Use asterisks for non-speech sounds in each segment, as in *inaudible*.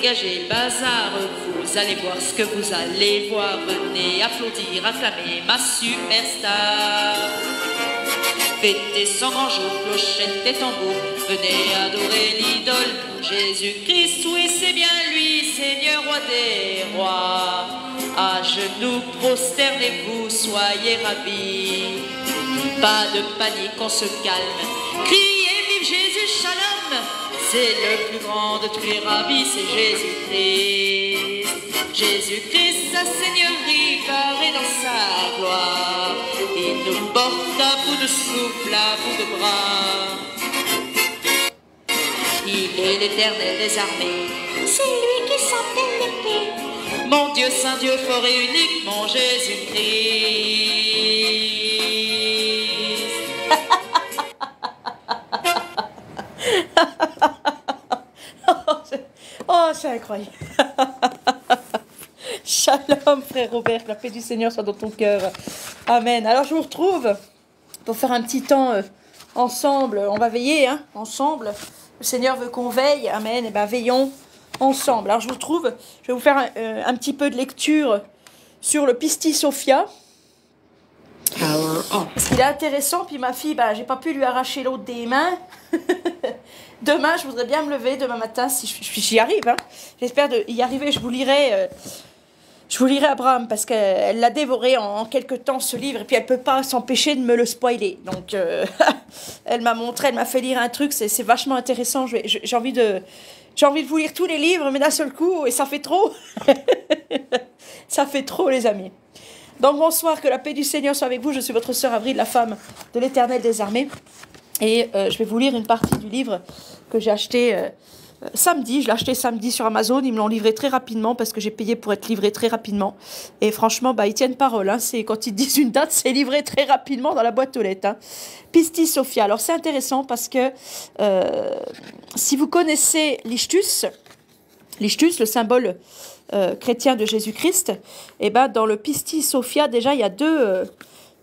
dégagez le bazar, vous allez voir ce que vous allez voir, venez applaudir, acclamer ma superstar. Fêtez sans grand jour, clochette et tambour, venez adorer l'idole, Jésus-Christ, oui c'est bien lui, Seigneur, roi des rois. À genoux, prosternez-vous, soyez ravis, pas de panique, on se calme, c'est le plus grand de tous les ravis, c'est Jésus-Christ. Jésus-Christ, sa Seigneurie paraît dans sa gloire. Il nous porte à bout de souffle, à bout de bras. Il est l'éternel des armées, c'est lui qui s'appelle l'épée. Mon Dieu, Saint Dieu, fort et unique, mon Jésus-Christ. oh, c'est incroyable. Shalom, frère Robert, la paix du Seigneur soit dans ton cœur. Amen. Alors, je vous retrouve pour faire un petit temps euh, ensemble. On va veiller, hein, ensemble. Le Seigneur veut qu'on veille. Amen. Et eh bien, veillons ensemble. Alors, je vous retrouve. Je vais vous faire euh, un, petit peu de lecture sur le Pisti Sophia. Parce ah qu'il est intéressant, puis ma fille, bah, j'ai pas pu lui arracher l'autre des mains. *laughs* demain, je voudrais bien me lever, demain matin, si j'y arrive. Hein. J'espère y arriver, je vous lirai. Euh, je vous lirai Abraham parce qu'elle l'a dévoré en, quelque quelques temps ce livre et puis elle peut pas s'empêcher de me le spoiler. Donc euh, *laughs* elle m'a montré, elle m'a fait lire un truc, c'est vachement intéressant. J'ai envie de j'ai envie de vous lire tous les livres mais d'un seul coup et ça fait trop. *laughs* ça fait trop les amis. Donc bonsoir, que la paix du Seigneur soit avec vous. Je suis votre sœur Avril, la femme de l'Éternel des armées. Et euh, je vais vous lire une partie du livre que j'ai acheté euh, euh, samedi. Je l'ai acheté samedi sur Amazon. Ils me l'ont livré très rapidement parce que j'ai payé pour être livré très rapidement. Et franchement, bah, ils tiennent parole. Hein. C'est quand ils *laughs* disent une date, c'est livré très rapidement dans la boîte aux lettres. Hein. Pisti Sophia. Alors c'est intéressant parce que si vous connaissez l'Ichtus, le symbole chrétien de Jésus-Christ, et eh ben dans le Pistis Sophia déjà il y a deux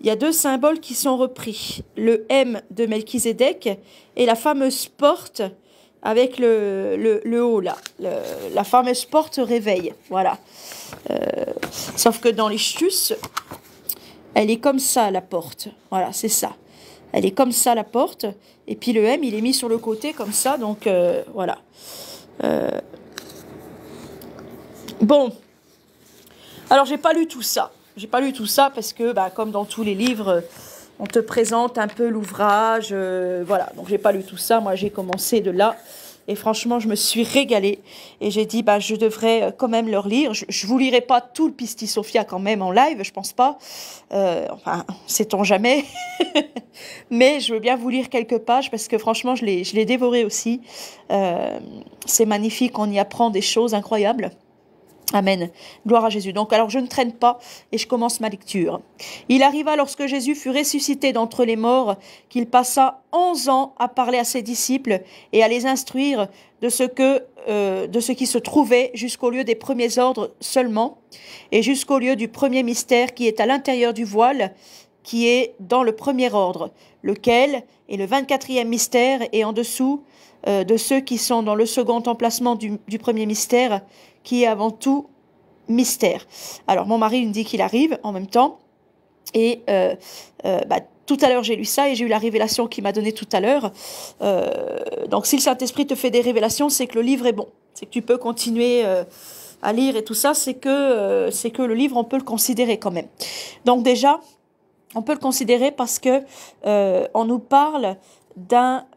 il y a deux symboles qui sont repris. Le M de Melchizedek et la fameuse porte avec le, haut là. la fameuse porte réveil. Voilà. Euh, sauf que dans les elle est comme ça la porte. Voilà, c'est ça. Elle est comme ça la porte. Et puis le M, il est mis sur le côté comme ça. Donc euh, voilà. Euh, bon. Alors j'ai pas lu tout ça j'ai pas lu tout ça parce que, bah, comme dans tous les livres, on te présente un peu l'ouvrage, euh, voilà. Donc j'ai pas lu tout ça. Moi, j'ai commencé de là. Et franchement, je me suis régalée. Et j'ai dit, bah, je devrais euh, quand même leur lire. Je, je vous lirai pas tout le Pisti Sophia quand même en live, je pense pas. Euh, enfin, sait-on jamais. *laughs* Mais je veux bien vous lire quelques pages parce que franchement, je l'ai dévoré aussi. C'est magnifique, on y apprend des choses incroyables. Amen. Gloire à Jésus. Donc alors je ne traîne pas et je commence ma lecture. Il arriva lorsque Jésus fut ressuscité d'entre les morts qu'il passa onze ans à parler à ses disciples et à les instruire de ce, que, euh, de ce qui se trouvait jusqu'au lieu des premiers ordres seulement et jusqu'au lieu du premier mystère qui est à l'intérieur du voile qui est dans le premier ordre, lequel est le 24e mystère et en dessous euh, de ceux qui sont dans le second emplacement du premier mystère qui est avant tout mystère. Alors mon mari nous me dit qu'il arrive en même temps et euh, euh, bah, tout à l'heure j'ai lu ça et j'ai eu la révélation qu'il m'a donnée tout à l'heure. Euh, donc si le Saint-Esprit te fait des révélations, c'est que le livre est bon, c'est que tu peux continuer à lire et tout ça, c'est que, c'est que le livre on peut le considérer quand même. Donc déjà, on peut le considérer parce que on nous parle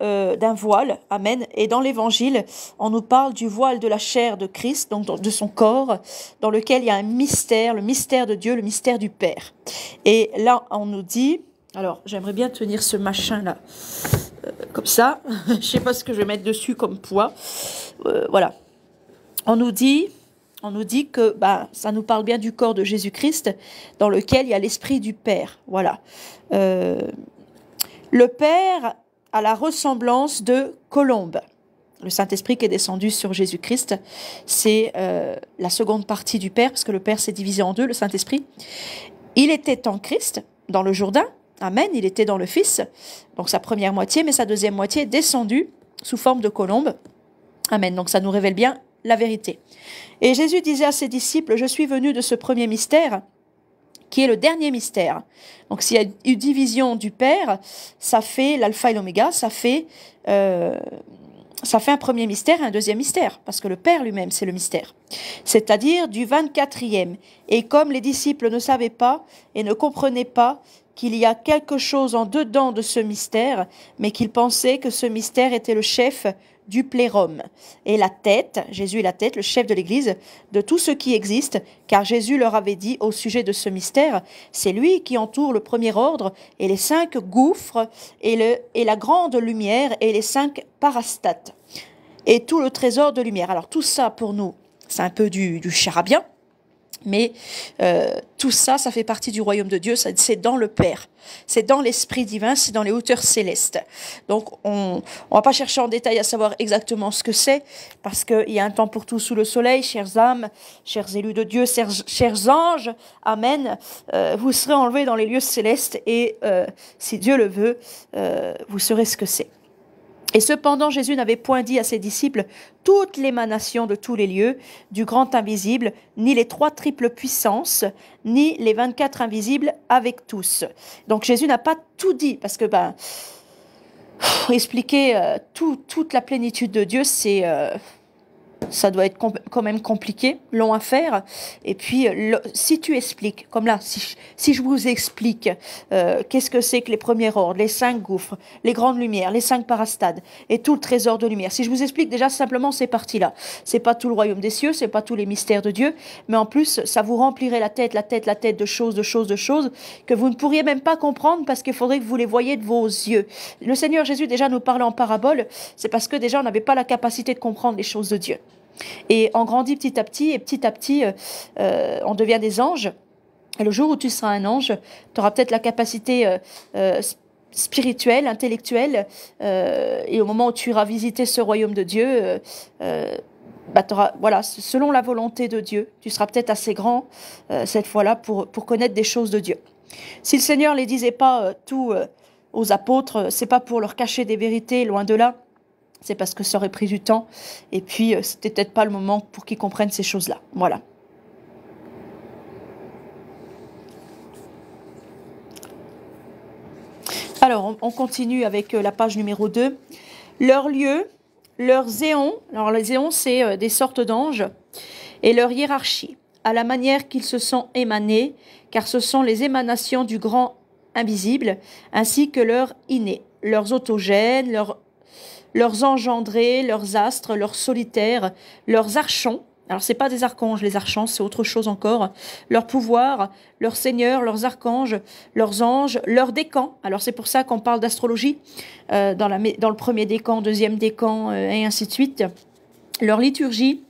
euh, d'un voile. Amen. Et dans l'évangile, on nous parle du voile de la chair de Christ, donc de son corps, dans lequel il y a un mystère, le mystère de Dieu, le mystère du Père. Et là, on nous dit, alors j'aimerais bien tenir ce machin-là euh, comme ça. *laughs* je sais pas ce que je vais mettre dessus comme poids. Euh, voilà. On nous dit, on nous dit que bah, ça nous parle bien du corps de Jésus-Christ, dans lequel il y a l'esprit du Père. Voilà. le Père à la ressemblance de colombe. Le Saint-Esprit qui est descendu sur Jésus-Christ, c'est euh, la seconde partie du Père, parce que le Père s'est divisé en deux, le Saint-Esprit. Il était en Christ, dans le Jourdain, Amen, il était dans le Fils, donc sa première moitié, mais sa deuxième moitié est descendue sous forme de colombe. Amen, donc ça nous révèle bien la vérité. Et Jésus disait à ses disciples, je suis venu de ce premier mystère, qui est le dernier mystère. Donc s'il y a une division du Père, ça fait l'alpha et l'oméga, ça fait euh, ça fait un premier mystère et un deuxième mystère, parce que le Père lui-même, c'est le mystère. C'est-à-dire du 24e. Et comme les disciples ne savaient pas et ne comprenaient pas qu'il y a quelque chose en dedans de ce mystère, mais qu'ils pensaient que ce mystère était le chef du plérum. Et la tête, Jésus est la tête, le chef de l'Église, de tout ce qui existe, car Jésus leur avait dit au sujet de ce mystère, c'est lui qui entoure le premier ordre et les cinq gouffres et, le, et la grande lumière et les cinq parastates et tout le trésor de lumière. Alors tout ça pour nous, c'est un peu du, du mais euh, tout ça, ça fait partie du royaume de Dieu, c'est dans le Père, c'est dans l'Esprit divin, c'est dans les hauteurs célestes. Donc on ne va pas chercher en détail à savoir exactement ce que c'est, parce qu'il y a un temps pour tout sous le soleil, chères âmes, chers élus de Dieu, chers, anges, Amen, euh, vous serez enlevés dans les lieux célestes et euh, si Dieu le veut, vous serez ce que c'est. Et cependant, Jésus n'avait point dit à ses disciples toute l'émanation de tous les lieux, du grand invisible, ni les trois triples puissances, ni les 24 invisibles avec tous. Donc Jésus n'a pas tout dit, parce que ben, expliquer euh, tout, toute la plénitude de Dieu, c'est... Euh, ça doit être quand même compliqué, long à faire. Et puis, euh, si tu expliques, comme là, si, je, si je vous explique euh, qu'est-ce que c'est que les premiers ordres, les cinq gouffres, les grandes lumières, les cinq parastades et tout le trésor de lumière, si je vous explique déjà simplement ces parties-là, c'est pas tout le royaume des cieux, c'est pas tous les mystères de Dieu, mais en plus, ça vous remplirait la tête, la tête, la tête de choses, de choses, de choses que vous ne pourriez même pas comprendre parce qu'il faudrait que vous les voyiez de vos yeux. Le Seigneur Jésus déjà nous parle en parabole, c'est parce que déjà on n'avait pas la capacité de comprendre les choses de Dieu. Et on grandit petit à petit, et petit à petit, euh, euh, on devient des anges. Et le jour où tu seras un ange, tu auras peut-être la capacité euh, spirituelle, intellectuelle, et au moment où tu iras visiter ce royaume de Dieu, bah, voilà, selon la volonté de Dieu, tu seras peut-être assez grand cette fois-là pour, connaître des choses de Dieu. Si le Seigneur ne les disait pas tout aux apôtres, c'est pas pour leur cacher des vérités, loin de là c'est parce que ça aurait pris du temps et puis euh, c'était peut-être pas le moment pour qu'ils comprennent ces choses-là. Voilà. Alors, on continue avec euh, la page numéro 2. Leurs lieux, leurs éons, alors les éons, c'est euh, des sortes d'anges, et leur hiérarchie, à la manière qu'ils se sont émanés, car ce sont les émanations du grand invisible, ainsi que leur inné, leurs autogènes, leurs leurs engendrés, leurs astres, leurs solitaires, leurs archons. Alors c'est pas des archanges, les archons, c'est autre chose encore. Leur pouvoir, leurs seigneurs, leurs archanges, leurs anges, leurs décans. Alors c'est pour ça qu'on parle d'astrologie euh, dans, dans le premier décan, deuxième décan euh, et ainsi de suite. Leur liturgie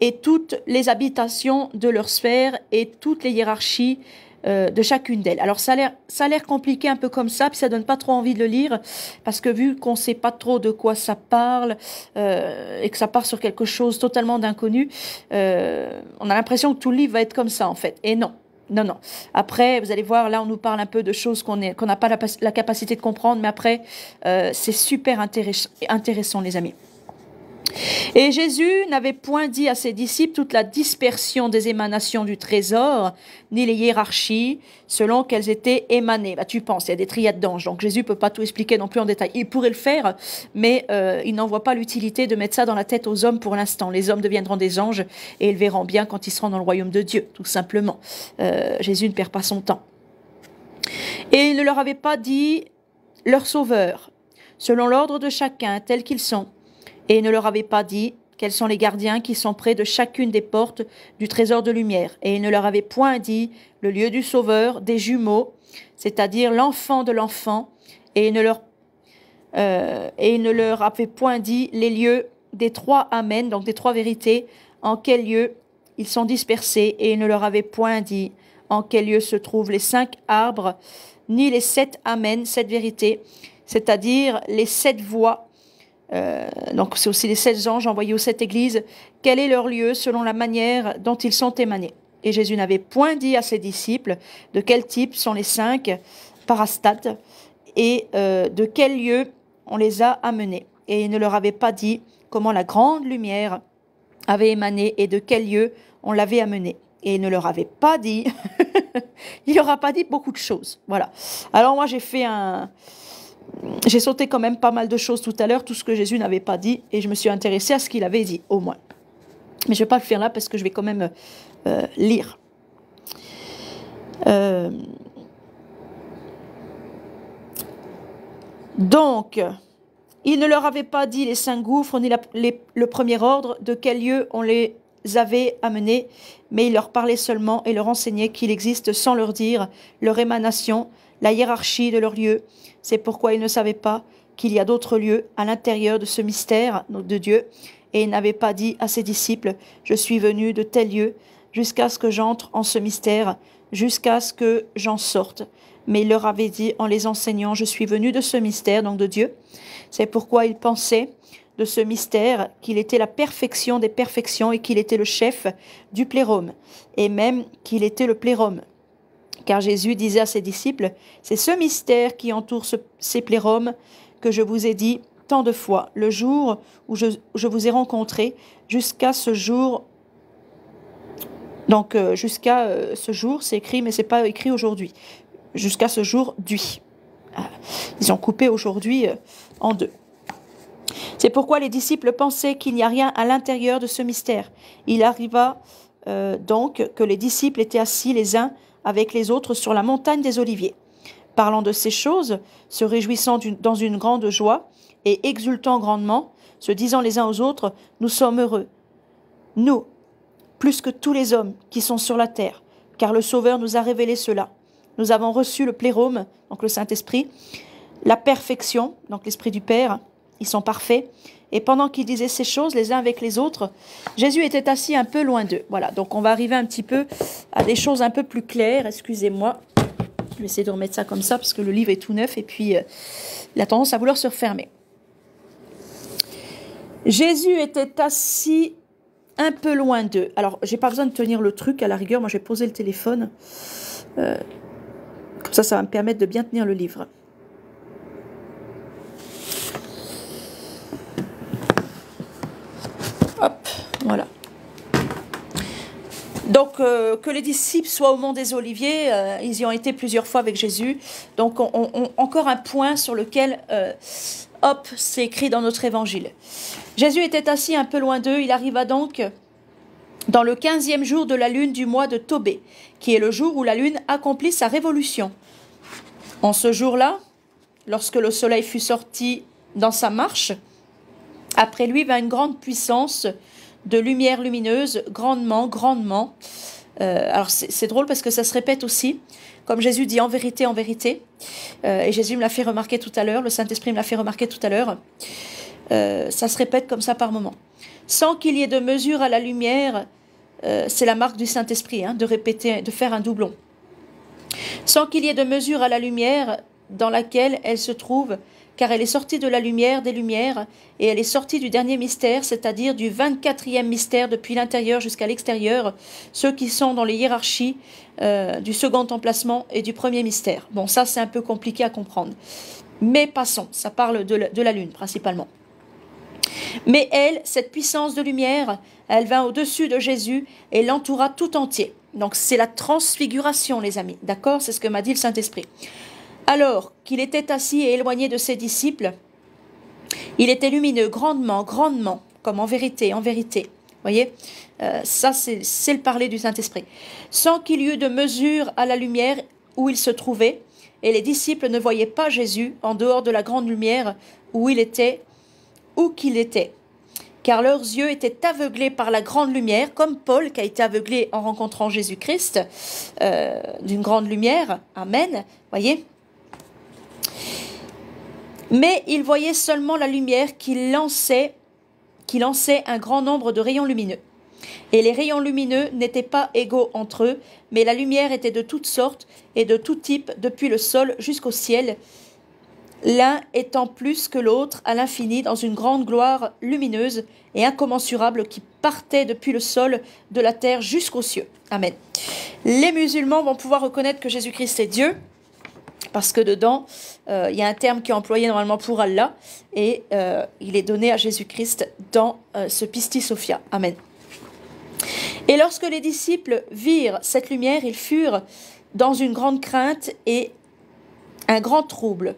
et toutes les habitations de leur sphère et toutes les hiérarchies euh, de chacune d'elles. Alors ça a l'air, compliqué un peu comme ça, puis ça donne pas trop envie de le lire parce que vu qu'on sait pas trop de quoi ça parle euh, et que ça part sur quelque chose totalement d'inconnu, euh, on a l'impression que tout le livre va être comme ça en fait. Et non, non, non. Après, vous allez voir, là, on nous parle un peu de choses qu'on n'a pas la, capacité de comprendre, mais après, c'est super intéressant, les amis. Et Jésus n'avait point dit à ses disciples toute la dispersion des émanations du trésor, ni les hiérarchies selon qu'elles étaient émanées. Bah, tu penses, il y a des triades d'anges, donc Jésus peut pas tout expliquer non plus en détail. Il pourrait le faire, mais euh, il n'en voit pas l'utilité de mettre ça dans la tête aux hommes pour l'instant. Les hommes deviendront des anges et ils verront bien quand ils seront dans le royaume de Dieu, tout simplement. Euh, Jésus ne perd pas son temps. Et il ne leur avait pas dit leur sauveur, selon l'ordre de chacun, tel qu'ils sont et ne leur avait pas dit quels sont les gardiens qui sont près de chacune des portes du trésor de lumière. Et il ne leur avait point dit le lieu du sauveur, des jumeaux, c'est-à-dire l'enfant de l'enfant, et, il ne leur, euh, et ne leur avait point dit les lieux des trois amens, donc des trois vérités, en quel lieu ils sont dispersés, et il ne leur avait point dit en quel lieu se trouvent les cinq arbres, ni les sept amens, sept vérités, c'est-à-dire les sept voies euh, donc c'est aussi les 16 anges envoyés aux sept églises, quel est leur lieu selon la manière dont ils sont émanés. Et Jésus n'avait point dit à ses disciples de quel type sont les cinq parastates et euh, de quel lieu on les a amenés. Et il ne leur avait pas dit comment la grande lumière avait émané et de quel lieu on l'avait amenée. Et il ne leur avait pas dit, *laughs* il leur a pas dit beaucoup de choses. Voilà. Alors moi j'ai fait un, j'ai sauté quand même pas mal de choses tout à l'heure, tout ce que Jésus n'avait pas dit, et je me suis intéressée à ce qu'il avait dit, au moins. Mais je ne vais pas le faire là parce que je vais quand même euh, euh, lire. Euh, donc, il ne leur avait pas dit les cinq gouffres ni le premier ordre, de quel lieu on les avait amenés, mais il leur parlait seulement et leur enseignait qu'il existe, sans leur dire, leur émanation, la hiérarchie de leur lieu. C'est pourquoi ils ne savaient pas qu'il y a d'autres lieux à l'intérieur de ce mystère de Dieu, et il pas dit à ses disciples, je suis venu de tel lieu, jusqu'à ce que j'entre en ce mystère, jusqu'à ce que j'en sorte. Mais il leur avait dit en les enseignant, je suis venu de ce mystère, donc de Dieu. C'est pourquoi ils pensaient de ce mystère qu'il était la perfection des perfections et qu'il était le chef du plérôme, et même qu'il était le plérôme. Car Jésus disait à ses disciples, C'est ce mystère qui entoure ce, ces que je vous ai dit tant de fois, le jour où je, vous ai rencontré, jusqu'à ce jour. Donc euh, jusqu'à euh, ce jour, c'est écrit, mais c'est pas écrit aujourd'hui. Jusqu'à ce jour d'ui. Ah, ils ont coupé aujourd'hui euh, en deux. C'est pourquoi les disciples pensaient qu'il n'y a rien à l'intérieur de ce mystère. Il arriva donc que les disciples étaient assis les uns avec les autres sur la montagne des Oliviers. Parlant de ces choses, se réjouissant dans une grande joie et exultant grandement, se disant les uns aux autres, nous sommes heureux. Nous, plus que tous les hommes qui sont sur la terre, car le Sauveur nous a révélé cela. Nous avons reçu le plérôme, donc le Saint-Esprit, la perfection, donc l'Esprit du Père, ils sont parfaits, et pendant qu'ils disaient ces choses les uns avec les autres, Jésus était assis un peu loin d'eux. Voilà, donc on va arriver un petit peu à des choses un peu plus claires. Excusez-moi, je vais essayer de remettre ça comme ça parce que le livre est tout neuf et puis euh, il a tendance à vouloir se refermer. Jésus était assis un peu loin d'eux. Alors, j'ai pas besoin de tenir le truc à la rigueur. Moi, j'ai posé le téléphone. Euh, comme ça, ça va me permettre de bien tenir le livre. Donc euh, que les disciples soient au mont des Oliviers, euh, ils y ont été plusieurs fois avec Jésus. Donc encore un point sur lequel, euh, hop, c'est écrit dans notre évangile. Jésus était assis un peu loin d'eux, il arriva donc dans le quinzième jour de la lune du mois de Tobé, qui est le jour où la lune accomplit sa révolution. En ce jour-là, lorsque le soleil fut sorti dans sa marche, après lui vint une grande puissance de lumière lumineuse grandement, grandement. Euh, alors c'est drôle parce que ça se répète aussi, comme Jésus dit en vérité, en vérité. Euh, et Jésus me l'a fait remarquer tout à l'heure, le Saint-Esprit me l'a fait remarquer tout à l'heure. Euh, ça se répète comme ça par moments. Sans qu'il y ait de mesure à la lumière, c'est la marque du Saint-Esprit, hein, de répéter, de faire un doublon. Sans qu'il y ait de mesure à la lumière dans laquelle elle se trouve, car elle est sortie de la lumière des lumières, et elle est sortie du dernier mystère, c'est-à-dire du 24e mystère depuis l'intérieur jusqu'à l'extérieur, ceux qui sont dans les hiérarchies euh, du second emplacement et du premier mystère. Bon, ça c'est un peu compliqué à comprendre. Mais passons, ça parle de de la Lune principalement. Mais elle, cette puissance de lumière, elle vint au-dessus de Jésus et l'entoura tout entier. Donc c'est la transfiguration, les amis. D'accord C'est ce que m'a dit le Saint-Esprit. Alors qu'il était assis et éloigné de ses disciples, il était lumineux grandement, grandement, comme en vérité, en vérité. Voyez, euh, ça c'est le parler du Saint-Esprit. Sans qu'il y eût de mesure à la lumière où il se trouvait, et les disciples ne voyaient pas Jésus en dehors de la grande lumière où il était, où qu'il était. Car leurs yeux étaient aveuglés par la grande lumière, comme Paul qui a été aveuglé en rencontrant Jésus-Christ, euh, d'une grande lumière. Amen. Voyez mais il voyait seulement la lumière qui lançait, qui lançait un grand nombre de rayons lumineux. Et les rayons lumineux n'étaient pas égaux entre eux, mais la lumière était de toutes sortes et de tout type, depuis le sol jusqu'au ciel, l'un étant plus que l'autre à l'infini dans une grande gloire lumineuse et incommensurable qui partait depuis le sol de la terre jusqu'aux cieux. Amen. Les musulmans vont pouvoir reconnaître que Jésus-Christ est Dieu, parce que dedans, euh, il y a un terme qui est employé normalement pour Allah, et euh, il est donné à Jésus-Christ dans euh, ce Pisti Sophia. Amen. Et lorsque les disciples virent cette lumière, ils furent dans une grande crainte et un grand trouble.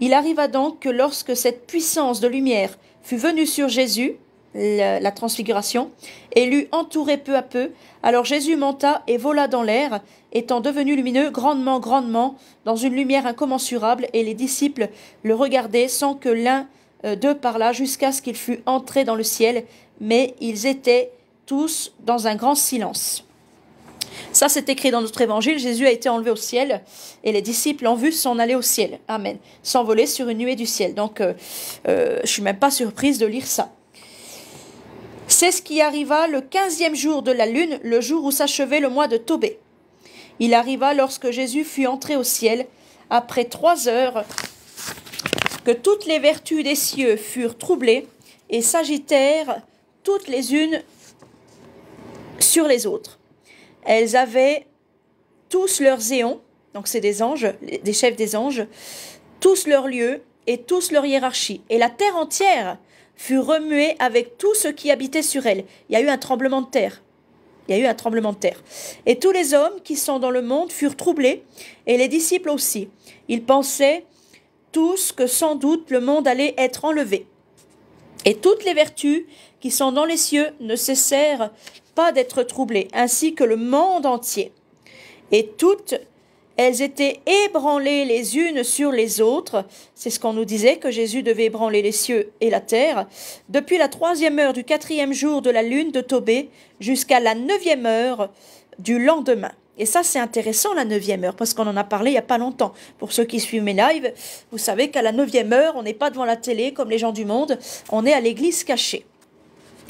Il arriva donc que lorsque cette puissance de lumière fut venue sur Jésus, la transfiguration, et l'eut entouré peu à peu. Alors Jésus monta et vola dans l'air, étant devenu lumineux grandement, grandement, dans une lumière incommensurable, et les disciples le regardaient sans que l'un euh, d'eux parlât jusqu'à ce qu'il fût entré dans le ciel, mais ils étaient tous dans un grand silence. Ça, c'est écrit dans notre évangile. Jésus a été enlevé au ciel et les disciples ont vu s'en aller au ciel. Amen. S'envoler sur une nuée du ciel. Donc, je euh, euh, je suis même pas surprise de lire ça. C'est ce qui arriva le quinzième jour de la lune, le jour où s'achevait le mois de Tobé. Il arriva lorsque Jésus fut entré au ciel, après trois heures, que toutes les vertus des cieux furent troublées et s'agitèrent toutes les unes sur les autres. Elles avaient tous leurs éons, donc c'est des anges, des chefs des anges, tous leurs lieux et tous leur hiérarchie. Et la terre entière fut remuée avec tout ce qui habitait sur elle. Il y a eu un tremblement de terre. Il y a eu un tremblement de terre. Et tous les hommes qui sont dans le monde furent troublés, et les disciples aussi. Ils pensaient tous que sans doute le monde allait être enlevé. Et toutes les vertus qui sont dans les cieux ne cessèrent pas d'être troublées, ainsi que le monde entier. Et toutes elles étaient ébranlées les unes sur les autres. C'est ce qu'on nous disait, que Jésus devait ébranler les cieux et la terre. Depuis la troisième heure du quatrième jour de la lune de Tobé jusqu'à la neuvième heure du lendemain. Et ça, c'est intéressant, la neuvième heure, parce qu'on en a parlé il n'y a pas longtemps. Pour ceux qui suivent mes lives, vous savez qu'à la neuvième heure, on n'est pas devant la télé comme les gens du monde, on est à l'église cachée.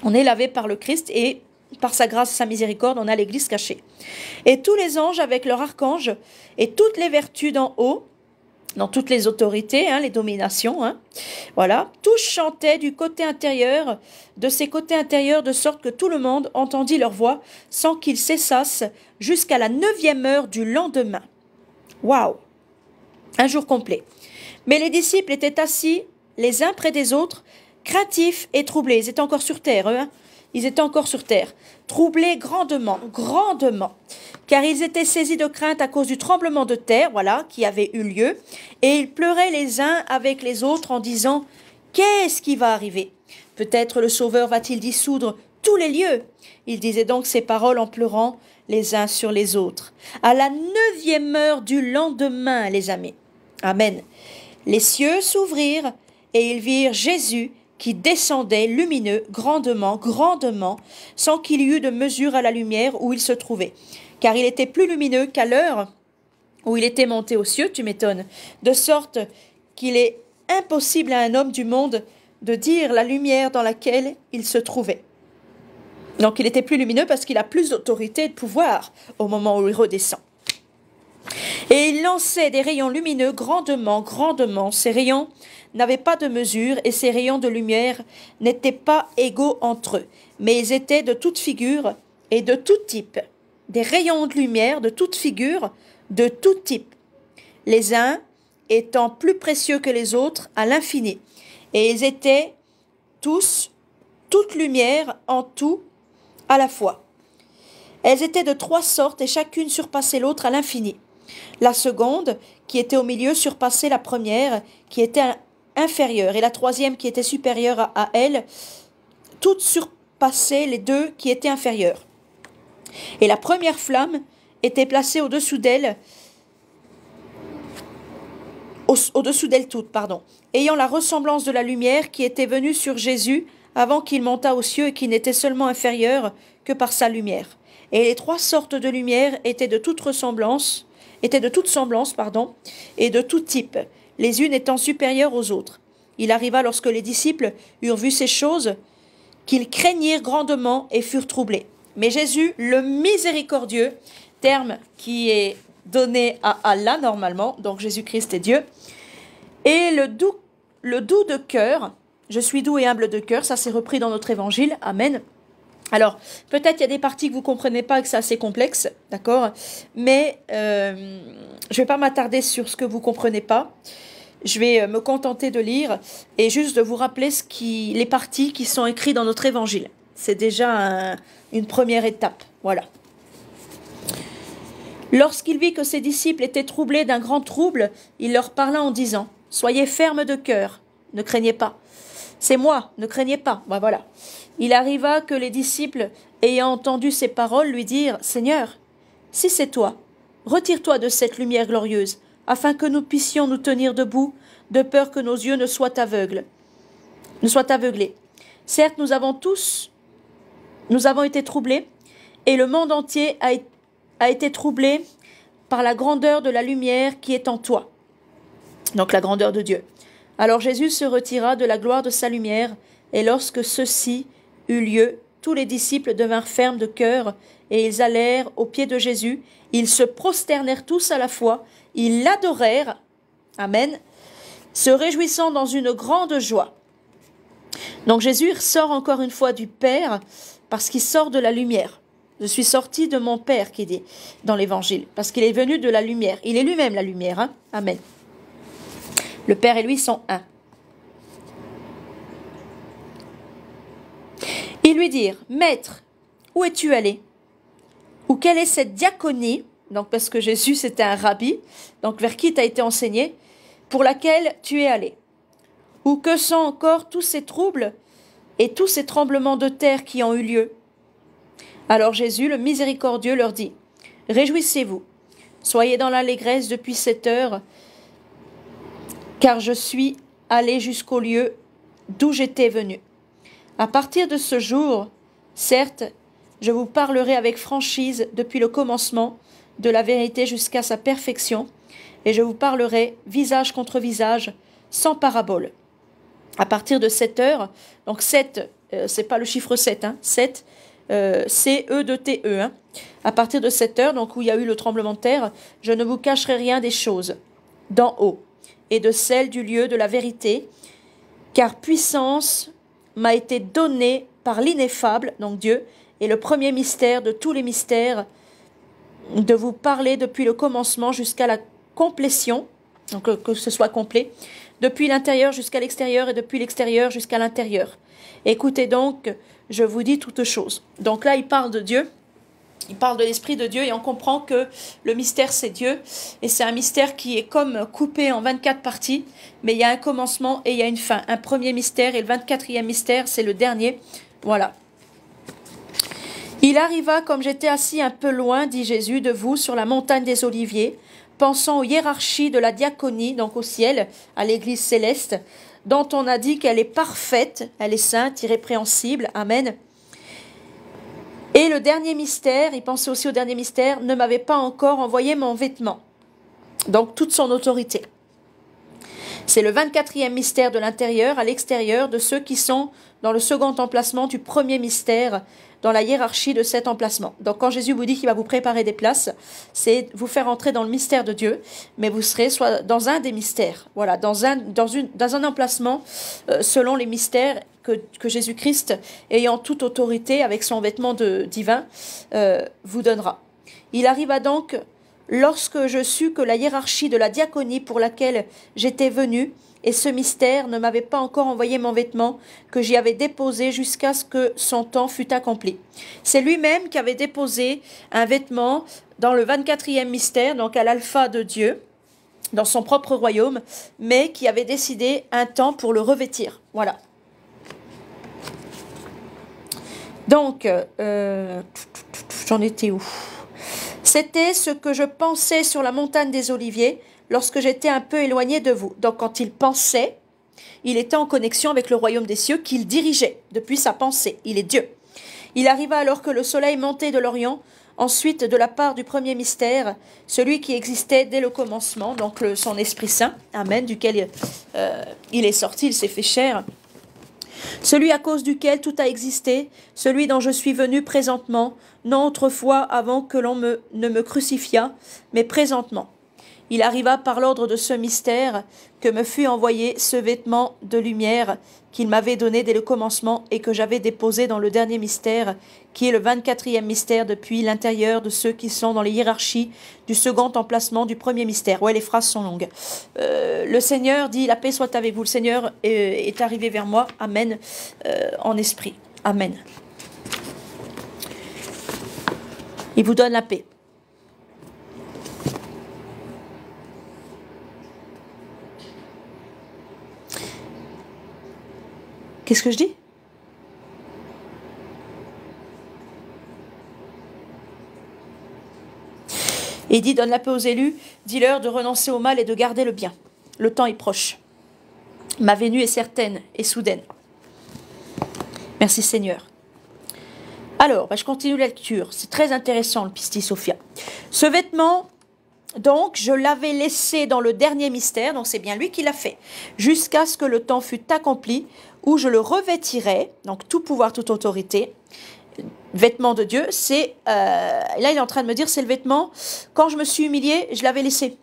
On est lavé par le Christ et par sa grâce et sa miséricorde, on a l'Église cachée. Et tous les anges avec leur archange et toutes les vertus d'en haut, dans toutes les autorités, hein, les dominations, hein, voilà, tous chantaient du côté intérieur, de ces côtés intérieurs, de sorte que tout le monde entendit leur voix sans qu'ils cessassent jusqu'à la neuvième heure du lendemain. Waouh Un jour complet. Mais les disciples étaient assis, les uns près des autres, craintifs et troublés. Ils étaient encore sur terre, eux. Hein ils étaient encore sur terre, troublés grandement, grandement, car ils étaient saisis de crainte à cause du tremblement de terre, voilà, qui avait eu lieu, et ils pleuraient les uns avec les autres en disant Qu'est-ce qui va arriver Peut-être le Sauveur va-t-il dissoudre tous les lieux Ils disaient donc ces paroles en pleurant les uns sur les autres. À la neuvième heure du lendemain, les amis. Amen. Les cieux s'ouvrirent et ils virent Jésus qui descendait lumineux grandement, grandement, sans qu'il y eût de mesure à la lumière où il se trouvait, car il était plus lumineux qu'à l'heure où il était monté aux cieux, tu m'étonnes, de sorte qu'il est impossible à un homme du monde de dire la lumière dans laquelle il se trouvait. Donc il était plus lumineux parce qu'il a plus d'autorité et de pouvoir au moment où il redescend. Et il lançait des rayons lumineux grandement, grandement. Ces rayons n'avaient pas de mesure et ces rayons de lumière n'étaient pas égaux entre eux, mais ils étaient de toute figure et de tout type. Des rayons de lumière de toute figure, de tout type. Les uns étant plus précieux que les autres à l'infini. Et ils étaient tous, toute lumière en tout, à la fois. Elles étaient de trois sortes et chacune surpassait l'autre à l'infini. La seconde, qui était au milieu, surpassait la première, qui était inférieure, et la troisième, qui était supérieure à, elle, toutes surpassaient les deux qui étaient inférieures. Et la première flamme était placée au-dessous d'elle, au-dessous d'elle toute, pardon, ayant la ressemblance de la lumière qui était venue sur Jésus avant qu'il montât aux cieux et qui n'était seulement inférieure que par sa lumière. Et les trois sortes de lumière étaient de toute ressemblance, étaient de toute semblance, pardon, et de tout type, les unes étant supérieures aux autres. Il arriva lorsque les disciples eurent vu ces choses, qu'ils craignirent grandement et furent troublés. Mais Jésus, le miséricordieux, terme qui est donné à Allah normalement, donc Jésus-Christ est Dieu, et le doux, le doux de cœur, je suis doux et humble de cœur, ça s'est repris dans notre évangile, Amen. Alors, peut-être il y a des parties que vous ne comprenez pas et que c'est assez complexe, d'accord Mais euh, je ne vais pas m'attarder sur ce que vous ne comprenez pas. Je vais euh, me contenter de lire et juste de vous rappeler ce qui, les parties qui sont écrites dans notre évangile. C'est déjà une première étape. Voilà. Lorsqu'il vit que ses disciples étaient troublés d'un grand trouble, il leur parla en disant Soyez fermes de cœur, ne craignez pas. C'est moi, ne craignez pas. Ben voilà. Il arriva que les disciples, ayant entendu ces paroles, lui dirent Seigneur, si c'est toi, retire-toi de cette lumière glorieuse, afin que nous puissions nous tenir debout, de peur que nos yeux ne soient aveugles, ne soient aveuglés. Certes, nous avons tous, nous avons été troublés, et le monde entier a, a été troublé par la grandeur de la lumière qui est en toi. Donc la grandeur de Dieu. Alors Jésus se retira de la gloire de sa lumière, et lorsque ceci eut lieu, tous les disciples devinrent fermes de cœur, et ils allèrent aux pieds de Jésus, ils se prosternèrent tous à la fois, ils l'adorèrent, Amen, se réjouissant dans une grande joie. Donc Jésus sort encore une fois du Père, parce qu'il sort de la lumière. Je suis sorti de mon Père, qui dit dans l'Évangile, parce qu'il est venu de la lumière. Il est lui-même la lumière. Hein. Amen. Le Père et lui sont un. Ils lui dirent, Maître, où es-tu allé Ou quelle est cette diaconie Donc parce que Jésus c'était un rabbi, donc vers qui tu été enseigné, pour laquelle tu es allé Ou que sont encore tous ces troubles et tous ces tremblements de terre qui ont eu lieu Alors Jésus, le miséricordieux, leur dit, Réjouissez-vous, soyez dans l'allégresse depuis cette heure, car je suis allé jusqu'au lieu d'où j'étais venu. À partir de ce jour, certes, je vous parlerai avec franchise depuis le commencement, de la vérité jusqu'à sa perfection, et je vous parlerai visage contre visage, sans parabole. À partir de 7 heures, donc 7, euh, c'est pas le chiffre 7, hein, 7, euh, E e de T Hein. À partir de cette heure, donc où il y a eu le tremblement de terre, je ne vous cacherai rien des choses d'en haut et de celle du lieu de la vérité, car puissance m'a été donnée par l'ineffable, donc Dieu, et le premier mystère de tous les mystères, de vous parler depuis le commencement jusqu'à la complétion, donc euh, que ce soit complet, depuis l'intérieur jusqu'à l'extérieur et depuis l'extérieur jusqu'à l'intérieur. Écoutez donc, je vous dis toutes choses. Donc là, il parle de Dieu il parle de l'Esprit de Dieu et on comprend que le mystère, c'est Dieu. Et c'est un mystère qui est comme coupé en 24 parties, mais il y a un commencement et il y a une fin. Un premier mystère et le 24e mystère, c'est le dernier. Voilà. Il arriva, comme j'étais assis un peu loin, dit Jésus, de vous, sur la montagne des Oliviers, pensant aux hiérarchies de la diaconie, donc au ciel, à l'Église céleste, dont on a dit qu'elle est parfaite, elle est sainte, irrépréhensible. Amen et le dernier mystère, il pensait aussi au dernier mystère, ne m'avait pas encore envoyé mon vêtement. Donc toute son autorité. C'est le 24e mystère de l'intérieur à l'extérieur de ceux qui sont dans le second emplacement du premier mystère dans la hiérarchie de cet emplacement. Donc quand Jésus vous dit qu'il va vous préparer des places, c'est vous faire entrer dans le mystère de Dieu, mais vous serez soit dans un des mystères, voilà, dans un, dans une, dans un emplacement euh, selon les mystères que, Jésus-Christ, ayant toute autorité avec son vêtement de, divin, euh, vous donnera. Il arriva donc, lorsque je sus que la hiérarchie de la diaconie pour laquelle j'étais venu, et ce mystère ne m'avait pas encore envoyé mon vêtement que j'y avais déposé jusqu'à ce que son temps fût accompli. C'est lui-même qui avait déposé un vêtement dans le 24e mystère, donc à l'alpha de Dieu, dans son propre royaume, mais qui avait décidé un temps pour le revêtir. Voilà. Donc, euh, j'en étais où C'était ce que je pensais sur la montagne des Oliviers lorsque j'étais un peu éloignée de vous. Donc, quand il pensait, il était en connexion avec le royaume des cieux qu'il dirigeait depuis sa pensée. Il est Dieu. Il arriva alors que le soleil montait de l'Orient, ensuite de la part du premier mystère, celui qui existait dès le commencement, donc son Esprit Saint, Amen, duquel euh, il est sorti, il s'est fait chair, celui à cause duquel tout a existé, celui dont je suis venu présentement, non autrefois avant que l'on ne me crucifiât, mais présentement il arriva par l'ordre de ce mystère que me fut envoyé ce vêtement de lumière qu'il m'avait donné dès le commencement et que j'avais déposé dans le dernier mystère, qui est le 24e mystère depuis l'intérieur de ceux qui sont dans les hiérarchies du second emplacement du premier mystère. Ouais, les phrases sont longues. Euh, le Seigneur dit, la paix soit avec vous, le Seigneur est, arrivé vers moi, Amen, euh, en esprit. Amen. Il vous donne la paix. Qu'est-ce que je dis Et dit donne la paix aux élus, dis-leur de renoncer au mal et de garder le bien. Le temps est proche. Ma venue est certaine et soudaine. Merci Seigneur. Alors, bah, je continue la lecture. C'est très intéressant le Pisti Sophia. Ce vêtement, donc, je l'avais laissé dans le dernier mystère, donc c'est bien lui qui l'a fait, jusqu'à ce que le temps fût accompli où je le revêtirai, donc tout pouvoir, toute autorité, vêtement de Dieu, c'est... Euh, là, il est en train de me dire, c'est le vêtement, quand je me suis humilié, je l'avais laissé.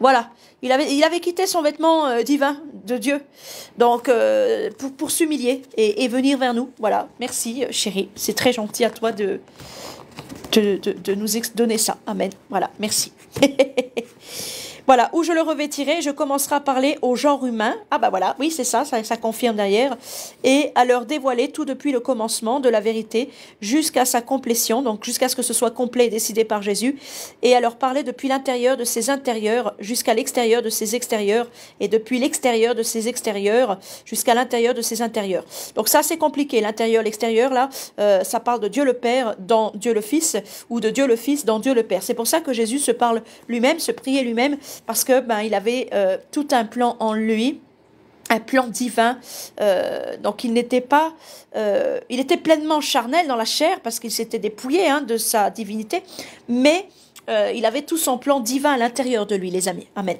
Voilà, il avait, il avait quitté son vêtement euh, divin de Dieu, donc euh, pour, pour s'humilier et, venir vers nous. Voilà, merci chérie, c'est très gentil à toi de, de, de, de nous donner ça. Amen, voilà, merci. *laughs* Voilà, où je le revêtirai, je commencerai à parler au genre humain. Ah bah voilà, oui, c'est ça, ça, confirme derrière. « Et à leur dévoiler tout depuis le commencement de la vérité jusqu'à sa complétion, donc jusqu'à ce que ce soit complet et décidé par Jésus. Et à leur parler depuis l'intérieur de ses intérieurs jusqu'à l'extérieur de ses extérieurs et depuis l'extérieur de ses extérieurs jusqu'à l'intérieur de ses intérieurs. Donc ça, c'est compliqué. L'intérieur, l'extérieur, là, euh, ça parle de Dieu le Père dans Dieu le Fils ou de Dieu le Fils dans Dieu le Père. C'est pour ça que Jésus se parle lui-même, se prie lui-même parce que ben, il avait euh, tout un plan en lui, un plan divin. Euh, donc il n'était pas, euh, il était pleinement charnel dans la chair parce qu'il s'était dépouillé hein, de sa divinité, mais il avait tout son plan divin à l'intérieur de lui, les amis. Amen.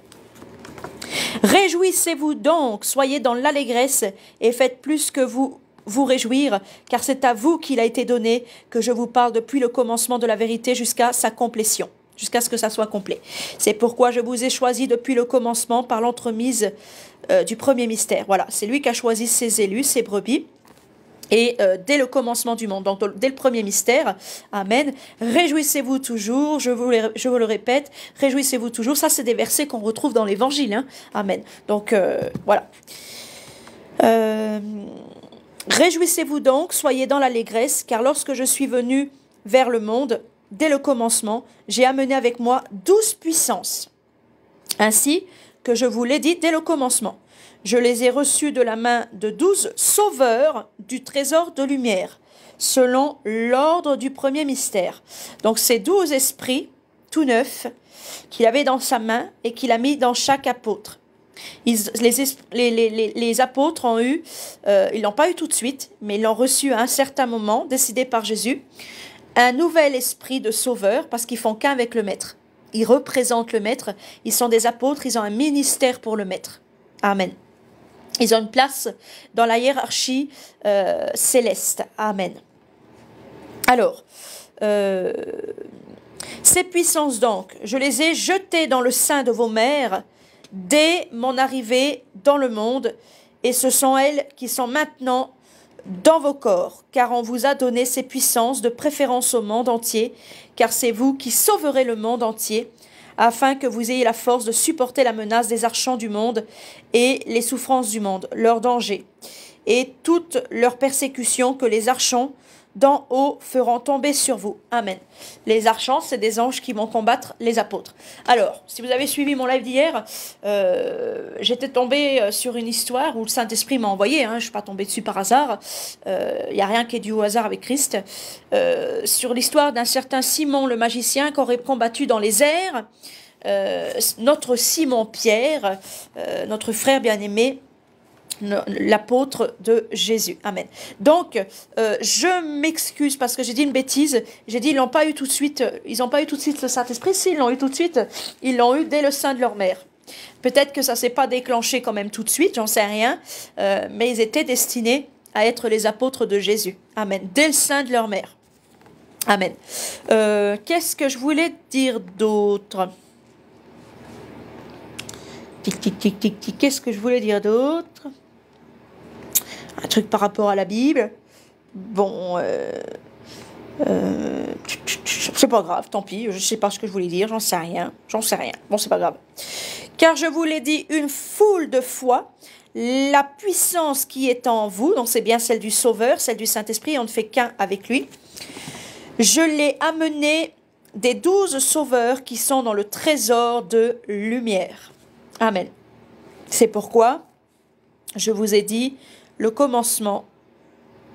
Réjouissez-vous donc, soyez dans l'allégresse et faites plus que vous vous réjouir, car c'est à vous qu'il a été donné que je vous parle depuis le commencement de la vérité jusqu'à sa complétion jusqu'à ce que ça soit complet. C'est pourquoi je vous ai choisi depuis le commencement par l'entremise euh, du premier mystère. Voilà, c'est lui qui a choisi ses élus, ses brebis. Et euh, dès le commencement du monde, donc dès le premier mystère, Amen, réjouissez-vous toujours, je vous, le, je vous le répète, réjouissez-vous toujours, ça c'est des versets qu'on retrouve dans l'Évangile, hein. Amen. Donc euh, voilà. réjouissez-vous donc, soyez dans l'allégresse, car lorsque je suis venu vers le monde, dès le commencement, j'ai amené avec moi douze puissances. Ainsi que je vous l'ai dit dès le commencement, je les ai reçus de la main de douze sauveurs du trésor de lumière, selon l'ordre du premier mystère. Donc ces douze esprits, tout neufs, qu'il avait dans sa main et qu'il a mis dans chaque apôtre. Ils, les, les, apôtres ont eu, euh, ils l'ont pas eu tout de suite, mais ils l'ont reçu à un certain moment, décidé par Jésus un nouvel esprit de sauveur parce qu'ils font qu'un avec le maître. Ils représentent le maître, ils sont des apôtres, ils ont un ministère pour le maître. Amen. Ils ont une place dans la hiérarchie euh, céleste. Amen. Alors, euh, ces puissances donc, je les ai jetées dans le sein de vos mères dès mon arrivée dans le monde, et ce sont elles qui sont maintenant dans vos corps, car on vous a donné ces puissances de préférence au monde entier, car c'est vous qui sauverez le monde entier, afin que vous ayez la force de supporter la menace des archants du monde et les souffrances du monde, leurs dangers, et toutes leurs persécutions que les archants d'en haut feront tomber sur vous. Amen. Les archanges, c'est des anges qui vont combattre les apôtres. Alors, si vous avez suivi mon live d'hier, euh, j'étais tombé euh, sur une histoire où le Saint-Esprit m'a envoyé, hein. je ne suis pas tombée dessus par hasard, il euh, y n'y a rien qui est dû au hasard avec Christ, sur l'histoire d'un certain Simon le magicien qui aurait combattu dans les airs, notre Simon Pierre, notre frère bien-aimé, l'apôtre de Jésus. Amen. Donc, euh, je m'excuse parce que j'ai dit une bêtise. J'ai dit, ils n'ont pas eu tout de suite, euh, ils n'ont pas eu tout de suite le Saint-Esprit. S'ils l'ont eu tout de suite, ils l'ont eu dès le sein de leur mère. Peut-être que ça s'est pas déclenché quand même tout de suite, j'en sais rien, euh, mais ils étaient destinés à être les apôtres de Jésus. Amen. Dès le sein de leur mère. Amen. Qu'est-ce que je voulais dire d'autre Qu'est-ce que je voulais dire d'autre un truc par rapport à la Bible. Bon, euh, euh, c'est pas grave, tant pis, je sais pas ce que je voulais dire, j'en sais rien, j'en sais rien. Bon, c'est pas grave. Car je vous l'ai dit une foule de fois, la puissance qui est en vous, donc c'est bien celle du Sauveur, celle du Saint-Esprit, on ne fait qu'un avec lui. Je l'ai amené des douze sauveurs qui sont dans le trésor de lumière. Amen. C'est pourquoi je vous ai dit, le commencement,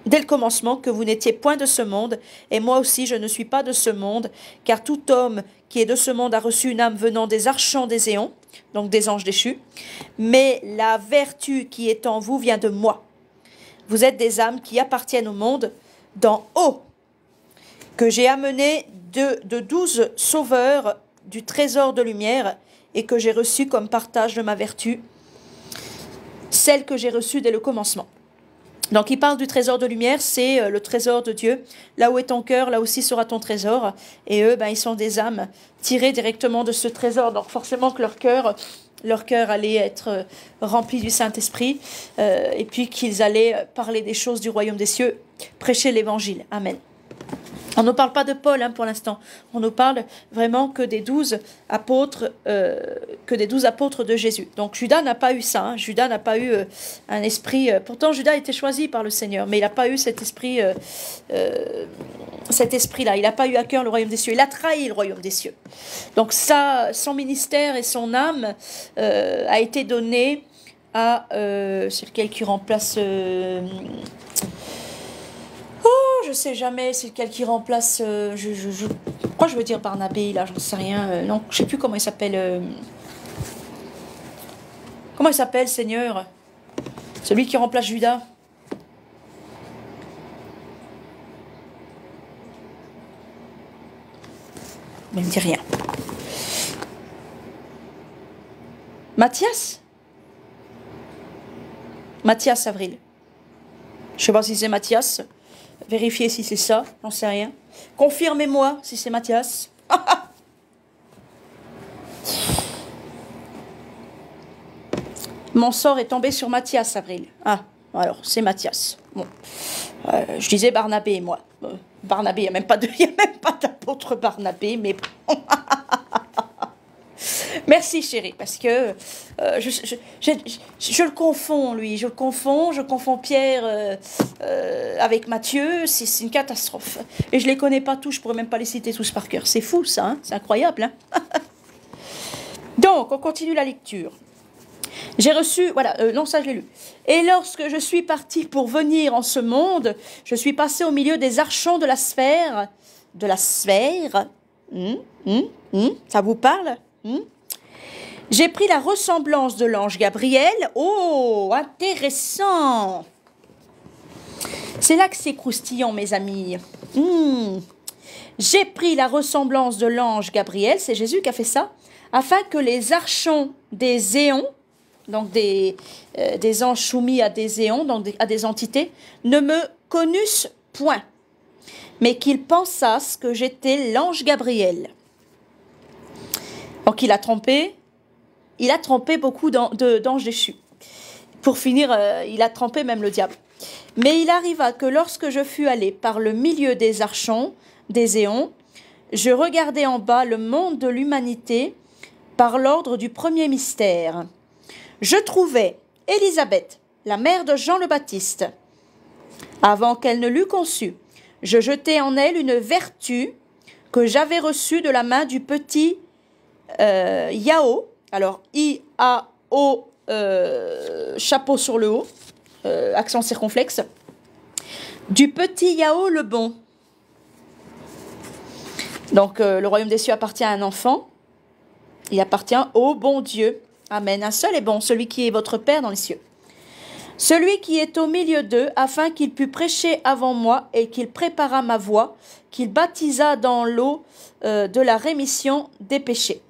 dès le commencement, que vous n'étiez point de ce monde, et moi aussi je ne suis pas de ce monde, car tout homme qui est de ce monde a reçu une âme venant des archants des éons, donc des anges déchus, mais la vertu qui est en vous vient de moi. Vous êtes des âmes qui appartiennent au monde d'en haut, que j'ai amené de, de douze sauveurs du trésor de lumière, et que j'ai reçu comme partage de ma vertu celle que j'ai reçue dès le commencement. Donc il parle du trésor de lumière, c'est euh, le trésor de Dieu. Là où est ton cœur, là aussi sera ton trésor. Et eux, ben, ils sont des âmes tirées directement de ce trésor. Donc forcément que leur cœur, leur cœur allait être euh, rempli du Saint-Esprit, euh, et puis qu'ils allaient parler des choses du royaume des cieux, prêcher l'évangile. Amen. On ne parle pas de Paul hein, pour l'instant. On ne parle vraiment que des douze apôtres, euh, que des douze apôtres de Jésus. Donc Judas n'a pas eu ça. Hein. Judas n'a pas eu euh, un esprit. Euh, pourtant Judas a été choisi par le Seigneur, mais il n'a pas eu cet esprit, cet esprit-là. Il n'a pas eu à cœur le royaume des cieux. Il a trahi le royaume des cieux. Donc ça, son ministère et son âme a été donné à c'est qui remplace je sais jamais. C'est lequel qui remplace. Euh, je, je, je, Pourquoi je veux dire Barnabé là J'en sais rien. Euh, non, je sais plus comment il s'appelle. Euh, comment il s'appelle, Seigneur Celui qui remplace Judas. Mais il me dit rien. Mathias Mathias Avril. Je sais pas si c'est Mathias. Vérifier si c'est ça, j'en sais rien. Confirmez-moi si c'est Mathias. *laughs* Mon sort est tombé sur Mathias, Avril. Ah, alors, c'est Mathias. Bon. Euh, je disais Barnabé, moi. Euh, Barnabé, il n'y *laughs* a même pas d'apôtre Barnabé, mais *laughs* Merci chérie, parce que euh, je, je, le confonds, lui, je le confonds, je confonds Pierre euh, euh, avec Mathieu, c'est une catastrophe. Et je les connais pas tous, je pourrais même pas les citer tous par cœur. C'est fou ça, hein. c'est incroyable. Hein. *laughs* Donc, on continue la lecture. J'ai reçu, voilà, non, ça je l'ai lu. Et lorsque je suis parti pour venir en ce monde, je suis passé au milieu des archons de la sphère. De la sphère. Hum, hum, hum, ça vous parle j'ai pris la ressemblance de l'ange Gabriel. Oh, intéressant. C'est là que c'est croustillant, mes amis. Hmm. J'ai pris la ressemblance de l'ange Gabriel, c'est Jésus qui a fait ça, afin que les archons des éons, donc des, euh, des anges soumis à des éons, donc à des entités, ne me connussent point, mais qu'ils pensassent que j'étais l'ange Gabriel. Donc il a trompé il a trempé beaucoup d'anges déchus. Pour finir, euh, il a trempé même le diable. Mais il arriva que lorsque je fus allé par le milieu des archons, des éons, je regardais en bas le monde de l'humanité par l'ordre du premier mystère. Je trouvais Élisabeth, la mère de Jean le Baptiste. Avant qu'elle ne l'eût conçue, je jetai en elle une vertu que j'avais reçue de la main du petit euh, alors, I, A, O, euh, chapeau sur le haut, euh, accent circonflexe. Du petit Yao le bon. Donc, euh, le royaume des cieux appartient à un enfant. Il appartient au bon Dieu. Amen. Un seul est bon, celui qui est votre Père dans les cieux. Celui qui est au milieu d'eux, afin qu'il pût prêcher avant moi et qu'il préparât ma voie, qu'il baptisa dans l'eau de la rémission des péchés.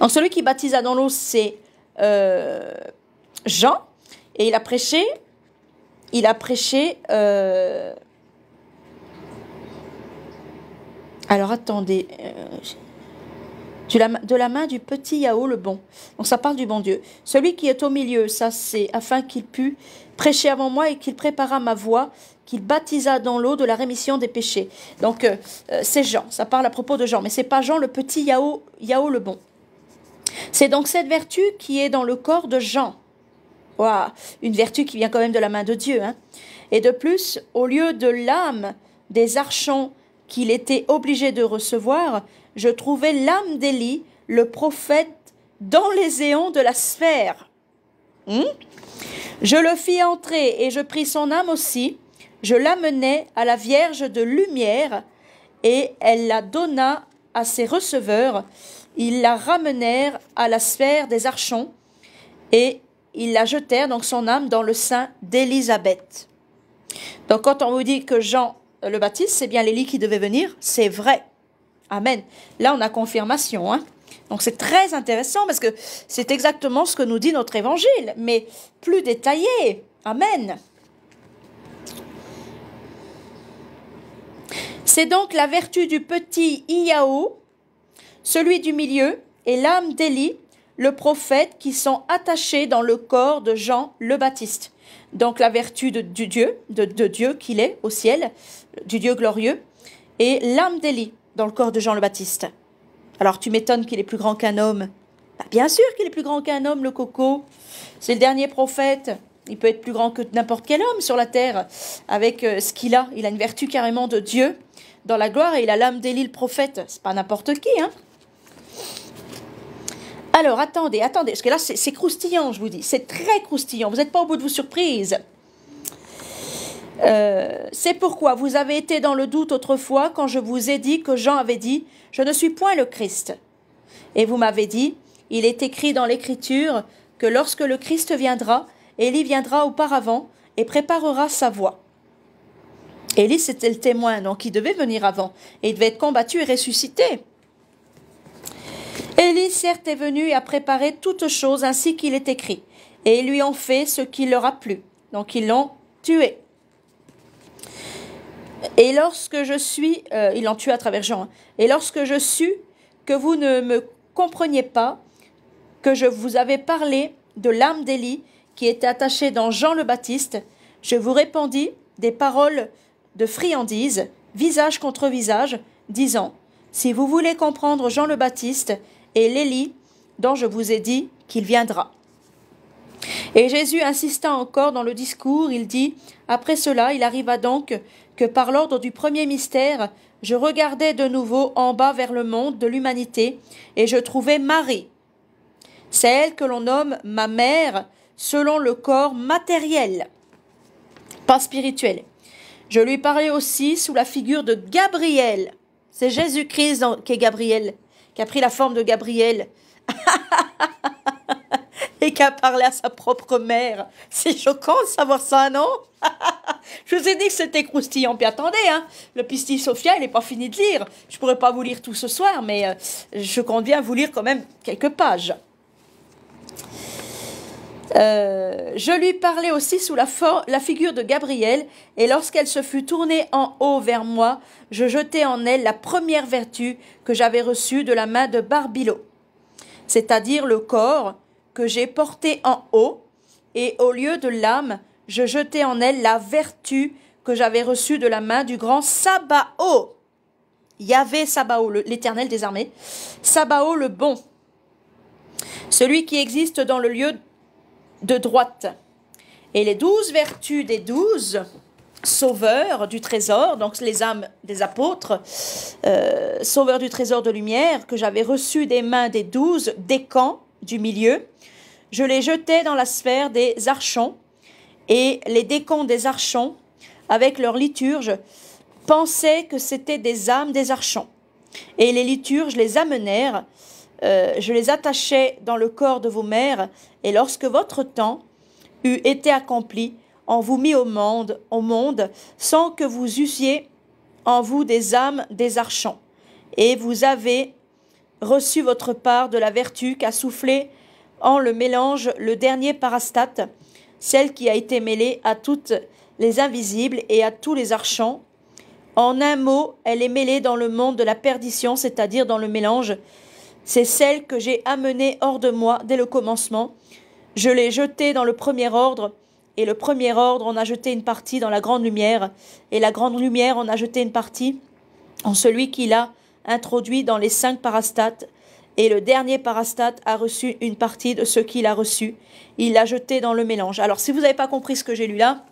Donc celui qui baptisa dans l'eau, c'est euh, Jean, et il a prêché, il a prêché. Euh, Alors attendez, euh, de, la, de la main du petit Yao le bon. Donc ça parle du bon Dieu. Celui qui est au milieu, ça c'est afin qu'il pût prêcher avant moi et qu'il prépara ma voix, qu'il baptisa dans l'eau de la rémission des péchés. Donc c'est Jean, ça parle à propos de Jean, mais c'est pas Jean le petit Yao, le bon. C'est donc cette vertu qui est dans le corps de Jean. une vertu qui vient quand même de la main de Dieu. Hein. Et de plus, au lieu de l'âme des archons qu'il était obligé de recevoir, je trouvais l'âme d'Élie, le prophète, dans les éons de la sphère. Hmm? je le fis entrer et je pris son âme aussi. Je l'amenai à la Vierge de lumière et elle la donna à ses receveurs ils la ramenèrent à la sphère des archons et ils la jetèrent, donc son âme, dans le sein d'Élisabeth. Donc quand on vous dit que Jean le Baptiste, c'est bien l'Élie qui devait venir, c'est vrai. Amen. Là, on a confirmation. Hein. Donc c'est très intéressant parce que c'est exactement ce que nous dit notre évangile, mais plus détaillé. Amen. C'est donc la vertu du petit Iao celui du milieu est l'âme d'Élie, le prophète, qui sont attachés dans le corps de Jean le Baptiste. Donc la vertu du Dieu, de, Dieu qu'il est au ciel, du Dieu glorieux, et l'âme d'Élie dans le corps de Jean le Baptiste. Alors tu m'étonnes qu'il est plus grand qu'un homme. Bah, bien sûr qu'il est plus grand qu'un homme, le coco. C'est le dernier prophète. Il peut être plus grand que n'importe quel homme sur la terre, avec euh, ce qu'il a. Il a une vertu carrément de Dieu dans la gloire et il a l'âme d'Élie le prophète. C'est pas n'importe qui, hein. Alors, attendez, attendez, parce que là, c'est croustillant, je vous dis. C'est très croustillant. Vous n'êtes pas au bout de vos surprises. Euh, c'est pourquoi vous avez été dans le doute autrefois quand je vous ai dit que Jean avait dit Je ne suis point le Christ. Et vous m'avez dit Il est écrit dans l'Écriture que lorsque le Christ viendra, Élie viendra auparavant et préparera sa voie. Élie, c'était le témoin, donc il devait venir avant. Et il devait être combattu et ressuscité. Élie certes est venu et a préparé toutes choses ainsi qu'il est écrit, et ils lui ont fait ce qui leur a plu. Donc ils l'ont tué. Et lorsque je suis, euh, il l'ont tué à travers Jean, hein. et lorsque je sus que vous ne me compreniez pas, que je vous avais parlé de l'âme d'Élie qui était attachée dans Jean le Baptiste, je vous répondis des paroles de friandise, visage contre visage, disant, si vous voulez comprendre Jean le Baptiste, et l'Élie dont je vous ai dit qu'il viendra. Et Jésus insista encore dans le discours, il dit Après cela, il arriva donc que par l'ordre du premier mystère, je regardais de nouveau en bas vers le monde de l'humanité, et je trouvais Marie, celle que l'on nomme ma mère, selon le corps matériel, pas spirituel. Je lui parlais aussi sous la figure de Gabriel. C'est Jésus-Christ qui est Gabriel a pris la forme de Gabriel *laughs* et qui a parlé à sa propre mère. C'est choquant de savoir ça, non *laughs* Je vous ai dit que c'était croustillant, puis attendez, hein. le Pistil Sophia, il n'est pas fini de lire. Je pourrais pas vous lire tout ce soir, mais euh, je compte bien vous lire quand même quelques pages. Euh, je lui parlais aussi sous la, la figure de Gabriel et lorsqu'elle se fut tournée en haut vers moi, je jetai en elle la première vertu que j'avais reçue de la main de Barbilo, c'est-à-dire le corps que j'ai porté en haut, et au lieu de l'âme, je jetai en elle la vertu que j'avais reçue de la main du grand Sabao. avait Sabao, l'éternel des armées, Sabao le bon, celui qui existe dans le lieu de droite. Et les douze vertus des douze sauveurs du trésor, donc les âmes des apôtres, euh, sauveurs du trésor de lumière que j'avais reçu des mains des douze décans du milieu, je les jetais dans la sphère des archons, et les décans des archons, avec leur liturges, pensaient que c'était des âmes des archons. Et les liturges les amenèrent euh, je les attachais dans le corps de vos mères, et lorsque votre temps eut été accompli, on vous mit au monde, au monde, sans que vous eussiez en vous des âmes des archants, Et vous avez reçu votre part de la vertu qu'a soufflé en le mélange le dernier parastate, celle qui a été mêlée à toutes les invisibles et à tous les archants. En un mot, elle est mêlée dans le monde de la perdition, c'est-à-dire dans le mélange c'est celle que j'ai amenée hors de moi dès le commencement. Je l'ai jetée dans le premier ordre, et le premier ordre en a jeté une partie dans la grande lumière, et la grande lumière en a jeté une partie en celui qui l'a introduit dans les cinq parastates, et le dernier parastate a reçu une partie de ce qu'il a reçu. Il l'a jetée dans le mélange. Alors, si vous n'avez pas compris ce que j'ai lu là,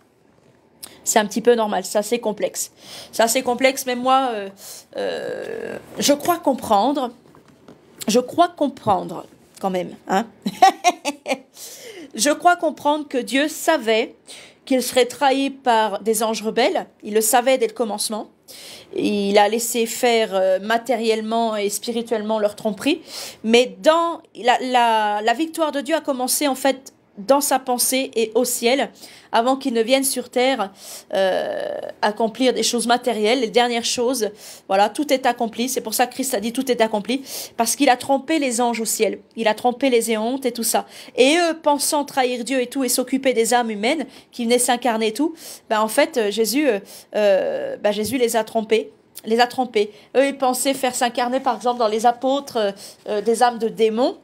c'est un petit peu normal, ça c'est complexe. Ça c'est complexe, mais moi, euh, euh, je crois comprendre, je crois comprendre quand même. Hein. *laughs* je crois comprendre que Dieu savait qu'il serait trahi par des anges rebelles. Il le savait dès le commencement. Il a laissé faire euh, matériellement et spirituellement leur tromperie. Mais dans la victoire de Dieu a commencé en fait dans sa pensée et au ciel, avant qu'il ne vienne sur terre euh, accomplir des choses matérielles, les dernières choses. Voilà, tout est accompli. C'est pour ça que Christ a dit tout est accompli, parce qu'il a trompé les anges au ciel. Il a trompé les éontes et tout ça. Et eux, pensant trahir Dieu et tout, et s'occuper des âmes humaines qui venaient s'incarner et tout, ben en fait, euh, Jésus, euh, ben, Jésus les a trompés les a trompés. Eux, ils pensaient faire s'incarner, par exemple, dans les apôtres des âmes de démons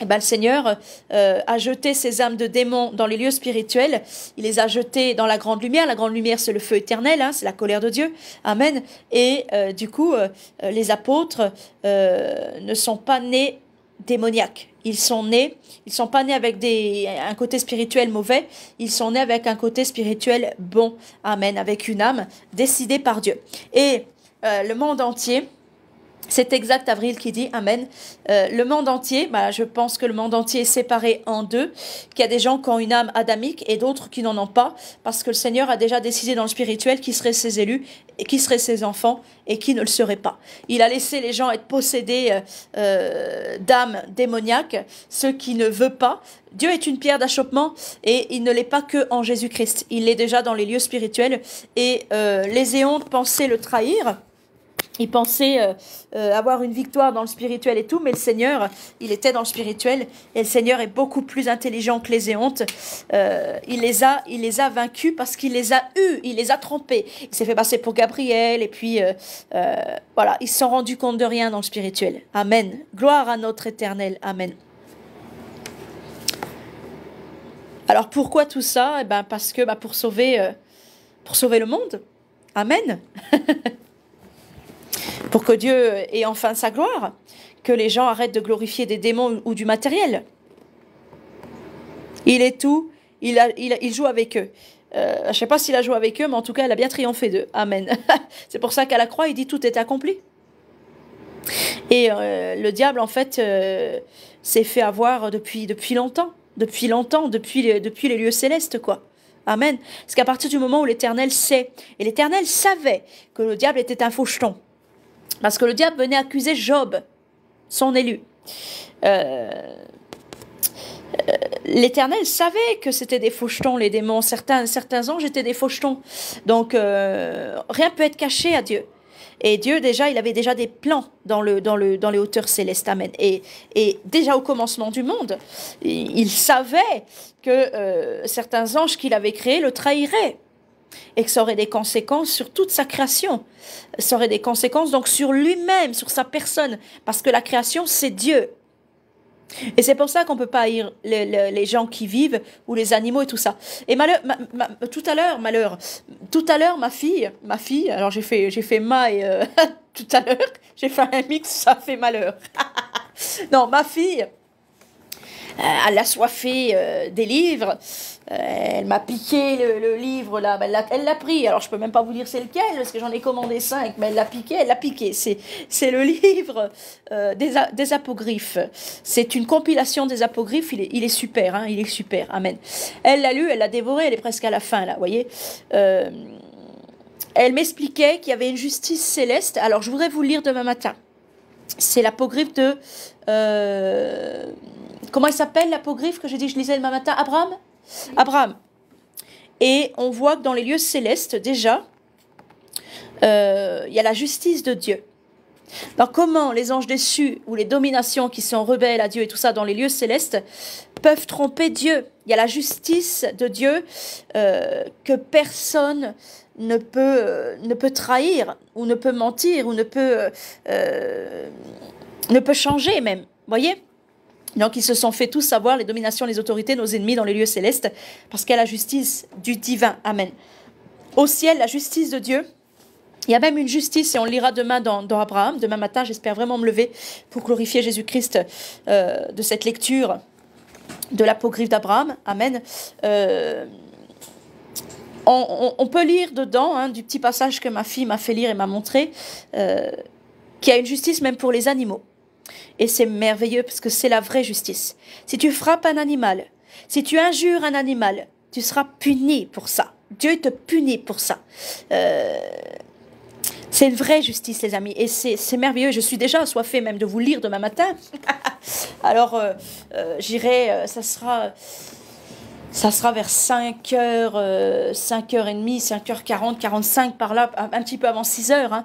eh ben, le Seigneur euh, a jeté ces âmes de démons dans les lieux spirituels. Il les a jetées dans la grande lumière. La grande lumière, c'est le feu éternel, hein, c'est la colère de Dieu. Amen. Et euh, du coup, euh, les apôtres ne sont pas nés démoniaques. Ils sont nés, ils sont pas nés avec un côté spirituel mauvais, ils sont nés avec un côté spirituel bon. Amen. Avec une âme décidée par Dieu. Et le monde entier c'est exact, Avril qui dit Amen. Euh, le monde entier, bah, je pense que le monde entier est séparé en deux, qu'il y a des gens qui ont une âme adamique et d'autres qui n'en ont pas, parce que le Seigneur a déjà décidé dans le spirituel qui seraient ses élus, et qui seraient ses enfants et qui ne le seraient pas. Il a laissé les gens être possédés euh, euh d'âmes démoniaques, ceux qui ne veulent pas. Dieu est une pierre d'achoppement et il ne l'est pas que en Jésus-Christ. Il l'est déjà dans les lieux spirituels et euh, les éons pensaient le trahir il pensait euh, euh, avoir une victoire dans le spirituel et tout, mais le Seigneur, il était dans le spirituel, et le Seigneur est beaucoup plus intelligent que les éhontes. Euh, il, les a, il les a vaincus parce qu'il les a eus, il les a trompés. Il s'est fait passer pour Gabriel, et puis voilà, ils se sont rendus compte de rien dans le spirituel. Amen. Gloire à notre éternel. Amen. Alors pourquoi tout ça eh ben Parce que bah, pour, sauver, pour sauver le monde. Amen. *laughs* pour que Dieu ait enfin sa gloire, que les gens arrêtent de glorifier des démons ou du matériel. Il est tout, il, il, joue avec eux. Euh, je ne sais pas s'il a joué avec eux, mais en tout cas, il a bien triomphé d'eux. Amen. *laughs* C'est pour ça qu'à la croix, il dit tout est accompli. Et euh, le diable, en fait, euh, s'est fait avoir depuis, depuis longtemps, depuis longtemps, depuis, les, depuis les lieux célestes, quoi. Amen. Parce qu'à partir du moment où l'Éternel sait, et l'Éternel savait que le diable était un faucheton, parce que le diable venait accuser Job, son élu. Euh, euh, L'Éternel savait que c'était des fauchetons, les démons. Certains, anges étaient des fauchetons. Donc, euh, rien rien peut être caché à Dieu. Et Dieu, déjà, il avait déjà des plans dans, les hauteurs célestes. Amen. Et, déjà au commencement du monde, il savait que certains anges qu'il avait créés le trahiraient et que ça aurait des conséquences sur toute sa création. Ça aurait des conséquences donc sur lui-même, sur sa personne, parce que la création, c'est Dieu. Et c'est pour ça qu'on ne peut pas haïr les, gens qui vivent ou les animaux et tout ça. Et malheur, tout à l'heure, malheur, tout à l'heure, ma fille, ma fille, alors j'ai fait, j'ai fait euh, *laughs* tout à l'heure, *laughs* j'ai fait un mix, ça fait malheur. *laughs* non, ma fille, euh, elle a soifé euh, des livres euh, elle m'a piqué le, livre là, ben, elle l'a pris. Alors je peux même pas vous dire c'est lequel parce que j'en ai commandé cinq, mais elle l'a piqué, elle l'a piqué. C'est le *laughs* livre euh, des, des, apogryphes. C'est une compilation des apogryphes. Il est, il est super, hein. il est super. Amen. Elle l'a lu, elle l'a dévoré, elle est presque à la fin là, voyez. Euh, elle m'expliquait qu'il y avait une justice céleste. Alors je voudrais vous le lire demain matin. C'est l'apogryphe de comment il s'appelle l'apogriffe que j'ai dit je lisais demain matin. Abraham. Mm. Abraham. Et on voit que dans les lieux célestes, déjà, euh, il y a la justice de Dieu. Alors comment les anges déçus ou les dominations qui sont rebelles à Dieu et tout ça dans les lieux célestes peuvent tromper Dieu Il y a la justice de Dieu euh, que personne ne peut, euh, ne peut trahir ou ne peut mentir ou ne peut, ne peut changer même. Voyez donc ils se sont fait tous savoir, les dominations, les autorités, nos ennemis dans les lieux célestes, parce qu'il a la justice du divin. Amen. Au ciel, la justice de Dieu. Il y a même une justice, et on lira demain dans, Abraham. Demain matin, j'espère vraiment me lever pour glorifier Jésus-Christ euh, de cette lecture de l'apogriffe d'Abraham. Amen. Euh, on, peut lire dedans, hein, du petit passage que ma fille m'a fait lire et m'a montré, euh, qu'il y a une justice même pour les animaux. Et c'est merveilleux parce que c'est la vraie justice. Si tu frappes un animal, si tu injures un animal, tu seras puni pour ça. Dieu te punit pour ça. Euh, c'est une vraie justice, les amis. Et c'est merveilleux. Je suis déjà assoiffée même de vous lire demain matin. *laughs* Alors, euh, euh, j'irai, ça sera... Ça sera vers 5h, 5h30, 5h40, 45 par là, un, petit peu avant 6h hein,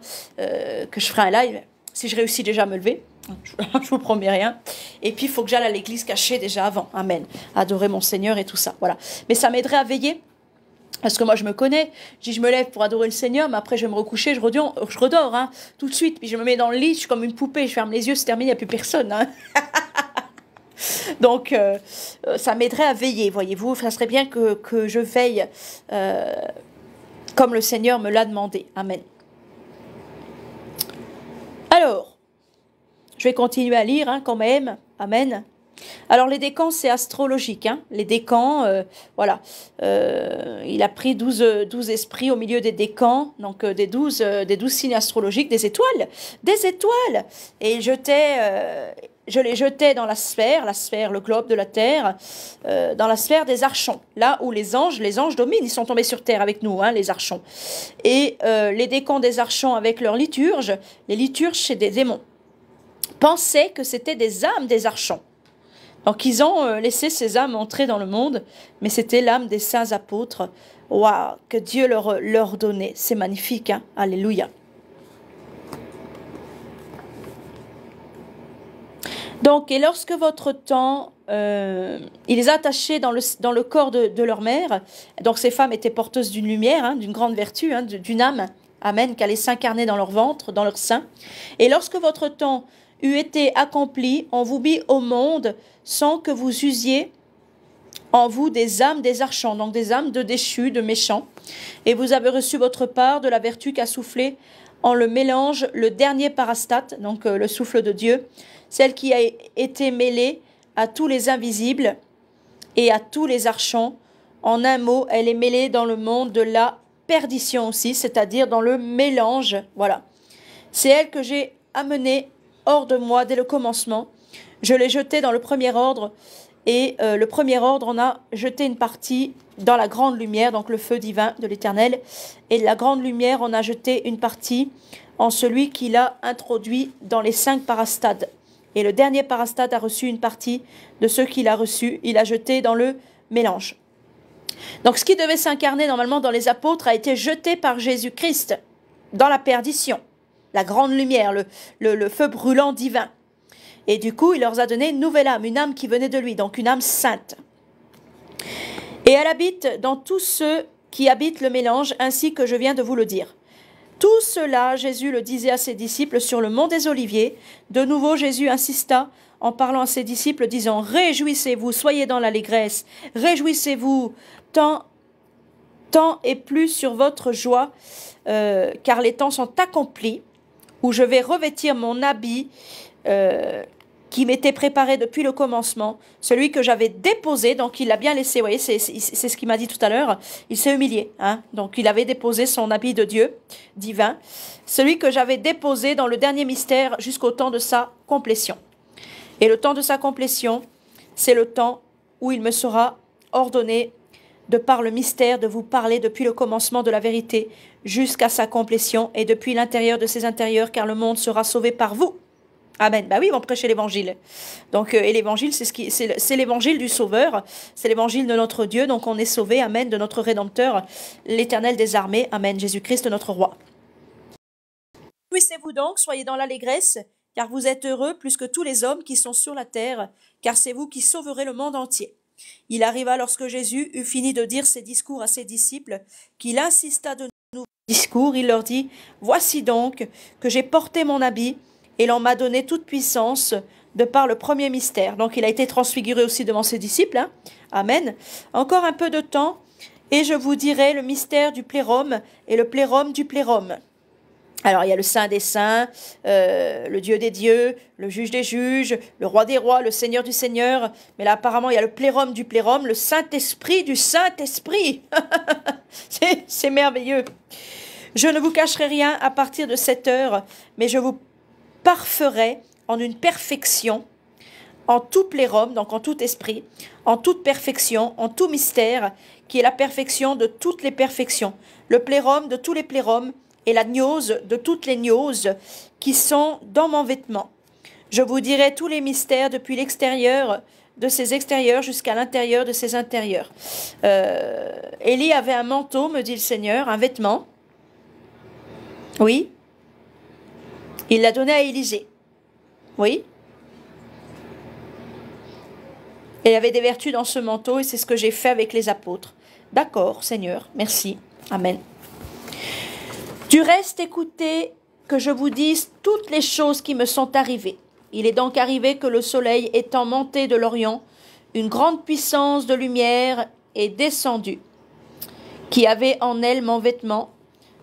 que je ferai un live, si je réussis déjà à me lever. *laughs* je vous promets rien. Et puis, il faut que j'aille à l'église cachée déjà avant. Amen. Adorer mon Seigneur et tout ça. Voilà. Mais ça m'aiderait à veiller. Parce que moi, je me connais. Je je me lève pour adorer le Seigneur, mais après, je vais me recoucher, je, redors, je redors hein, tout de suite. Puis, je me mets dans le lit, je suis comme une poupée, je ferme les yeux, c'est terminé, il n'y a plus personne. Hein. *laughs* Donc, euh, euh, ça m'aiderait à veiller, voyez-vous. Ça serait bien que, que je veille euh, comme le Seigneur me l'a demandé. Amen. Alors, je vais continuer à lire hein, quand même. Amen. Alors les décans, c'est astrologique. Hein les décans, euh, voilà. Euh, il a pris 12, 12, esprits au milieu des décans, donc euh, des, 12, des 12 signes astrologiques, des étoiles. Des étoiles Et il jetait, je les jetais dans la sphère, la sphère, le globe de la Terre, dans la sphère des archons, là où les anges, les anges dominent, ils sont tombés sur Terre avec nous, hein, les archons. Et les décans des archons avec leurs liturges, les liturges, c'est des démons pensaient que c'était des âmes des archons. Donc ils ont euh, laissé ces âmes entrer dans le monde, mais c'était l'âme des saints apôtres. que Dieu leur, leur donnait. C'est magnifique, hein. Alléluia. Donc, et lorsque votre temps, euh, il les attachait dans le, dans le corps de, leur mère, donc ces femmes étaient porteuses d'une lumière, hein, d'une grande vertu, hein, d'une âme, Amen, qui allait s'incarner dans leur ventre, dans leur sein. Et lorsque votre temps eût été accompli, en vous mis au monde sans que vous usiez en vous des âmes des archons, donc des âmes de déchus, de méchants, et vous avez reçu votre part de la vertu qu'a soufflé en le mélange le dernier parastate, donc euh, le souffle de Dieu, celle qui a été mêlée à tous les invisibles et à tous les archons. En un mot, elle est mêlée dans le monde de la perdition aussi, c'est-à-dire dans le mélange. Voilà. C'est elle que j'ai amenée hors de moi dès le commencement. Je l'ai jeté dans le premier ordre et euh, le premier ordre en a jeté une partie dans la grande lumière, donc le feu divin de l'Éternel. Et la grande lumière en a jeté une partie en celui qu'il a introduit dans les cinq parastades. Et le dernier parastade a reçu une partie de ce qu'il a reçu. Il a jeté dans le mélange. Donc ce qui devait s'incarner normalement dans les apôtres a été jeté par Jésus-Christ dans la perdition la grande lumière, le, feu brûlant divin. Et du coup, il leur a donné une nouvelle âme, une âme qui venait de lui, donc une âme sainte. Et elle habite dans tous ceux qui habitent le mélange, ainsi que je viens de vous le dire. Tout cela, Jésus le disait à ses disciples sur le mont des Oliviers. De nouveau, Jésus insista en parlant à ses disciples, disant Réjouissez-vous, soyez dans l'allégresse, réjouissez-vous, tant, et plus sur votre joie, euh, car les temps sont accomplis où je vais revêtir mon habit euh, qui m'était préparé depuis le commencement, celui que j'avais déposé, donc il l'a bien laissé, vous voyez, c'est ce qu'il m'a dit tout à l'heure, il s'est humilié, hein, donc il avait déposé son habit de Dieu divin, celui que j'avais déposé dans le dernier mystère jusqu'au temps de sa complétion. Et le temps de sa complétion, c'est le temps où il me sera ordonné de par le mystère de vous parler depuis le commencement de la vérité jusqu'à sa complétion et depuis l'intérieur de ses intérieurs, car le monde sera sauvé par vous. Amen. Ben oui, ils vont prêcher l'évangile. Donc, euh, et l'évangile, c'est ce qui, c'est l'évangile du Sauveur, c'est l'évangile de notre Dieu. Donc, on est sauvé. Amen. De notre Rédempteur, l'Éternel des armées. Amen. Jésus-Christ, notre Roi. puissez vous donc, soyez dans l'allégresse, car vous êtes heureux plus que tous les hommes qui sont sur la terre, car c'est vous qui sauverez le monde entier. Il arriva lorsque Jésus eut fini de dire ses discours à ses disciples, qu'il insista de nouveau discours. Il leur dit, Voici donc que j'ai porté mon habit, et l'on m'a donné toute puissance de par le premier mystère. Donc il a été transfiguré aussi devant ses disciples. Hein. Amen. Encore un peu de temps, et je vous dirai le mystère du plérum et le plérum du plérum. Alors il y a le Saint des Saints, euh, le Dieu des dieux, le Juge des juges, le Roi des rois, le Seigneur du Seigneur. Mais là apparemment il y a le Plérum du Plérum, le Saint-Esprit du Saint-Esprit. *laughs* C'est merveilleux. Je ne vous cacherai rien à partir de cette heure, mais je vous parferai en une perfection, en tout Plérum, donc en tout esprit, en toute perfection, en tout mystère, qui est la perfection de toutes les perfections, le Plérum de tous les Plérums, et la gnose de toutes les gnoses qui sont dans mon vêtement. Je vous dirai tous les mystères depuis l'extérieur de ses extérieurs jusqu'à l'intérieur de ses intérieurs. Euh, Élie avait un manteau, me dit le Seigneur, un vêtement. Oui. Il l'a donné à Élisée. Oui. Il avait des vertus dans ce manteau et c'est ce que j'ai fait avec les apôtres. D'accord, Seigneur, merci. Amen. « Tu reste, écoutez que je vous dise toutes les choses qui me sont arrivées. Il est donc arrivé que le soleil étant monté de l'Orient, une grande puissance de lumière est descendue, qui avait en elle mon vêtement,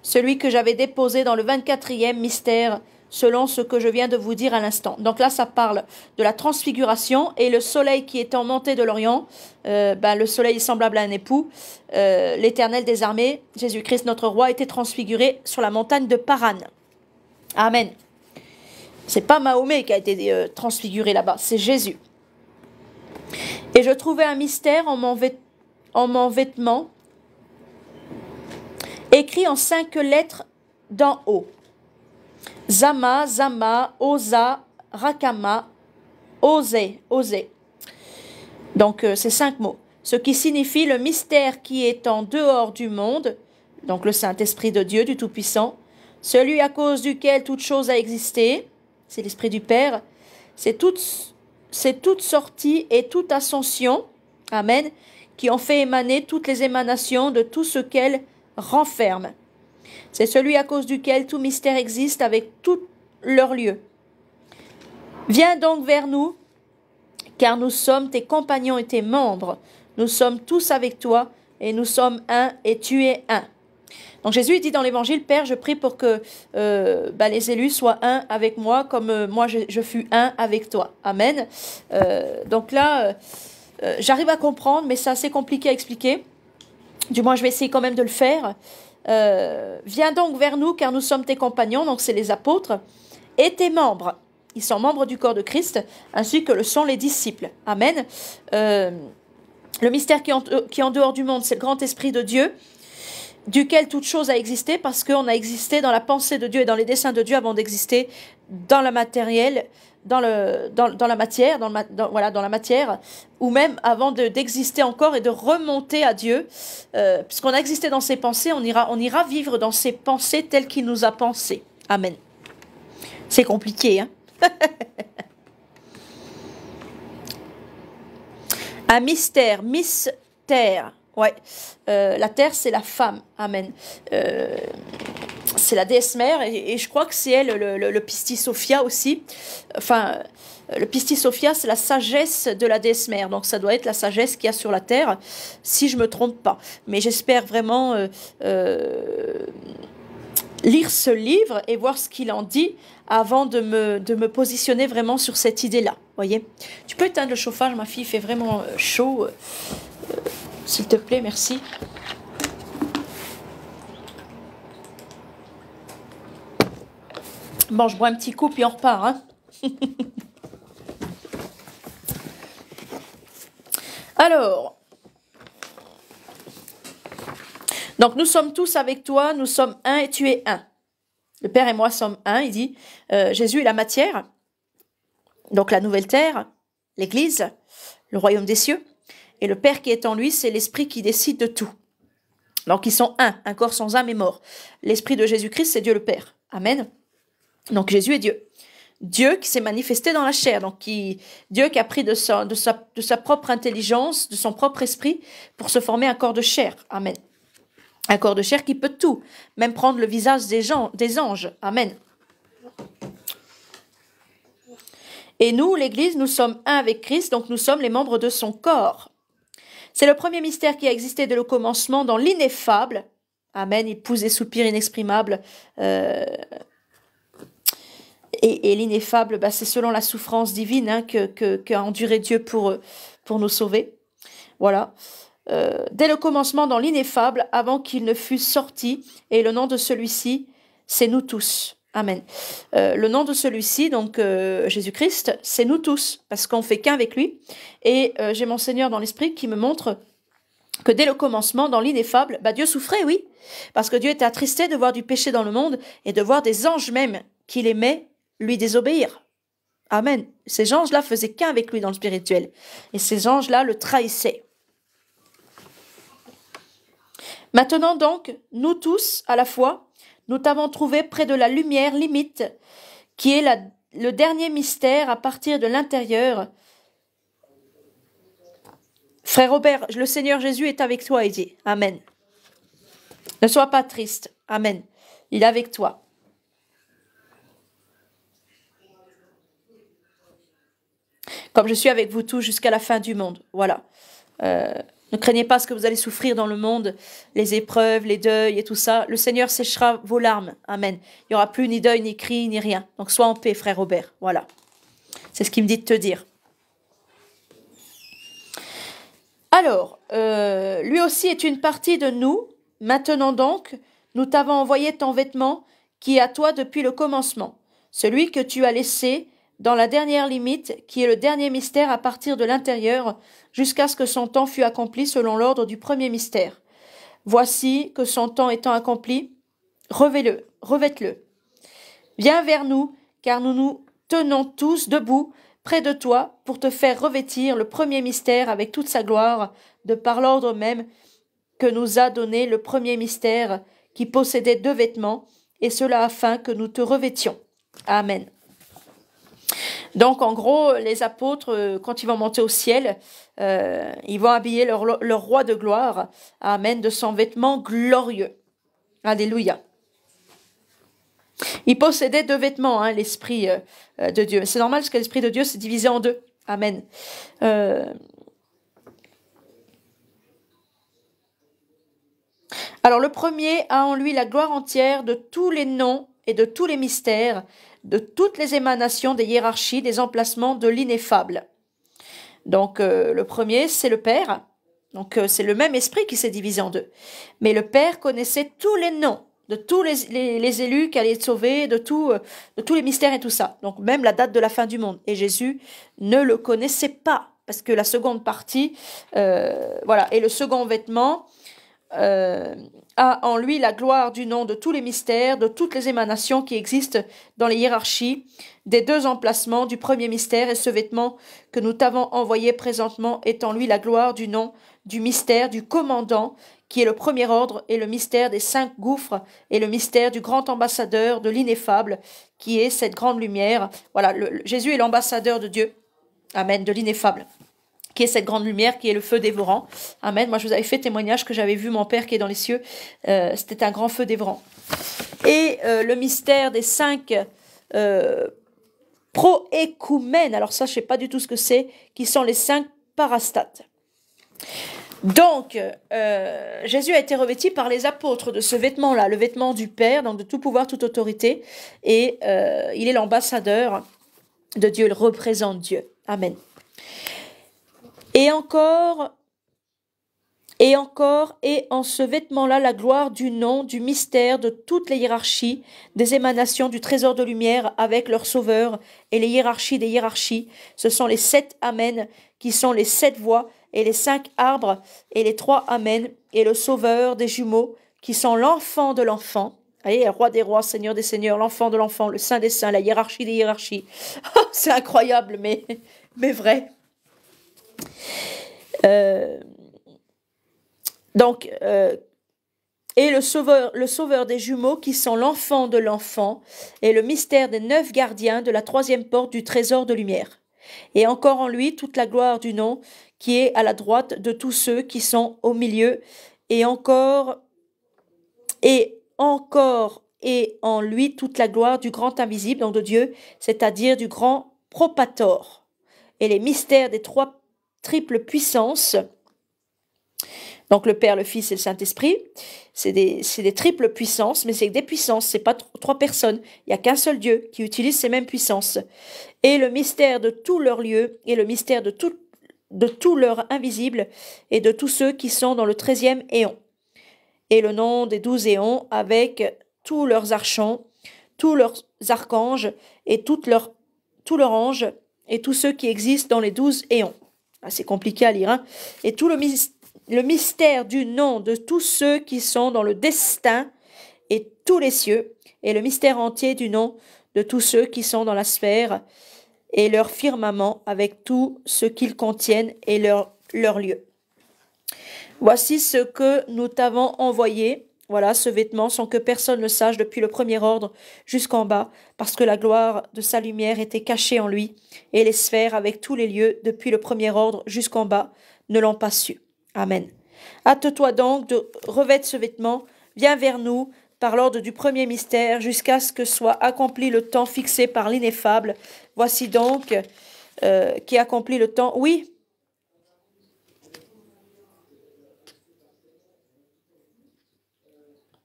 celui que j'avais déposé dans le 24e mystère selon ce que je viens de vous dire à l'instant. Donc là, ça parle de la transfiguration et le soleil qui est en montée de l'Orient, euh, ben, le soleil est semblable à un époux, euh, l'éternel des armées, Jésus-Christ notre roi, était transfiguré sur la montagne de Paran. Amen. C'est pas Mahomet qui a été euh, transfiguré là-bas, c'est Jésus. Et je trouvais un mystère en mon vêtement, écrit en cinq lettres d'en haut. Zama, Zama, Oza, Rakama, Osé, Osé. Donc euh, ces cinq mots. Ce qui signifie le mystère qui est en dehors du monde, donc le Saint-Esprit de Dieu, du Tout-Puissant, celui à cause duquel toute chose a existé, c'est l'Esprit du Père, c'est toute, sortie et toute ascension, Amen, qui ont fait émaner toutes les émanations de tout ce qu'elle renferme. C'est celui à cause duquel tout mystère existe avec tout leur lieux. Viens donc vers nous, car nous sommes tes compagnons et tes membres. Nous sommes tous avec toi, et nous sommes un, et tu es un. Donc Jésus dit dans l'Évangile, Père, je prie pour que euh, bah, les élus soient un avec moi, comme euh, moi je, fus un avec toi. Amen. Euh, donc là, j'arrive à comprendre, mais c'est assez compliqué à expliquer. Du moins, je vais essayer quand même de le faire. Euh, viens donc vers nous car nous sommes tes compagnons, donc c'est les apôtres, et tes membres. Ils sont membres du corps de Christ, ainsi que le sont les disciples. Amen. Euh, le mystère qui qui est en dehors du monde, c'est le grand esprit de Dieu duquel toute chose a existé, parce qu'on a existé dans la pensée de Dieu et dans les desseins de Dieu avant d'exister dans la dans, le, dans, dans la matière, dans, le, voilà, dans la matière, ou même avant d'exister encore et de remonter à Dieu, euh, puisqu'on a existé dans ses pensées, on ira, on ira vivre dans ses pensées telles qu'il nous a pensé. Amen. C'est compliqué, hein *laughs* Un mystère, mystère. Ouais. Euh, la terre, c'est la femme. Amen. Euh, c'est la déesse mère, et, je crois que c'est elle, le, le, Pisti Sophia aussi. Enfin, le Pistis Sophia, c'est la sagesse de la déesse mère. Donc, ça doit être la sagesse qu'il y a sur la terre, si je me trompe pas. Mais j'espère vraiment euh, lire ce livre et voir ce qu'il en dit avant de me, de me positionner vraiment sur cette idée-là. Voyez Tu peux éteindre le chauffage, ma fille, fait vraiment chaud. S'il te plaît, merci. Bon, je bois un petit coup, puis on repart. Hein. *laughs* Alors, donc nous sommes tous avec toi, nous sommes un et tu es un. Le Père et moi sommes un, il dit. Euh, Jésus est la matière, donc la nouvelle terre, l'Église, le royaume des cieux et le Père qui est en lui, c'est l'Esprit qui décide de tout. Donc ils sont un, un corps sans âme est mort. L'Esprit de Jésus-Christ, c'est Dieu le Père. Amen. Donc Jésus est Dieu. Dieu qui s'est manifesté dans la chair, donc qui, Dieu qui a pris de sa, de sa propre intelligence, de son propre esprit, pour se former un corps de chair. Amen. Un corps de chair qui peut tout, même prendre le visage des, gens, des anges. Amen. Et nous, l'Église, nous sommes un avec Christ, donc nous sommes les membres de son corps. C'est le premier mystère qui a existé dès le commencement dans l'ineffable. Amen, épouse euh, et soupir inexprimable. et, l'ineffable, bah, c'est selon la souffrance divine hein, qu'a enduré Dieu pour, pour nous sauver. Voilà. Euh, dès le commencement dans l'ineffable, avant qu'il ne fût sorti, et le nom de celui-ci, c'est nous tous. Amen. Euh, le nom de celui-ci, donc euh, Jésus-Christ, c'est nous tous, parce qu'on fait qu'un avec lui. Et euh, j'ai mon Seigneur dans l'esprit qui me montre que dès le commencement, dans l'ineffable, bah, Dieu souffrait, oui, parce que Dieu était attristé de voir du péché dans le monde et de voir des anges même qu'il aimait lui désobéir. Amen. Ces anges-là faisaient qu'un avec lui dans le spirituel, et ces anges-là le trahissaient. Maintenant donc, nous tous, à la fois, nous t'avons trouvé près de la lumière limite, qui est le dernier mystère à partir de l'intérieur. Frère Robert, le Seigneur Jésus est avec toi, Eddie. Amen. Ne sois pas triste. Amen. Il est avec toi. Comme je suis avec vous tous jusqu'à la fin du monde. Voilà. Euh, ne craignez pas ce que vous allez souffrir dans le monde, les épreuves, les deuils et tout ça. Le Seigneur séchera vos larmes. Amen. Il n'y aura plus ni deuil, ni cri, ni rien. Donc sois en paix, frère Robert. Voilà. C'est ce qu'il me dit de te dire. Alors, euh, lui aussi est une partie de nous. Maintenant donc, nous t'avons envoyé ton vêtement qui est à toi depuis le commencement, celui que tu as laissé dans la dernière limite, qui est le dernier mystère à partir de l'intérieur, jusqu'à ce que son temps fût accompli selon l'ordre du premier mystère. Voici que son temps étant accompli, revêt-le, revête-le. Viens vers nous, car nous nous tenons tous debout près de toi pour te faire revêtir le premier mystère avec toute sa gloire, de par l'ordre même que nous a donné le premier mystère qui possédait deux vêtements, et cela afin que nous te revêtions. Amen. Donc en gros, les apôtres, euh, quand ils vont monter au ciel, euh, ils vont habiller leur, roi de gloire, Amen, de son vêtement glorieux. Alléluia. Il possédait deux vêtements, hein, l'Esprit euh, de Dieu. C'est normal parce que l'Esprit de Dieu s'est divisé en deux. Amen. Alors le premier a en lui la gloire entière de tous les noms et de tous les mystères, de toutes les émanations des hiérarchies des emplacements de l'ineffable. Donc euh, le premier, c'est le Père. Donc euh, c'est le même esprit qui s'est divisé en deux. Mais le Père connaissait tous les noms de tous les, élus qui allaient être sauvés, de, tout, euh, de tous les mystères et tout ça. Donc même la date de la fin du monde. Et Jésus ne le connaissait pas. Parce que la seconde partie, voilà, et le second vêtement, a en lui la gloire du nom de tous les mystères, de toutes les émanations qui existent dans les hiérarchies, des deux emplacements du premier mystère et ce vêtement que nous t'avons envoyé présentement est en lui la gloire du nom du mystère du commandant qui est le premier ordre et le mystère des cinq gouffres et le mystère du grand ambassadeur de l'ineffable qui est cette grande lumière. Voilà, Jésus est l'ambassadeur de Dieu. Amen, de l'ineffable qui est cette grande lumière, qui est le feu dévorant. Amen. Moi, je vous avais fait témoignage que j'avais vu mon Père qui est dans les cieux. Euh, c'était un grand feu dévorant. Et euh, le mystère des cinq euh, écoumènes alors ça, je ne sais pas du tout ce que c'est, qui sont les cinq parastates. Donc, euh, Jésus a été revêtu par les apôtres de ce vêtement-là, le vêtement du Père, donc de tout pouvoir, toute autorité, et il est l'ambassadeur de Dieu, il représente Dieu. Amen. Et encore, et encore, et en ce vêtement-là la gloire du nom, du mystère, de toutes les hiérarchies, des émanations du trésor de lumière avec leur sauveur, et les hiérarchies des hiérarchies, ce sont les sept Amen, qui sont les sept voix, et les cinq arbres, et les trois Amen, et le sauveur des jumeaux, qui sont l'enfant de l'enfant. Allez, roi des rois, seigneur des seigneurs, l'enfant de l'enfant, le saint des saints, la hiérarchie des hiérarchies. *laughs* Oh, c'est incroyable, mais, mais vrai. Euh, donc, euh, et le sauveur, le sauveur des jumeaux qui sont l'enfant de l'enfant et le mystère des neuf gardiens de la troisième porte du trésor de lumière. Et encore en lui toute la gloire du nom qui est à la droite de tous ceux qui sont au milieu et encore et encore et en lui toute la gloire du grand invisible, donc de Dieu, c'est-à-dire du grand propator. Et les mystères des trois triple puissance. Donc le Père, le Fils et le Saint-Esprit, c'est des, triples puissances, mais c'est des puissances, c'est pas trois personnes. Il y a qu'un seul Dieu qui utilise ces mêmes puissances. Et le mystère de tous leurs lieux et le mystère de tout, de tout leur invisible, et de tous ceux qui sont dans le treizième éon. Et le nom des douze éons, avec tous leurs archons, tous leurs archanges, et leurs, tous leurs anges, et tous ceux qui existent dans les douze éons. Ah, c'est compliqué à lire, hein. et tout le, mystère du nom de tous ceux qui sont dans le destin et tous les cieux, et le mystère entier du nom de tous ceux qui sont dans la sphère et leur firmament avec tout ce qu'ils contiennent et leur, leur lieu. Voici ce que nous t'avons envoyé voilà ce vêtement sans que personne ne sache depuis le premier ordre jusqu'en bas, parce que la gloire de sa lumière était cachée en lui, et les sphères avec tous les lieux depuis le premier ordre jusqu'en bas ne l'ont pas su. Amen. Hâte-toi donc de revêtre ce vêtement, viens vers nous par l'ordre du premier mystère jusqu'à ce que soit accompli le temps fixé par l'ineffable. Voici donc euh, qui accomplit le temps. Oui,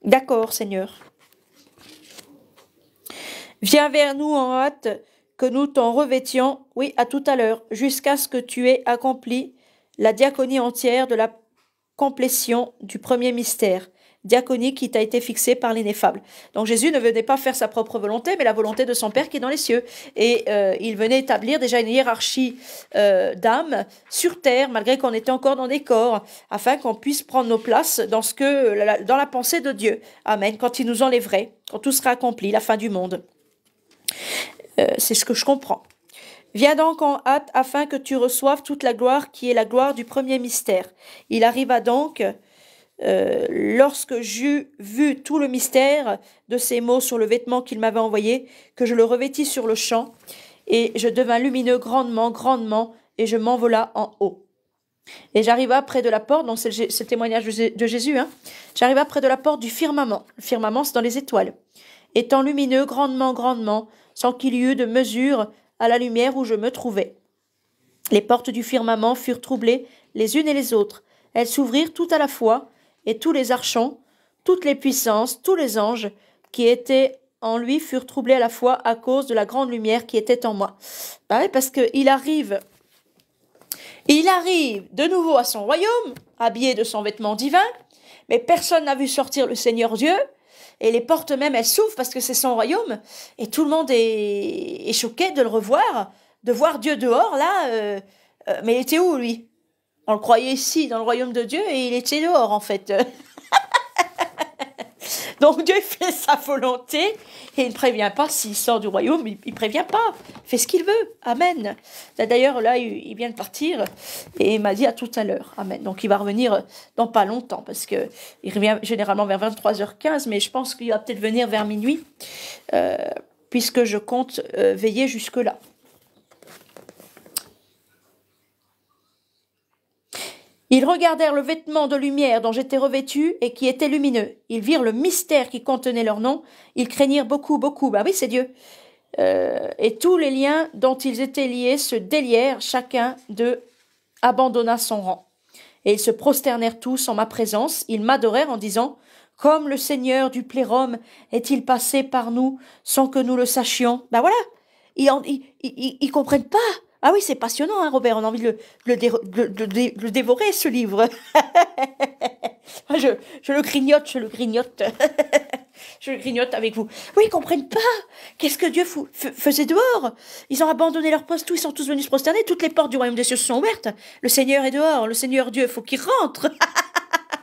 D'accord, Seigneur. Viens vers nous en hâte que nous t'en revêtions, oui, à tout à l'heure, jusqu'à ce que tu aies accompli la diaconie entière de la complétion du premier mystère diaconique qui t'a été fixée par l'ineffable. Donc Jésus ne venait pas faire sa propre volonté, mais la volonté de son Père qui est dans les cieux. Et euh, il venait établir déjà une hiérarchie euh, d'âmes sur terre, malgré qu'on était encore dans des corps, afin qu'on puisse prendre nos places dans, ce que, dans la pensée de Dieu. Amen. Quand il nous enlèverait, quand tout sera accompli, la fin du monde. Euh, c'est ce que je comprends. Viens donc en hâte afin que tu reçoives toute la gloire qui est la gloire du premier mystère. Il arriva donc euh, lorsque j'eus vu tout le mystère de ces mots sur le vêtement qu'il m'avait envoyé, que je le revêtis sur le champ, et je devins lumineux grandement, grandement, et je m'envola en haut. Et j'arrivai près de la porte, donc c'est le, témoignage de Jésus, hein, près de la porte du firmament. Le firmament, c'est dans les étoiles. Étant lumineux grandement, grandement, sans qu'il y eût de mesure à la lumière où je me trouvais. Les portes du firmament furent troublées les unes et les autres. Elles s'ouvrirent tout à la fois, et tous les archons, toutes les puissances, tous les anges qui étaient en lui furent troublés à la fois à cause de la grande lumière qui était en moi. Bah oui, parce qu'il arrive, il arrive de nouveau à son royaume, habillé de son vêtement divin, mais personne n'a vu sortir le Seigneur Dieu, et les portes même, elles s'ouvrent parce que c'est son royaume, et tout le monde est, choqué de le revoir, de voir Dieu dehors, là, euh, euh, mais il était où lui on le croyait ici, dans le royaume de Dieu, et il était dehors, en fait. *laughs* Donc Dieu fait sa volonté et il ne prévient pas s'il sort du royaume, il prévient pas, fait ce qu'il veut. Amen. D'ailleurs, là, il vient de partir et il m'a dit à tout à l'heure. Amen. Donc il va revenir dans pas longtemps parce que il revient généralement vers 23h15, mais je pense qu'il va peut-être venir vers minuit euh, puisque je compte euh, veiller jusque-là. Ils regardèrent le vêtement de lumière dont j'étais revêtu et qui était lumineux. Ils virent le mystère qui contenait leur nom. Ils craignirent beaucoup, beaucoup. Bah oui, c'est Dieu. Euh, et tous les liens dont ils étaient liés se délièrent. Chacun d'eux abandonna son rang. Et ils se prosternèrent tous en ma présence. Ils m'adorèrent en disant Comme le Seigneur du Plérum est-il passé par nous sans que nous le sachions Ben voilà Ils, ils comprennent pas ah oui, c'est passionnant, hein, Robert. On a envie de le, dévorer, ce livre. *laughs* je, le grignote, je le grignote. *laughs* je le grignote avec vous. Oui, ils comprennent pas. Qu'est-ce que Dieu faisait dehors Ils ont abandonné leur poste, ils sont tous venus se prosterner. Toutes les portes du royaume des cieux se sont ouvertes. Le Seigneur est dehors. Le Seigneur Dieu, faut qu'il rentre.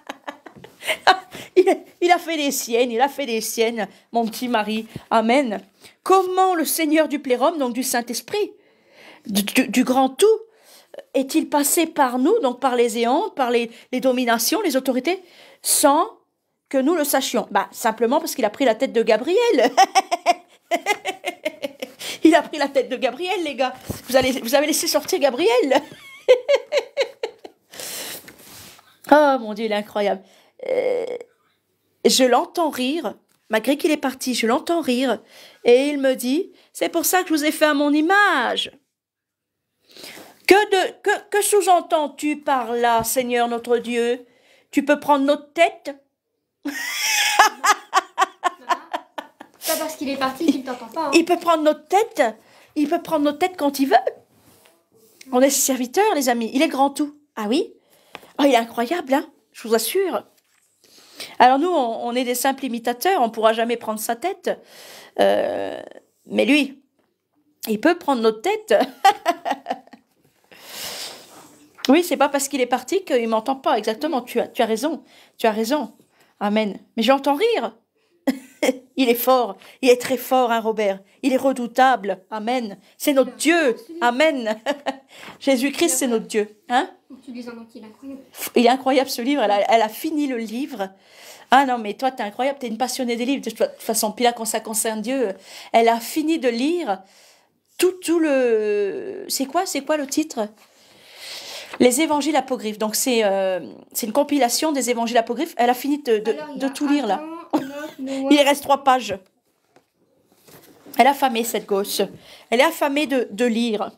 *laughs* il a fait des siennes, il a fait des siennes, mon petit mari. Amen. Comment le Seigneur du Plérum, donc du Saint-Esprit, du, grand tout est-il passé par nous, donc par les éons, par les, dominations, les autorités, sans que nous le sachions Bah simplement parce qu'il a pris la tête de Gabriel. *laughs* Il a pris la tête de Gabriel, les gars. Vous, allez, vous avez laissé sortir Gabriel. *laughs* oh mon Dieu, il est incroyable. Euh, je l'entends rire, malgré qu'il est parti, je l'entends rire. Et il me dit, c'est pour ça que je vous ai fait à mon image. Que, que, que sous-entends-tu par là, Seigneur notre Dieu Tu peux prendre notre tête Pas parce qu'il est parti qu'il ne t'entend pas. Hein. Il peut prendre notre tête. Il peut prendre notre tête quand il veut. On est ses serviteurs, les amis. Il est grand tout. Ah oui Oh, il est incroyable, hein Je vous assure. Alors nous, on, est des simples imitateurs. On ne pourra jamais prendre sa tête. Euh, mais lui, il peut prendre notre tête. *laughs* Oui, c'est pas parce qu'il est parti qu'il m'entend pas. Exactement. Tu as, tu as raison. Tu as raison. Amen. Mais j'entends rire. *laughs* il est fort. Il est très fort, hein, Robert. Il est redoutable. Amen. C'est notre Dieu. Amen. *laughs* Jésus-Christ, c'est notre Dieu. Hein il est incroyable. ce livre. Elle a, fini le livre. Ah non, mais toi, tu es incroyable. Tu es une passionnée des livres. De toute façon, puis quand ça concerne Dieu, elle a fini de lire tout, tout le. C'est quoi, c'est quoi le titre les évangiles apogryphes, Donc, euh, c'est une compilation des évangiles apogryphes. Elle a fini de, tout lire, là. Il reste trois pages. Elle est affamée, cette gauche. Elle est affamée de, lire.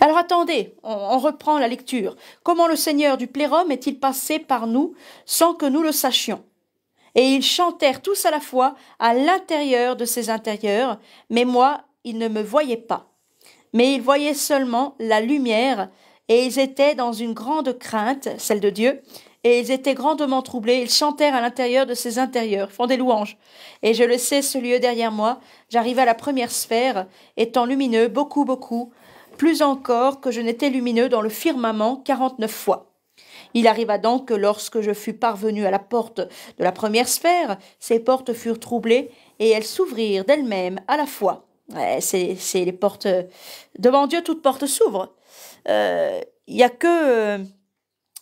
Alors attendez, on, reprend la lecture. Comment le Seigneur du Plérum est-il passé par nous sans que nous le sachions Et ils chantèrent tous à la fois à l'intérieur de ses intérieurs, mais moi, ils ne me voyaient pas mais ils voyaient seulement la lumière, et ils étaient dans une grande crainte, celle de Dieu, et ils étaient grandement troublés, ils chantèrent à l'intérieur de ces intérieurs, font des louanges. Et je le sais, ce lieu derrière moi, j'arrive à la première sphère, étant lumineux, beaucoup, beaucoup, plus encore que je n'étais lumineux dans le firmament quarante-neuf fois. Il arriva donc que lorsque je fus parvenu à la porte de la première sphère, ces portes furent troublées, et elles s'ouvrirent d'elles-mêmes à la fois c'est les portes. Euh, devant Dieu, toute porte s'ouvre. Il euh, n'y a que.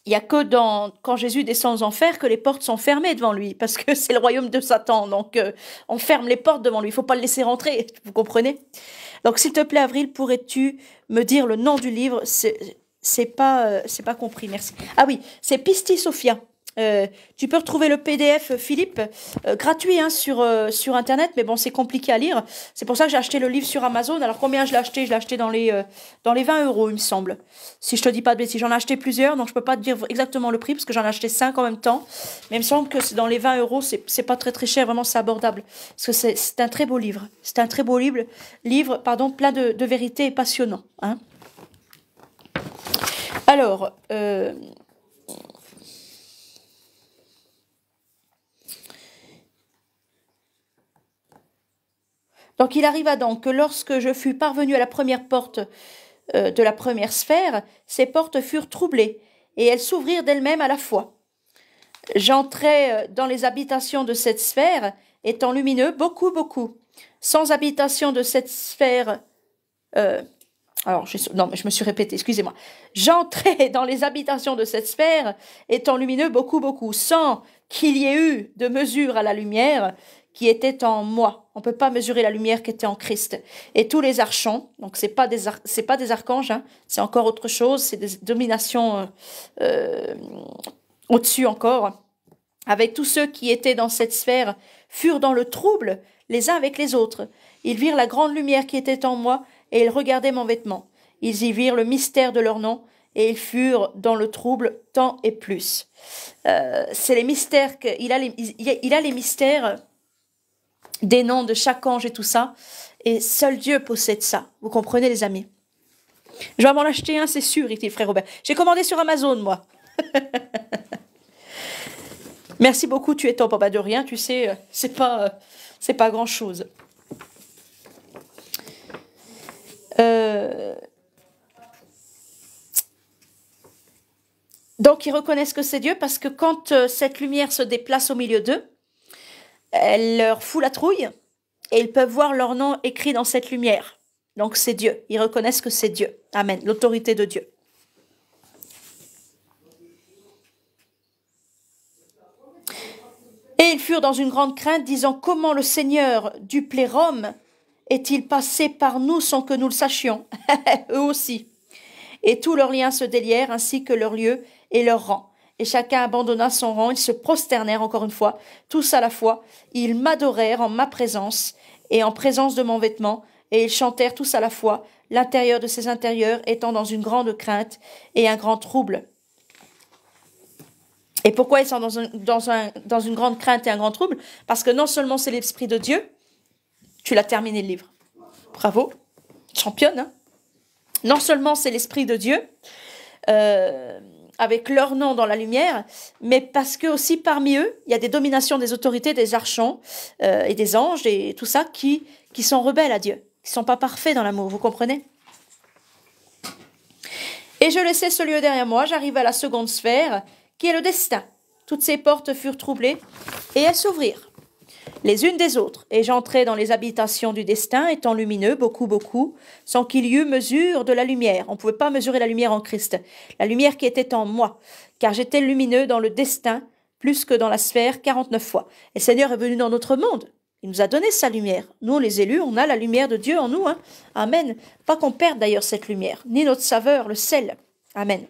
Il euh, a que dans, quand Jésus descend aux enfers que les portes sont fermées devant lui, parce que c'est le royaume de Satan. Donc, on ferme les portes devant lui. Il ne faut pas le laisser rentrer. *laughs* Vous comprenez Donc, s'il te plaît, Avril, pourrais-tu me dire le nom du livre C'est pas, c'est pas compris. Merci. Ah oui, c'est Pisti Sophia. Euh, tu peux retrouver le PDF euh, Philippe euh, gratuit hein, sur, sur internet, mais bon, c'est compliqué à lire. C'est pour ça que j'ai acheté le livre sur Amazon. Alors combien je l'ai acheté Je l'ai acheté dans les, dans les 20 euros, il me semble. Si je te dis pas de bêtises, j'en ai acheté plusieurs, donc je peux pas te dire exactement le prix parce que j'en ai acheté 5 en même temps. Mais il me semble que c'est dans les 20 euros, c'est pas très très cher, vraiment c'est abordable. Parce que c'est un très beau livre. C'est un très beau livre, livre pardon, plein de, de vérité et passionnant. Hein. Alors, Donc il arriva donc que lorsque je fus parvenu à la première porte euh, de la première sphère, ces portes furent troublées, et elles s'ouvrirent d'elles-mêmes à la fois. J'entrai euh, dans les habitations de cette sphère, étant lumineux beaucoup, beaucoup. Sans habitation de cette sphère, euh, alors, je, mais je me suis répété, excusez-moi. j'entrai *laughs* dans les habitations de cette sphère, étant lumineux beaucoup, beaucoup, sans qu'il y ait eu de mesure à la lumière, qui était en moi. On ne peut pas mesurer la lumière qui était en Christ. Et tous les archons, donc ce n'est pas, des c'est pas des archanges, hein, c'est encore autre chose, c'est des dominations euh, euh, au-dessus encore. Avec tous ceux qui étaient dans cette sphère, furent dans le trouble les uns avec les autres. Ils virent la grande lumière qui était en moi, et ils regardaient mon vêtement. Ils y virent le mystère de leur nom, et ils furent dans le trouble tant et plus. Euh, c'est les mystères qu'il a, il a les mystères des noms de chaque ange et tout ça. Et seul Dieu possède ça. Vous comprenez, les amis Je vais m'en acheter un, c'est sûr, dit frère Robert. J'ai commandé sur Amazon, moi. *laughs* Merci beaucoup, tu es ton papa de rien, tu sais, euh, c'est pas, euh, c'est pas grand chose. Euh, donc ils reconnaissent que c'est Dieu parce que quand cette lumière se déplace au milieu d'eux, elle leur fout la trouille et ils peuvent voir leur nom écrit dans cette lumière. Donc c'est Dieu. Ils reconnaissent que c'est Dieu. Amen. L'autorité de Dieu. Et ils furent dans une grande crainte, disant Comment le Seigneur du Plérum est-il passé par nous sans que nous le sachions *laughs* Eux aussi. Et tous leurs liens se délièrent, ainsi que leur lieu et leur rang et chacun abandonna son rang, ils se prosternèrent encore une fois, tous à la fois, ils m'adorèrent en ma présence et en présence de mon vêtement, et ils chantèrent tous à la fois, l'intérieur de ces intérieurs étant dans une grande crainte et un grand trouble. Et pourquoi ils sont dans, une grande crainte et un grand trouble Parce que non seulement c'est l'Esprit de Dieu, tu l'as terminé le livre. Bravo, championne. Hein. non seulement c'est l'Esprit de Dieu, euh, avec leur nom dans la lumière, mais parce que aussi parmi eux, il y a des dominations des autorités, des archons euh, et des anges et tout ça qui, qui sont rebelles à Dieu, qui sont pas parfaits dans l'amour, vous comprenez Et je laissais ce lieu derrière moi, j'arrive à la seconde sphère, qui est le destin. Toutes ces portes furent troublées et elles s'ouvrirent les unes des autres, et j'entrais dans les habitations du destin, étant lumineux, beaucoup, beaucoup, sans qu'il y eût mesure de la lumière. On ne pouvait pas mesurer la lumière en Christ, la lumière qui était en moi, car j'étais lumineux dans le destin, plus que dans la sphère, 49 fois. Et le Seigneur est venu dans notre monde. Il nous a donné sa lumière. Nous, les élus, on a la lumière de Dieu en nous. Hein. Amen. Pas qu'on perde d'ailleurs cette lumière, ni notre saveur, le sel. Amen.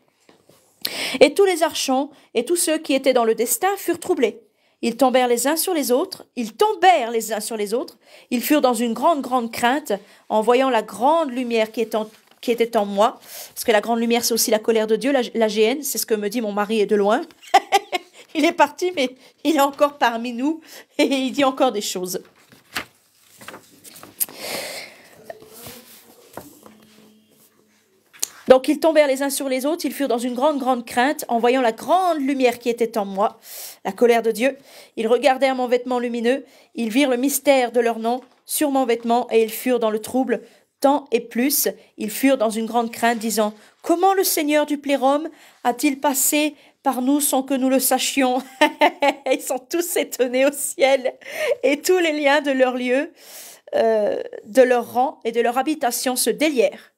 Et tous les archons et tous ceux qui étaient dans le destin furent troublés. Ils tombèrent les uns sur les autres, ils tombèrent les uns sur les autres, ils furent dans une grande, grande crainte en voyant la grande lumière qui en qui était en moi, parce que la grande lumière, c'est aussi la colère de Dieu, la, la c'est ce que me dit mon mari est de loin. *laughs* il est parti, mais il est encore parmi nous et il dit encore des choses. Donc ils tombèrent les uns sur les autres, ils furent dans une grande, grande crainte, en voyant la grande lumière qui était en moi, la colère de Dieu. Ils regardèrent mon vêtement lumineux, ils virent le mystère de leur nom sur mon vêtement, et ils furent dans le trouble, tant et plus, ils furent dans une grande crainte, disant, Comment le Seigneur du plérome a-t-il passé par nous sans que nous le sachions *laughs* Ils sont tous étonnés au ciel, et tous les liens de leur lieu, euh, de leur rang et de leur habitation se délièrent.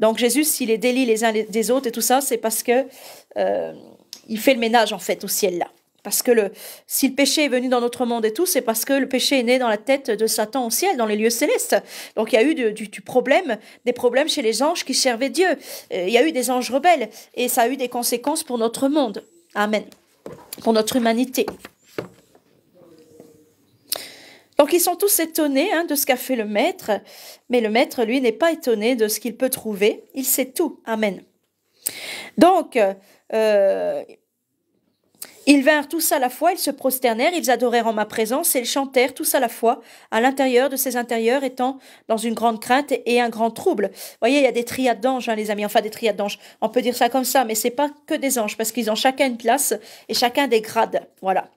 Donc Jésus, s'il est délit les uns des autres et tout ça, c'est parce que euh, il fait le ménage en fait au ciel là. Parce que le, si le péché est venu dans notre monde et tout, c'est parce que le péché est né dans la tête de Satan au ciel, dans les lieux célestes. Donc il y a eu du, problème, des problèmes chez les anges qui servaient Dieu. Euh, il y a eu des anges rebelles et ça a eu des conséquences pour notre monde. Amen. Pour notre humanité. Donc ils sont tous étonnés hein, de ce qu'a fait le maître, mais le maître, lui, n'est pas étonné de ce qu'il peut trouver. Il sait tout. Amen. Donc, euh, ils vinrent tous à la fois, ils se prosternèrent, ils adorèrent en ma présence et ils chantèrent tous à la fois, à l'intérieur de ces intérieurs étant dans une grande crainte et un grand trouble. Vous voyez, il y a des triades d'anges, hein, les amis, enfin des triades d'anges. On peut dire ça comme ça, mais ce n'est pas que des anges parce qu'ils ont chacun une place et chacun des grades. Voilà.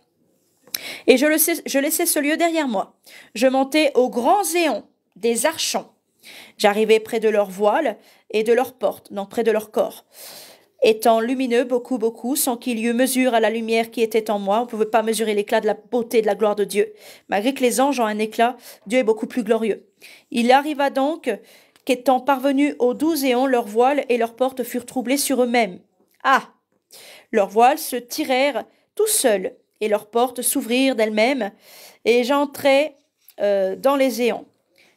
Et je, le laissais ce lieu derrière moi. Je montais aux grands éons des archons. J'arrivais près de leur voiles et de leurs portes, donc près de leur corps. Étant lumineux, beaucoup, beaucoup, sans qu'il y eût mesure à la lumière qui était en moi, on ne pouvait pas mesurer l'éclat de la beauté de la gloire de Dieu. Malgré que les anges ont un éclat, Dieu est beaucoup plus glorieux. Il arriva donc qu'étant parvenus aux douze éons, leurs voiles et leurs portes furent troublées sur eux-mêmes. Ah Leurs voiles se tirèrent tout seuls et leurs portes s'ouvrirent d'elles-mêmes, et j'entrai euh, dans les éons.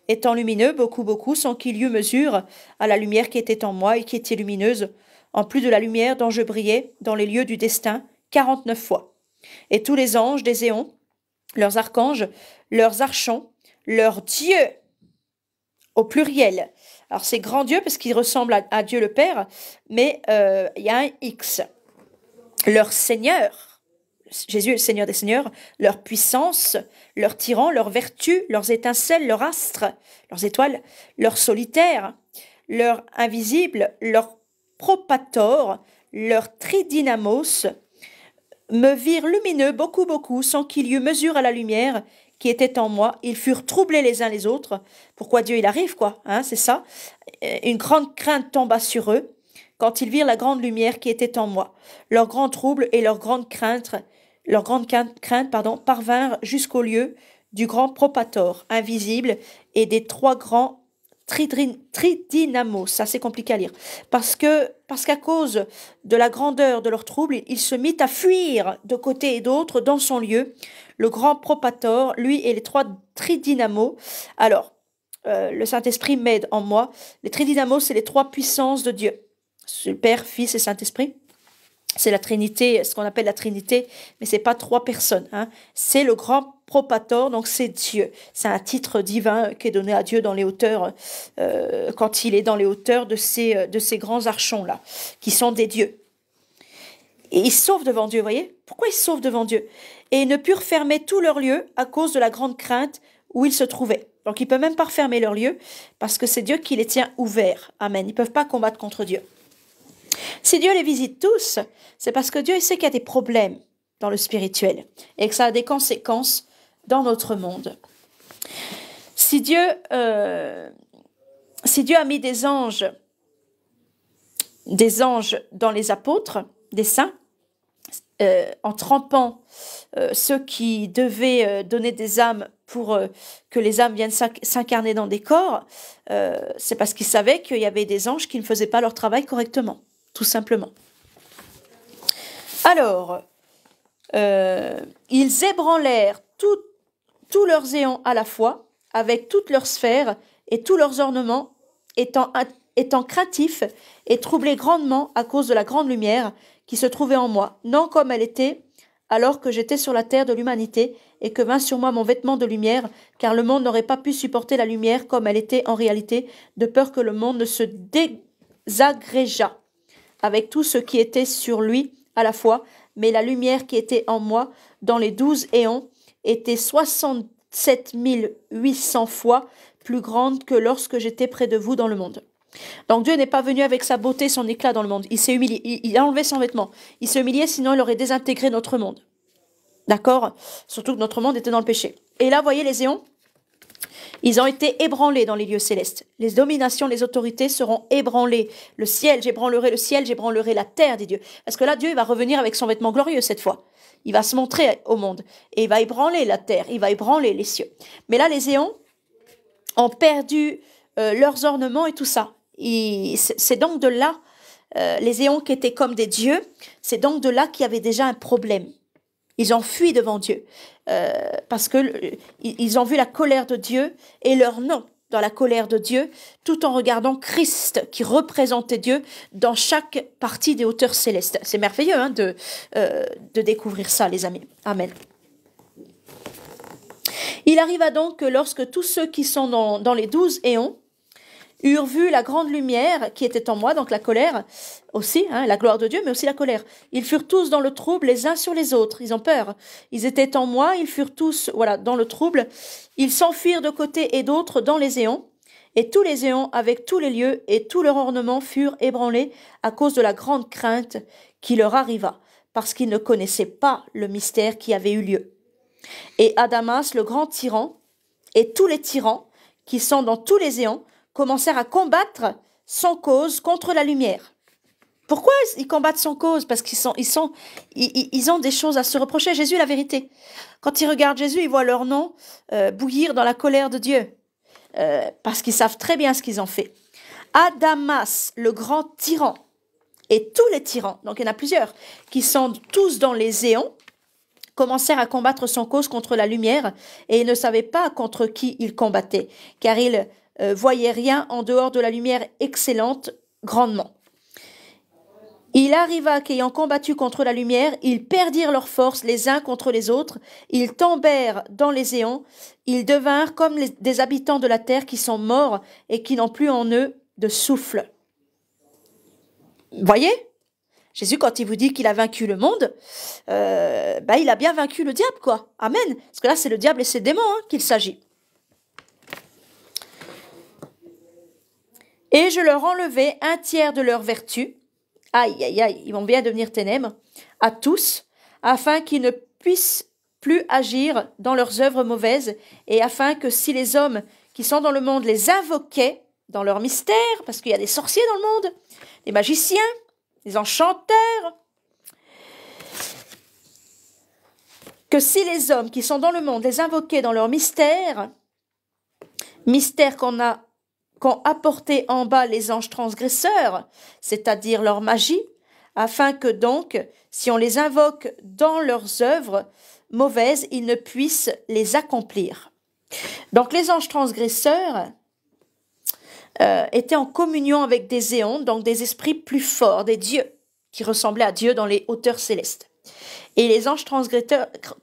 Étant lumineux, beaucoup, beaucoup, sans qu'il y eût mesure, à la lumière qui était en moi et qui était lumineuse, en plus de la lumière dont je brillais dans les lieux du destin, quarante-neuf fois. Et tous les anges des éons, leurs archanges, leurs archons, leurs dieux, au pluriel. Alors c'est grand Dieu parce qu'il ressemble à, Dieu le Père, mais euh, il y a un X. Leur Seigneur, Jésus Seigneur des Seigneurs, leur puissance, leur tyran, leur vertu, leurs étincelles, leurs astres, leurs étoiles, leur solitaire, leur invisible, leur propator, leur tridynamos, me virent lumineux beaucoup, beaucoup, sans qu'il y eût mesure à la lumière qui était en moi. Ils furent troublés les uns les autres. Pourquoi Dieu il arrive, quoi, hein, c'est ça. Une grande crainte tomba sur eux quand ils virent la grande lumière qui était en moi. Leur grand trouble et leur grande crainte leurs grandes craintes pardon, parvinrent jusqu'au lieu du grand propator invisible et des trois grands tridynamos, Ça, c'est compliqué à lire. Parce que, parce qu'à cause de la grandeur de leurs troubles, il se mit à fuir de côté et d'autre dans son lieu, le grand propator, lui et les trois tridynamos. Alors, euh, le Saint-Esprit m'aide en moi. Les tridynamos c'est les trois puissances de Dieu. Père, Fils et Saint-Esprit c'est la Trinité, ce qu'on appelle la Trinité, mais c'est pas trois personnes. Hein. C'est le grand propator, donc c'est Dieu. C'est un titre divin qui est donné à Dieu dans les hauteurs, euh, quand il est dans les hauteurs de ces, euh, de ces grands archons-là, qui sont des dieux. Et ils sauvent devant Dieu, vous voyez Pourquoi ils sauvent devant Dieu Et ils ne purent fermer tout leur lieux à cause de la grande crainte où ils se trouvaient. Donc ils ne peuvent même pas fermer leurs lieux parce que c'est Dieu qui les tient ouverts. Amen. Ils ne peuvent pas combattre contre Dieu. Si Dieu les visite tous, c'est parce que Dieu sait qu'il y a des problèmes dans le spirituel et que ça a des conséquences dans notre monde. Si Dieu, euh, si Dieu a mis des anges, des anges dans les apôtres, des saints, euh, en trempant euh, ceux qui devaient donner des âmes pour que les âmes viennent s'incarner dans des corps, c'est parce qu'il savait qu'il y avait des anges qui ne faisaient pas leur travail correctement tout simplement. Alors, euh, ils ébranlèrent tous leurs éons à la fois, avec toutes leurs sphères et tous leurs ornements, étant, étant craintifs et troublés grandement à cause de la grande lumière qui se trouvait en moi, non comme elle était, alors que j'étais sur la terre de l'humanité, et que vint sur moi mon vêtement de lumière, car le monde n'aurait pas pu supporter la lumière comme elle était en réalité, de peur que le monde ne se désagrégeât avec tout ce qui était sur lui à la fois, mais la lumière qui était en moi dans les douze éons était 67 800 fois plus grande que lorsque j'étais près de vous dans le monde. Donc Dieu n'est pas venu avec sa beauté, son éclat dans le monde. Il s'est humilié, il, il, a enlevé son vêtement. Il s'est humilié, sinon il aurait désintégré notre monde. D'accord Surtout que notre monde était dans le péché. Et là, voyez les éons, ils ont été ébranlés dans les lieux célestes. Les dominations, les autorités seront ébranlées. Le ciel, j'ébranlerai le ciel, j'ébranlerai la terre, des dieux. Parce que là, Dieu va revenir avec son vêtement glorieux cette fois. Il va se montrer au monde. Et il va ébranler la terre, il va ébranler les cieux. Mais là, les éons ont perdu euh, leurs ornements et tout ça. C'est donc de là, euh, les éons qui étaient comme des dieux, c'est donc de là qu'il y avait déjà un problème. Ils ont fui devant Dieu euh, parce que euh, ils ont vu la colère de Dieu et leur nom dans la colère de Dieu, tout en regardant Christ qui représentait Dieu dans chaque partie des hauteurs célestes. C'est merveilleux hein, de, euh, de découvrir ça, les amis. Amen. Il arriva donc que lorsque tous ceux qui sont dans, dans les douze éons eurent vu la grande lumière qui était en moi, donc la colère aussi, hein, la gloire de Dieu, mais aussi la colère. Ils furent tous dans le trouble les uns sur les autres, ils ont peur. Ils étaient en moi, ils furent tous voilà dans le trouble. Ils s'enfuirent de côté et d'autre dans les éons. Et tous les éons, avec tous les lieux et tous leurs ornement, furent ébranlés à cause de la grande crainte qui leur arriva, parce qu'ils ne connaissaient pas le mystère qui avait eu lieu. Et Adamas, le grand tyran, et tous les tyrans qui sont dans tous les éons, commencèrent à combattre sans cause contre la lumière. Pourquoi ils combattent sans cause Parce qu'ils sont, ils sont, ils, ont des choses à se reprocher. Jésus, la vérité. Quand ils regardent Jésus, ils voient leur nom euh, bouillir dans la colère de Dieu, euh, parce qu'ils savent très bien ce qu'ils ont fait. Adamas, le grand tyran, et tous les tyrans, donc il y en a plusieurs, qui sont tous dans les éons, commencèrent à combattre sans cause contre la lumière, et ils ne savaient pas contre qui ils combattaient, car ils Voyaient euh, voyait rien en dehors de la lumière excellente grandement. Il arriva qu'ayant combattu contre la lumière, ils perdirent leurs forces les uns contre les autres, ils tombèrent dans les éons, ils devinrent comme des habitants de la terre qui sont morts et qui n'ont plus en eux de souffle. Voyez Jésus, quand il vous dit qu'il a vaincu le monde, euh, bah, il a bien vaincu le diable, quoi. Amen. Parce que là, c'est le diable et ses démons hein, qu'il s'agit. Et je leur enlevai un tiers de leur vertu, aïe aïe aïe, ils vont bien devenir ténèbres, à tous, afin qu'ils ne puissent plus agir dans leurs œuvres mauvaises, et afin que si les hommes qui sont dans le monde les invoquaient dans leurs mystères, parce qu'il y a des sorciers dans le monde, des magiciens, des enchanteurs, que si les hommes qui sont dans le monde les invoquaient dans leurs mystères, mystères qu'on a qu'ont apporté en bas les anges transgresseurs, c'est-à-dire leur magie, afin que donc, si on les invoque dans leurs œuvres mauvaises, ils ne puissent les accomplir. Donc les anges transgresseurs euh, étaient en communion avec des éons, donc des esprits plus forts, des dieux, qui ressemblaient à Dieu dans les hauteurs célestes. Et les anges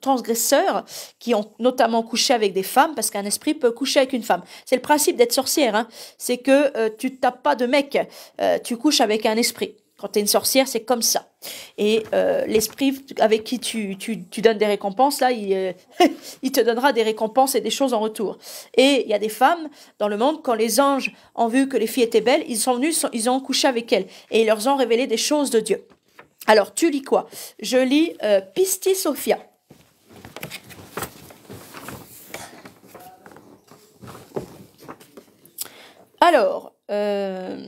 transgresseurs, qui ont notamment couché avec des femmes, parce qu'un esprit peut coucher avec une femme. C'est le principe d'être sorcière, hein. c'est que euh, tu tapes pas de mec, euh, tu couches avec un esprit. Quand tu es une sorcière, c'est comme ça. Et euh, l'esprit avec qui tu, donnes des récompenses, là, il, *laughs* il, te donnera des récompenses et des choses en retour. Et il y a des femmes dans le monde, quand les anges ont vu que les filles étaient belles, ils sont venus, ils ont couché avec elles. Et ils leur ont révélé des choses de Dieu. Alors, tu lis quoi Je lis euh, Pisti Sophia. Alors, euh,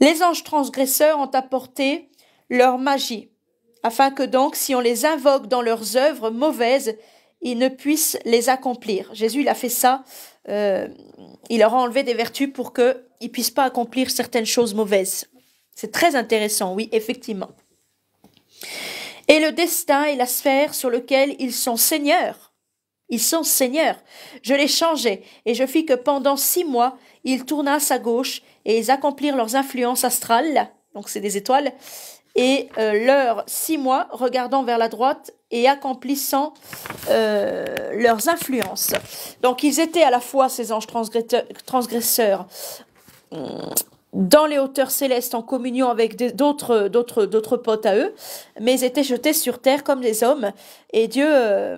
les anges transgresseurs ont apporté leur magie, afin que donc, si on les invoque dans leurs œuvres mauvaises, ils ne puissent les accomplir. Jésus, il a fait ça, euh, il leur a enlevé des vertus pour qu'ils ne puissent pas accomplir certaines choses mauvaises. C'est très intéressant, oui, effectivement. Et le destin et la sphère sur laquelle ils sont seigneurs. Ils sont seigneurs. Je les changé. et je fis que pendant six mois, ils tourna à sa gauche, et ils accomplirent leurs influences astrales, donc c'est des étoiles, et euh, leurs six mois regardant vers la droite et accomplissant euh, leurs influences. Donc ils étaient à la fois ces anges transgresseurs hum, dans les hauteurs célestes en communion avec d'autres d'autres d'autres potes à eux, mais étaient jetés sur terre comme des hommes. Et Dieu euh,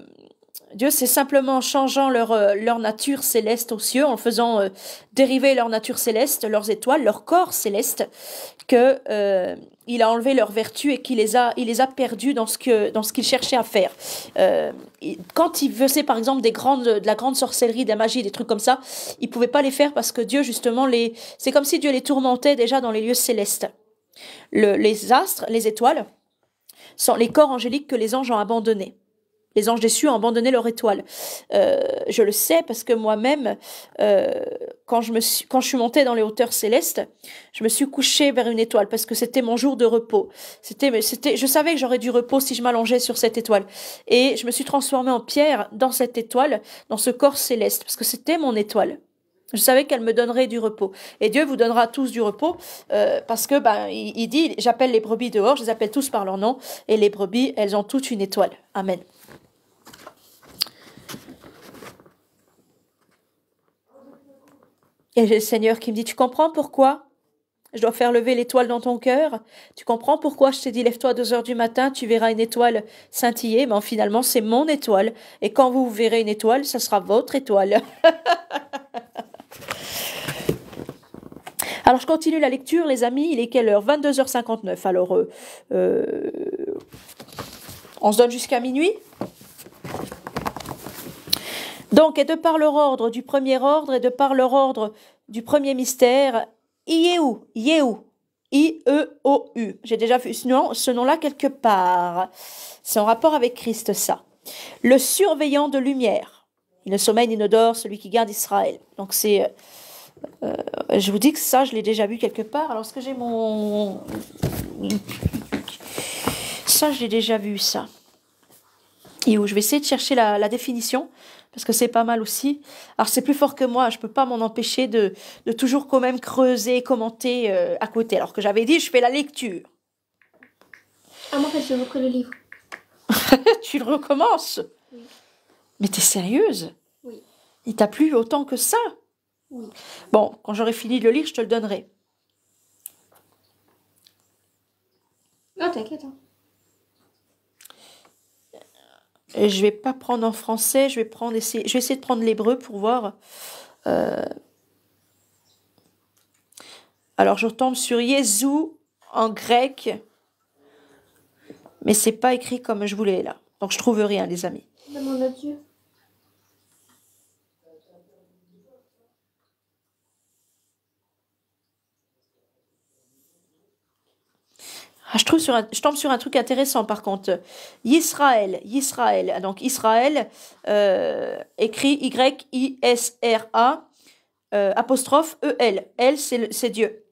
Dieu, c'est simplement en changeant leur, euh, leur nature céleste aux cieux, en faisant euh, dériver leur nature céleste, leurs étoiles, leur corps céleste, que euh, il a enlevé leurs vertus et qu'il les a, il les a perdus dans ce que, dans ce qu'il cherchait à faire. quand il faisait par exemple des grandes, de la grande sorcellerie, de la magie, des trucs comme ça, il pouvait pas les faire parce que Dieu justement les, c'est comme si Dieu les tourmentait déjà dans les lieux célestes. les astres, les étoiles, sont les corps angéliques que les anges ont abandonnés. Les anges déçus ont abandonné leur étoile. Euh, je le sais parce que moi-même, euh, quand, je me suis, quand je suis montée dans les hauteurs célestes, je me suis couchée vers une étoile parce que c'était mon jour de repos. C'était, c'était, je savais que j'aurais du repos si je m'allongeais sur cette étoile. Et je me suis transformée en pierre dans cette étoile, dans ce corps céleste, parce que c'était mon étoile. Je savais qu'elle me donnerait du repos. Et Dieu vous donnera tous du repos, euh, parce que ben, il, dit, j'appelle les brebis dehors, je les appelle tous par leur nom, et les brebis, elles ont toutes une étoile. Amen. Et j'ai le Seigneur qui me dit, tu comprends pourquoi je dois faire lever l'étoile dans ton cœur Tu comprends pourquoi je t'ai dit, lève-toi à deux heures du matin, tu verras une étoile scintiller, mais finalement c'est mon étoile. Et quand vous verrez une étoile, ça sera votre étoile. *laughs* Alors je continue la lecture, les amis, il est quelle heure 22h59. Alors, euh, euh, on se donne jusqu'à minuit donc, et de par leur ordre du premier ordre et de par leur ordre du premier mystère, Ieou, Ieou, I-E-O-U. J'ai déjà vu ce nom, ce nom-là quelque part. C'est en rapport avec Christ, ça. Le surveillant de lumière. Il ne sommeille ni ne dort, celui qui garde Israël. Donc c'est... Euh, je vous dis que ça, je l'ai déjà vu quelque part. Alors, est-ce que j'ai mon... Ça, je l'ai déjà vu, ça. Et où je vais essayer de chercher la définition parce que c'est pas mal aussi. Alors c'est plus fort que moi, je peux pas m'en empêcher de, toujours quand même creuser, commenter euh, à côté. Alors que j'avais dit, je fais la lecture. Ah moi, je fait, je le livre. *laughs* tu le recommences oui. Mais t'es sérieuse Oui. Il t'a plu autant que ça Oui. Bon, quand j'aurai fini de le lire, je te le donnerai. Non, t'inquiète. Hein. je vais pas prendre en français, je vais, prendre, essayer, je vais essayer de prendre l'hébreu pour voir. Euh, alors je retombe sur Jésus en grec, mais c'est pas écrit comme je voulais là. Donc je trouve rien, les amis. Ah, je, tombe sur un truc intéressant par contre. Israël, Israël. Ah, donc Israël, euh, écrit Y-I-S-R-A, euh, apostrophe E-L. L, c'est Dieu.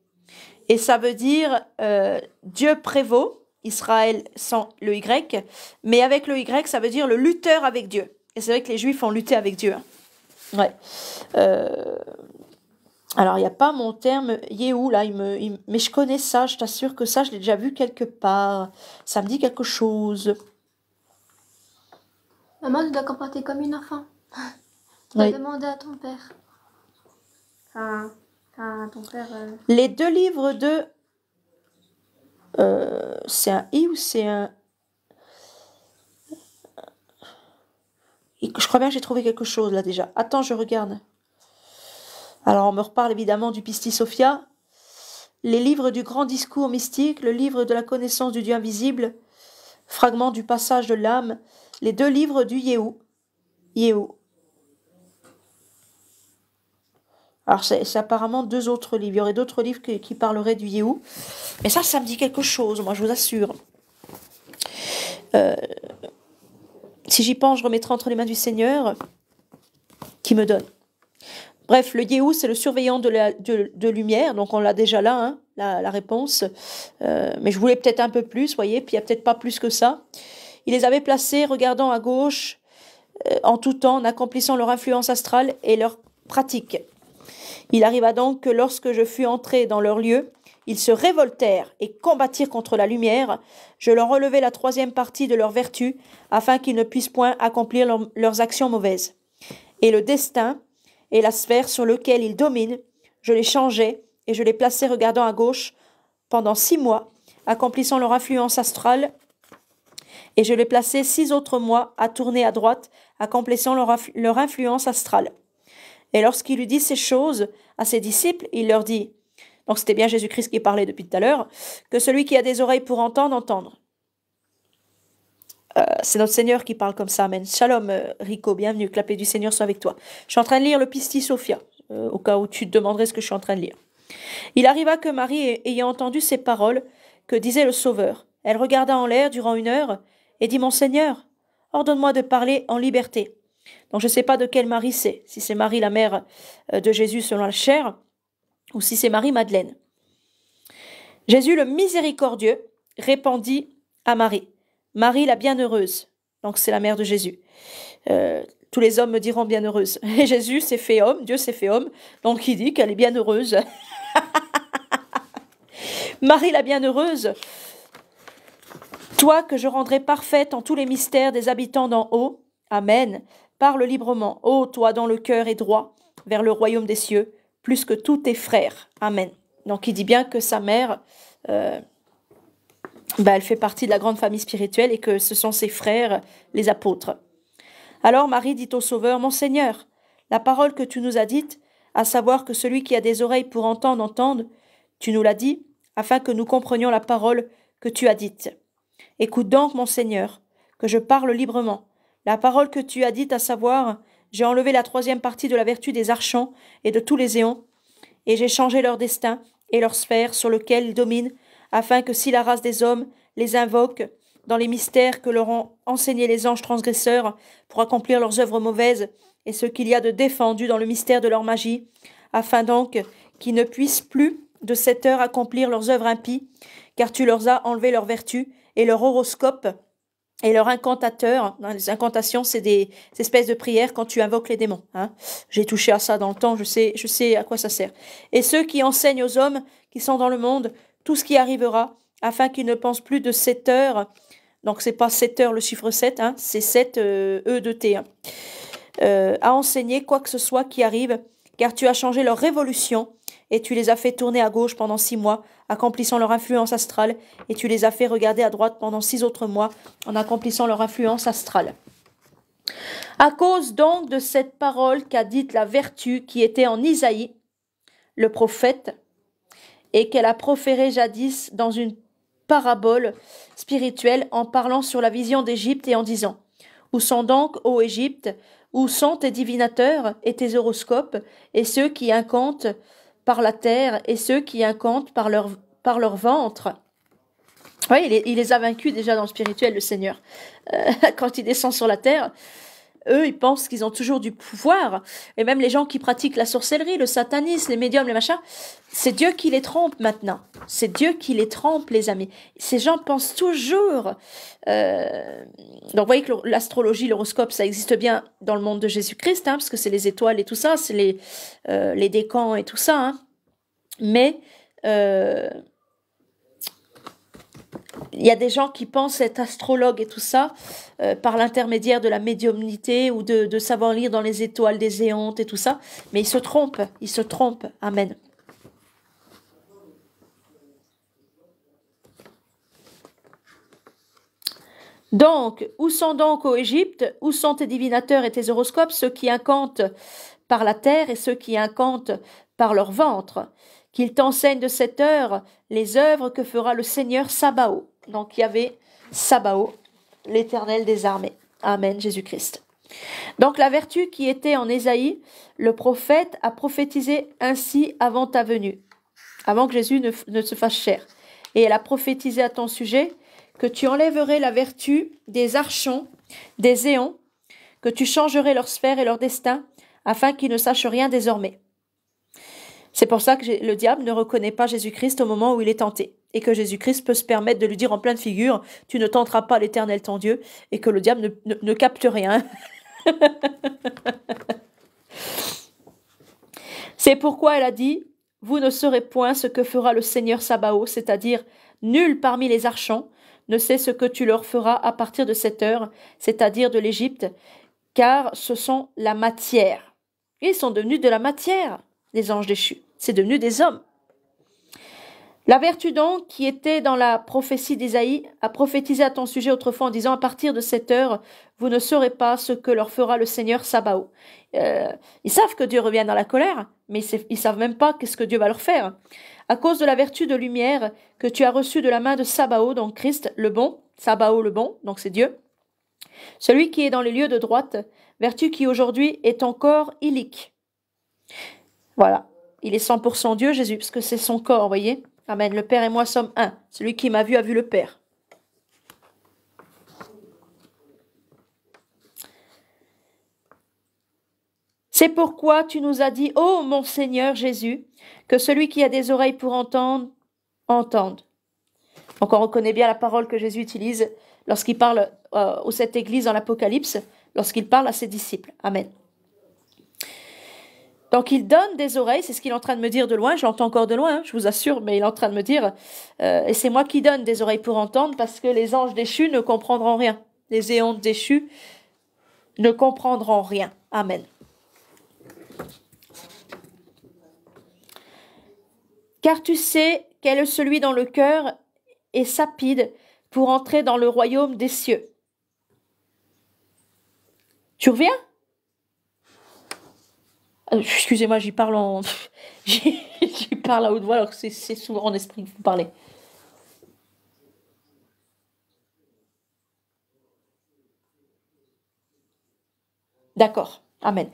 Et ça veut dire euh, Dieu prévaut, Israël sans le Y, mais avec le Y, ça veut dire le lutteur avec Dieu. Et c'est vrai que les Juifs ont lutté avec Dieu. Hein. Ouais. Alors, il n'y a pas mon terme Yehou là, il me, mais je connais ça, je t'assure que ça, je l'ai déjà vu quelque part. Ça me dit quelque chose. Maman, tu dois comporter comme une enfant. *laughs* tu dois demander à ton père. à ton père. Euh. Les deux livres de. Euh, c'est un I ou c'est un. Je crois bien que j'ai trouvé quelque chose là déjà. Attends, je regarde. Alors on me reparle évidemment du Pisti Sophia, les livres du grand discours mystique, le livre de la connaissance du Dieu invisible, fragment du passage de l'âme, les deux livres du Yéhou. Yéhou. Alors c'est apparemment deux autres livres. Il y aurait d'autres livres qui, parleraient du Yéhou. Mais ça, ça me dit quelque chose, moi je vous assure. Euh, si j'y pense, je remettrai entre les mains du Seigneur qui me donne. Bref, le Yehu, c'est le surveillant de, la, de, de lumière, donc on l'a déjà là, hein, la, réponse. Euh, mais je voulais peut-être un peu plus, voyez, puis il n'y a peut-être pas plus que ça. Il les avait placés, regardant à gauche, euh, en tout temps, en accomplissant leur influence astrale et leur pratique. Il arriva donc que lorsque je fus entré dans leur lieu, ils se révoltèrent et combattirent contre la lumière. Je leur relevai la troisième partie de leur vertu, afin qu'ils ne puissent point accomplir leurs actions mauvaises. Et le destin, et la sphère sur laquelle il domine, je les changeais et je les plaçais regardant à gauche pendant six mois, accomplissant leur influence astrale, et je les plaçais six autres mois à tourner à droite, accomplissant leur, leur influence astrale. Et lorsqu'il eut dit ces choses à ses disciples, il leur dit, donc c'était bien Jésus-Christ qui parlait depuis tout à l'heure, que celui qui a des oreilles pour entendre, entendre. Euh, c'est notre Seigneur qui parle comme ça. Amen. Shalom, euh, Rico, bienvenue. Que la du Seigneur soit avec toi. Je suis en train de lire le Pisti Sophia, euh, au cas où tu te demanderais ce que je suis en train de lire. Il arriva que Marie, ayant entendu ces paroles que disait le Sauveur, elle regarda en l'air durant une heure et dit Mon Seigneur, ordonne-moi de parler en liberté. Donc je ne sais pas de quelle Marie c'est, si c'est Marie la mère de Jésus selon la chair, ou si c'est Marie Madeleine. Jésus le miséricordieux répondit à Marie Marie la bienheureuse. Donc c'est la mère de Jésus. Euh, tous les hommes me diront bienheureuse. *laughs* Et Jésus s'est fait homme, Dieu s'est fait homme, donc il dit qu'elle est bienheureuse. *laughs* Marie la bienheureuse, toi que je rendrai parfaite en tous les mystères des habitants d'en haut, Amen, parle librement, ô toi dont le cœur est droit, vers le royaume des cieux, plus que tous tes frères. Amen. Donc il dit bien que sa mère... Euh, bah, elle fait partie de la grande famille spirituelle et que ce sont ses frères, les apôtres. Alors Marie dit au Sauveur, Mon Seigneur, la parole que tu nous as dite, à savoir que celui qui a des oreilles pour entendre, entende, tu nous l'as dit, afin que nous comprenions la parole que tu as dite. Écoute donc, mon Seigneur, que je parle librement. La parole que tu as dite, à savoir, j'ai enlevé la troisième partie de la vertu des archons et de tous les éons, et j'ai changé leur destin et leur sphère sur lequel ils dominent afin que si la race des hommes les invoque dans les mystères que leur ont enseignés les anges transgresseurs pour accomplir leurs œuvres mauvaises et ce qu'il y a de défendu dans le mystère de leur magie, afin donc qu'ils ne puissent plus de cette heure accomplir leurs œuvres impies, car tu leur as enlevé leur vertu et leur horoscope et leur incantateur. les incantations, c'est des, espèces de prières quand tu invoques les démons. Hein. J'ai touché à ça dans le temps, je sais, je sais à quoi ça sert. Et ceux qui enseignent aux hommes qui sont dans le monde tout ce qui arrivera, afin qu'ils ne pensent plus de 7 heures. Donc c'est pas 7 heures le chiffre 7, hein, c'est 7 euh, E de T. Hein. Euh, à enseigner quoi que ce soit qui arrive, car tu as changé leur révolution et tu les as fait tourner à gauche pendant six mois, accomplissant leur influence astrale, et tu les as fait regarder à droite pendant six autres mois, en accomplissant leur influence astrale. À cause donc de cette parole qu'a dite la vertu qui était en Isaïe, le prophète, et qu'elle a proféré jadis dans une parabole spirituelle en parlant sur la vision d'Égypte et en disant Où sont donc, ô Égypte, où sont tes divinateurs et tes horoscopes et ceux qui incantent par la terre et ceux qui incantent par leur, par leur ventre Oui, il, les a vaincus déjà dans le spirituel, le Seigneur, euh, *laughs* quand il descend sur la terre eux, ils pensent qu'ils ont toujours du pouvoir. Et même les gens qui pratiquent la sorcellerie, le satanisme, les médiums, les machins, c'est Dieu qui les trompe maintenant. C'est Dieu qui les trompe, les amis. Ces gens pensent toujours. Euh... Donc, vous voyez que l'astrologie, l'horoscope, ça existe bien dans le monde de Jésus-Christ, hein, parce que c'est les étoiles et tout ça, c'est les, euh, les décans et tout ça. Hein. Mais. Euh il y a des gens qui pensent être astrologues et tout ça euh, par l'intermédiaire de la médiumnité ou de, savoir lire dans les étoiles des éontes et tout ça, mais ils se trompent, ils se trompent. Amen. Donc, où sont donc au Égypte, où sont tes divinateurs et tes horoscopes, ceux qui incantent par la terre et ceux qui incantent par leur ventre, qu'ils t'enseignent de cette heure les œuvres que fera le Seigneur Sabaoth. Donc il y avait Sabao, l'éternel des armées. Amen, Jésus-Christ. Donc la vertu qui était en Ésaïe, le prophète a prophétisé ainsi avant ta venue, avant que Jésus ne, ne se fasse chair. Et elle a prophétisé à ton sujet que tu enlèverais la vertu des archons, des éons, que tu changerais leur sphère et leur destin, afin qu'ils ne sachent rien désormais. C'est pour ça que le diable ne reconnaît pas Jésus-Christ au moment où il est tenté et que Jésus-Christ peut se permettre de lui dire en pleine figure, tu ne tenteras pas l'Éternel ton Dieu, et que le diable ne, capte rien. *laughs* C'est pourquoi elle a dit, vous ne saurez point ce que fera le Seigneur Sabaoth, c'est-à-dire nul parmi les archants ne sait ce que tu leur feras à partir de cette heure, c'est-à-dire de l'Égypte, car ce sont la matière. Ils sont devenus de la matière, les anges déchus. C'est devenu des hommes. La vertu donc, qui était dans la prophétie d'Isaïe a prophétisé à ton sujet autrefois en disant À partir de cette heure, vous ne saurez pas ce que leur fera le Seigneur Sabao. Euh, » ils savent que Dieu revient dans la colère, mais ils savent même pas qu'est-ce que Dieu va leur faire. À cause de la vertu de lumière que tu as reçue de la main de Sabao, donc Christ le bon, Sabao le bon, donc c'est Dieu, celui qui est dans les lieux de droite, vertu qui aujourd'hui est encore illique. Voilà, il est 100% Dieu, Jésus, parce que c'est son corps, voyez Amen. Le Père et moi sommes un. Celui qui m'a vu a vu le Père. C'est pourquoi tu nous as dit, ô mon Seigneur Jésus, que celui qui a des oreilles pour entendre, entende. Donc on reconnaît bien la parole que Jésus utilise lorsqu'il parle à euh, cette église dans l'Apocalypse, lorsqu'il parle à ses disciples. Amen. Donc il donne des oreilles, c'est ce qu'il est en train de me dire de loin, je l'entends encore de loin, hein, je vous assure, mais il est en train de me dire, euh, et c'est moi qui donne des oreilles pour entendre, parce que les anges déchus ne comprendront rien. Les éons déchus ne comprendront rien. Amen. Car tu sais quel est celui dont le cœur est sapide pour entrer dans le royaume des cieux. Tu reviens euh, excusez-moi, j'y parle en. *laughs* j'y parle à haute voix alors que c'est souvent en esprit que vous parlez. D'accord. Amen.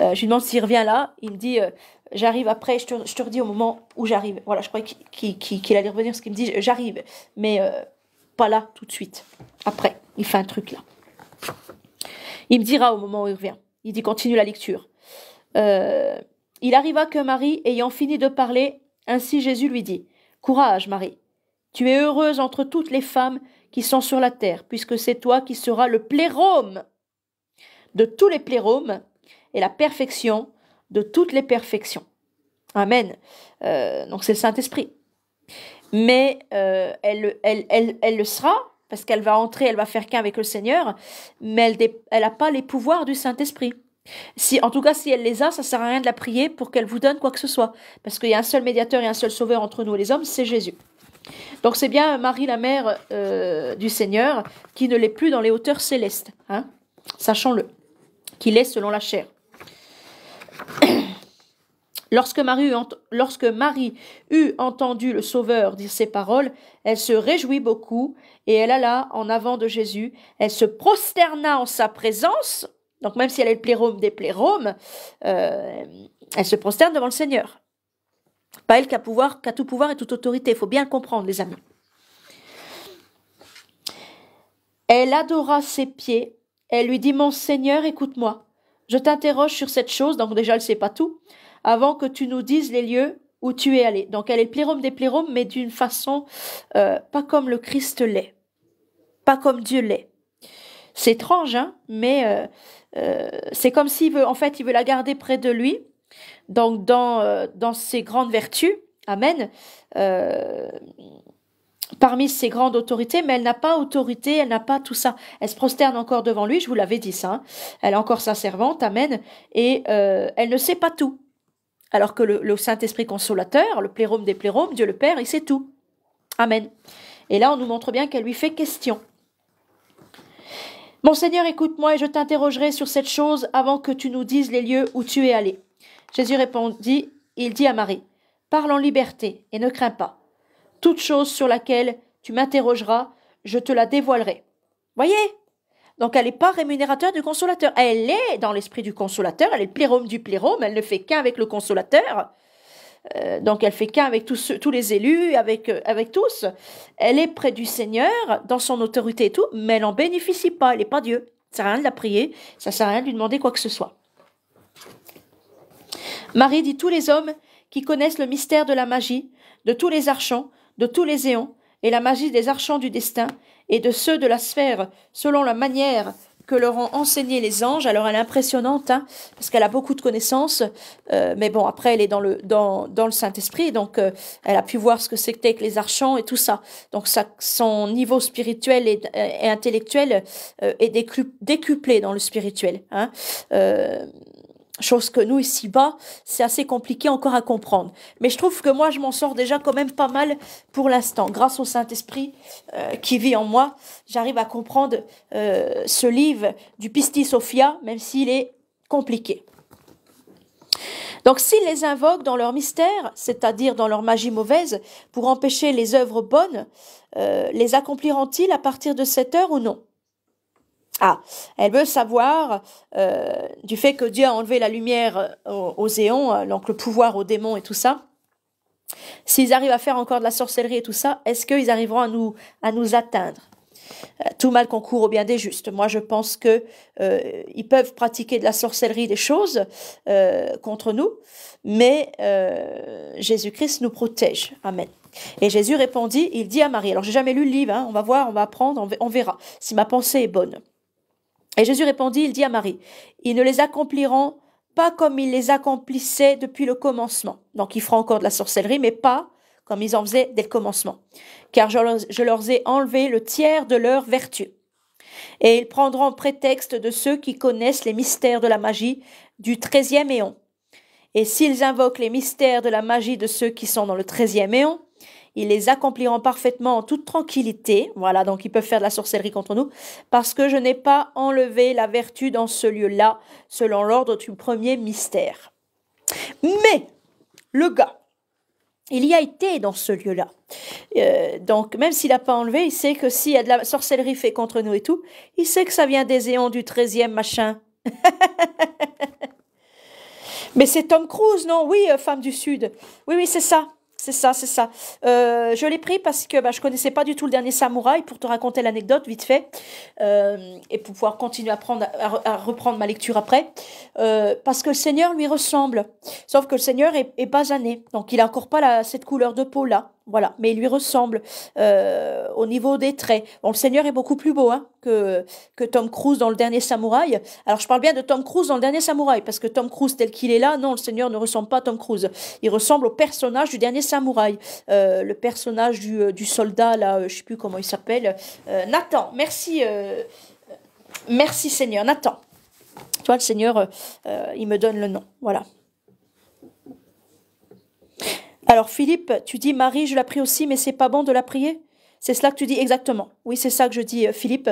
Euh, je lui demande s'il revient là. Il me dit, euh, j'arrive après, je te, je redis au moment où j'arrive. Voilà, je croyais qu'il allait revenir, parce qu'il me dit, j'arrive, mais pas là tout de suite. Après, il fait un truc là. Il me dira au moment où il revient. Il dit, continue la lecture. Euh, il arriva que Marie, ayant fini de parler, ainsi Jésus lui dit Courage, Marie, tu es heureuse entre toutes les femmes qui sont sur la terre, puisque c'est toi qui seras le plérôme de tous les plérômes et la perfection de toutes les perfections. Amen. Euh, donc c'est le Saint-Esprit. Mais euh, elle, elle, elle, le sera, parce qu'elle va entrer, elle va faire qu'un avec le Seigneur, mais elle n'a pas les pouvoirs du Saint-Esprit. Si, en tout cas, si elle les a, ça sert à rien de la prier pour qu'elle vous donne quoi que ce soit. Parce qu'il y a un seul médiateur et un seul sauveur entre nous et les hommes, c'est Jésus. Donc c'est bien Marie, la mère euh, du Seigneur, qui ne l'est plus dans les hauteurs célestes. Hein, Sachons-le. Qu'il est selon la chair. *clears throat* Lorsque Marie, eut lorsque Marie eut entendu le Sauveur dire ces paroles, elle se réjouit beaucoup et elle alla en avant de Jésus. Elle se prosterna en sa présence donc même si elle est le plérôme des plérômes, euh, elle se prosterne devant le Seigneur. Pas elle qui a, pouvoir, tout pouvoir et toute autorité. Il faut bien comprendre, les amis. Elle adora ses pieds. Elle lui dit, mon Seigneur, écoute-moi. Je t'interroge sur cette chose, donc déjà elle ne sait pas tout, avant que tu nous dises les lieux où tu es allé. Donc elle est le plérôme des plérômes, mais d'une façon euh, pas comme le Christ l'est, pas comme Dieu l'est. C'est étrange, hein, mais euh, euh, c'est comme s'il veut, en fait, il veut la garder près de lui, donc dans, euh, dans ses grandes vertus, Amen, euh, parmi ses grandes autorités, mais elle n'a pas autorité, elle n'a pas tout ça. Elle se prosterne encore devant lui, je vous l'avais dit ça, hein. elle est encore sa servante, Amen, et elle ne sait pas tout. Alors que le, Saint-Esprit consolateur, le plérôme des plérômes, Dieu le Père, il sait tout. Amen. Et là, on nous montre bien qu'elle lui fait question. « Monseigneur, écoute-moi et je t'interrogerai sur cette chose avant que tu nous dises les lieux où tu es allé. Jésus répondit, il dit à Marie, Parle en liberté et ne crains pas. Toute chose sur laquelle tu m'interrogeras, je te la dévoilerai. Voyez Donc elle n'est pas rémunérateur du consolateur. Elle est dans l'esprit du consolateur, elle est le plérôme du plérome, elle ne fait qu'un avec le consolateur. Euh, donc elle fait qu'un avec tous, les élus, euh, avec, tous. Elle est près du Seigneur, dans son autorité et tout, mais elle n'en bénéficie pas, elle n'est pas Dieu. Ça sert à rien de la prier, ça sert à rien de lui demander quoi que ce soit. Marie dit tous les hommes qui connaissent le mystère de la magie, de tous les archons, de tous les éons, et la magie des archons du destin, et de ceux de la sphère, selon la manière que leur ont enseigné les anges. Alors elle est impressionnante, hein, parce qu'elle a beaucoup de connaissances, euh, mais bon, après elle est dans le, dans, dans le Saint-Esprit, donc euh, elle a pu voir ce que c'était que les archants et tout ça. Donc ça, son niveau spirituel et, euh, intellectuel est décuplé dans le spirituel. Hein. Chose que nous, ici-bas, c'est assez compliqué encore à comprendre. Mais je trouve que moi, je m'en sors déjà quand même pas mal pour l'instant. Grâce au Saint-Esprit euh, qui vit en moi, j'arrive à comprendre euh, ce livre du Pisti Sophia, même s'il est compliqué. Donc s'ils les invoquent dans leur mystère, c'est-à-dire dans leur magie mauvaise, pour empêcher les œuvres bonnes, euh, les accompliront-ils à partir de cette heure ou non ah, elle veut savoir euh, du fait que Dieu a enlevé la lumière euh, aux, éons, euh, donc le pouvoir aux démons et tout ça. S'ils arrivent à faire encore de la sorcellerie et tout ça, est-ce qu'ils arriveront à nous, à nous atteindre tout mal concourt au bien des justes. Moi, je pense que ils peuvent pratiquer de la sorcellerie, des choses contre nous, mais Jésus-Christ nous protège. Amen. Et Jésus répondit, il dit à Marie. Alors, j'ai jamais lu le livre. Hein. on va voir, on va apprendre, on verra si ma pensée est bonne. Et Jésus répondit, il dit à Marie, ils ne les accompliront pas comme ils les accomplissaient depuis le commencement. Donc ils feront encore de la sorcellerie, mais pas comme ils en faisaient dès le commencement. Car je leur, ai enlevé le tiers de leur vertu. Et ils prendront prétexte de ceux qui connaissent les mystères de la magie du treizième éon. Et s'ils invoquent les mystères de la magie de ceux qui sont dans le treizième éon, ils les accompliront parfaitement en toute tranquillité. Voilà, donc ils peuvent faire de la sorcellerie contre nous. Parce que je n'ai pas enlevé la vertu dans ce lieu-là, selon l'ordre du premier mystère. Mais le gars, il y a été dans ce lieu-là. Euh, donc, même s'il n'a pas enlevé, il sait que s'il y a de la sorcellerie fait contre nous et tout, il sait que ça vient des éons du 13e machin. *laughs* Mais c'est Tom Cruise, non Oui, euh, femme du Sud. Oui, oui, c'est ça. C'est ça, c'est ça. Euh, je l'ai pris parce que bah, je connaissais pas du tout le dernier samouraï pour te raconter l'anecdote vite fait euh, et pour pouvoir continuer à, prendre, à, reprendre ma lecture après. Euh, parce que le Seigneur lui ressemble, sauf que le Seigneur est, est basané, donc il a encore pas cette couleur de peau là. Voilà, mais il lui ressemble euh, au niveau des traits. Bon, le Seigneur est beaucoup plus beau hein, que, que Tom Cruise dans Le Dernier Samouraï. Alors, je parle bien de Tom Cruise dans Le Dernier Samouraï, parce que Tom Cruise tel qu'il est là, non, le Seigneur ne ressemble pas à Tom Cruise. Il ressemble au personnage du Dernier Samouraï, euh, le personnage du, euh, soldat, là, je sais plus comment il s'appelle. Nathan, merci, merci Seigneur, Nathan. Toi, le Seigneur, il me donne le nom. Voilà. Alors Philippe, tu dis Marie, je la prie aussi, mais c'est pas bon de la prier c'est cela que tu dis exactement. Oui, c'est ça que je dis, euh, Philippe.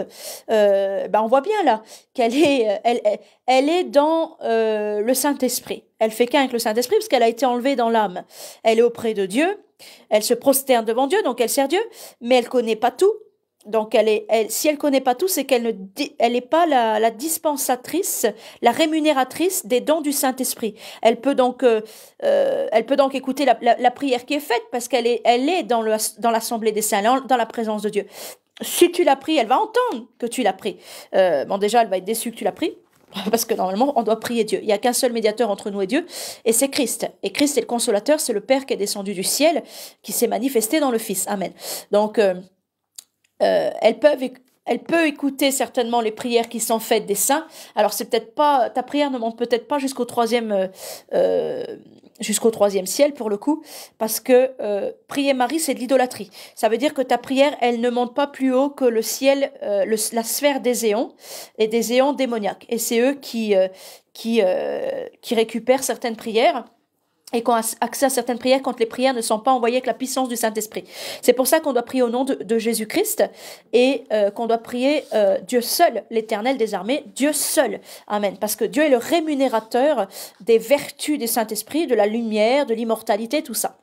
Euh, ben on voit bien là qu'elle est, euh, elle, elle est dans euh, le Saint-Esprit. Elle fait qu'un avec le Saint-Esprit parce qu'elle a été enlevée dans l'âme. Elle est auprès de Dieu. Elle se prosterne devant Dieu, donc elle sert Dieu, mais elle connaît pas tout. Donc, elle est, elle, si elle connaît pas tout, c'est qu'elle n'est elle pas la, dispensatrice, la rémunératrice des dons du Saint-Esprit. Elle, peut donc, euh, euh, elle peut donc écouter la, prière qui est faite parce qu'elle est, elle est dans l'assemblée dans des saints, dans la présence de Dieu. Si tu l'as pris, elle va entendre que tu l'as pris. Euh, bon, déjà, elle va être déçue que tu l'as pris. *laughs* Parce que normalement, on doit prier Dieu. Il n'y a qu'un seul médiateur entre nous et Dieu, et c'est Christ. Et Christ est le consolateur, c'est le Père qui est descendu du ciel, qui s'est manifesté dans le Fils. Amen. Donc, euh, euh, elle, peut, écouter certainement les prières qui sont faites des saints. Alors c'est peut-être pas ta prière ne monte peut-être pas jusqu'au troisième euh, euh, jusqu'au troisième ciel pour le coup, parce que prier Marie c'est de l'idolâtrie. Ça veut dire que ta prière elle ne monte pas plus haut que le ciel, la sphère des éons et des éons démoniaques. Et c'est eux qui qui récupèrent certaines prières et qu'on a accès à certaines prières quand les prières ne sont pas envoyées avec la puissance du Saint-Esprit. C'est pour ça qu'on doit prier au nom de, Jésus-Christ et euh, qu'on doit prier euh, Dieu seul, l'Éternel des armées, Dieu seul. Amen. Parce que Dieu est le rémunérateur des vertus du Saint-Esprit, de la lumière, de l'immortalité, tout ça.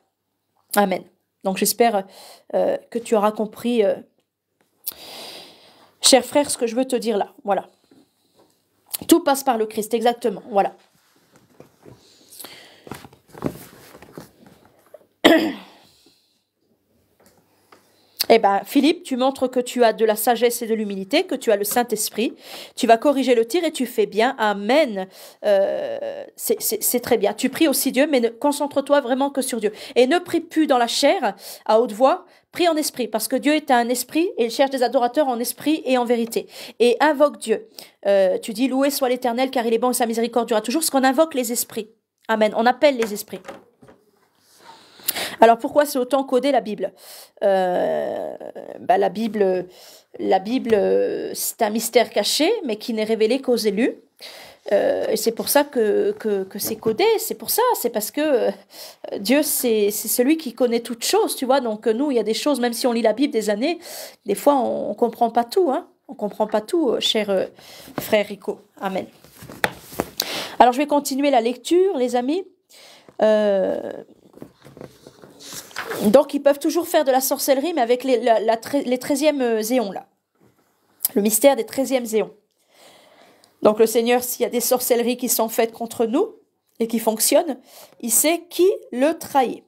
Amen. Donc j'espère euh, que tu auras compris, cher frère, ce que je veux te dire là. Voilà. Tout passe par le Christ, exactement. Voilà. Eh bien, Philippe, tu montres que tu as de la sagesse et de l'humilité, que tu as le Saint-Esprit. Tu vas corriger le tir et tu fais bien. Amen. Euh, c'est très bien. Tu pries aussi Dieu, mais concentre-toi vraiment que sur Dieu. Et ne prie plus dans la chair, à haute voix, prie en esprit, parce que Dieu est un esprit et il cherche des adorateurs en esprit et en vérité. Et invoque Dieu. Euh, tu dis, loué soit l'Éternel, car il est bon et sa miséricorde durera toujours, ce qu'on invoque les esprits. Amen. On appelle les esprits. Alors pourquoi c'est autant codé la Bible euh, bah, La Bible, la Bible c'est un mystère caché, mais qui n'est révélé qu'aux élus. Euh, et c'est pour ça que, c'est codé, c'est pour ça, c'est parce que euh, Dieu, c'est celui qui connaît toutes choses, tu vois. Donc nous, il y a des choses, même si on lit la Bible des années, des fois, on ne comprend pas tout, hein. On comprend pas tout, cher frère Rico. Amen. Alors je vais continuer la lecture, les amis donc ils peuvent toujours faire de la sorcellerie, mais avec les, la, 13e euh, éons, là. Le mystère des 13e éons. Donc le Seigneur, s'il y a des sorcelleries qui sont faites contre nous et qui fonctionnent, il sait qui le trahit.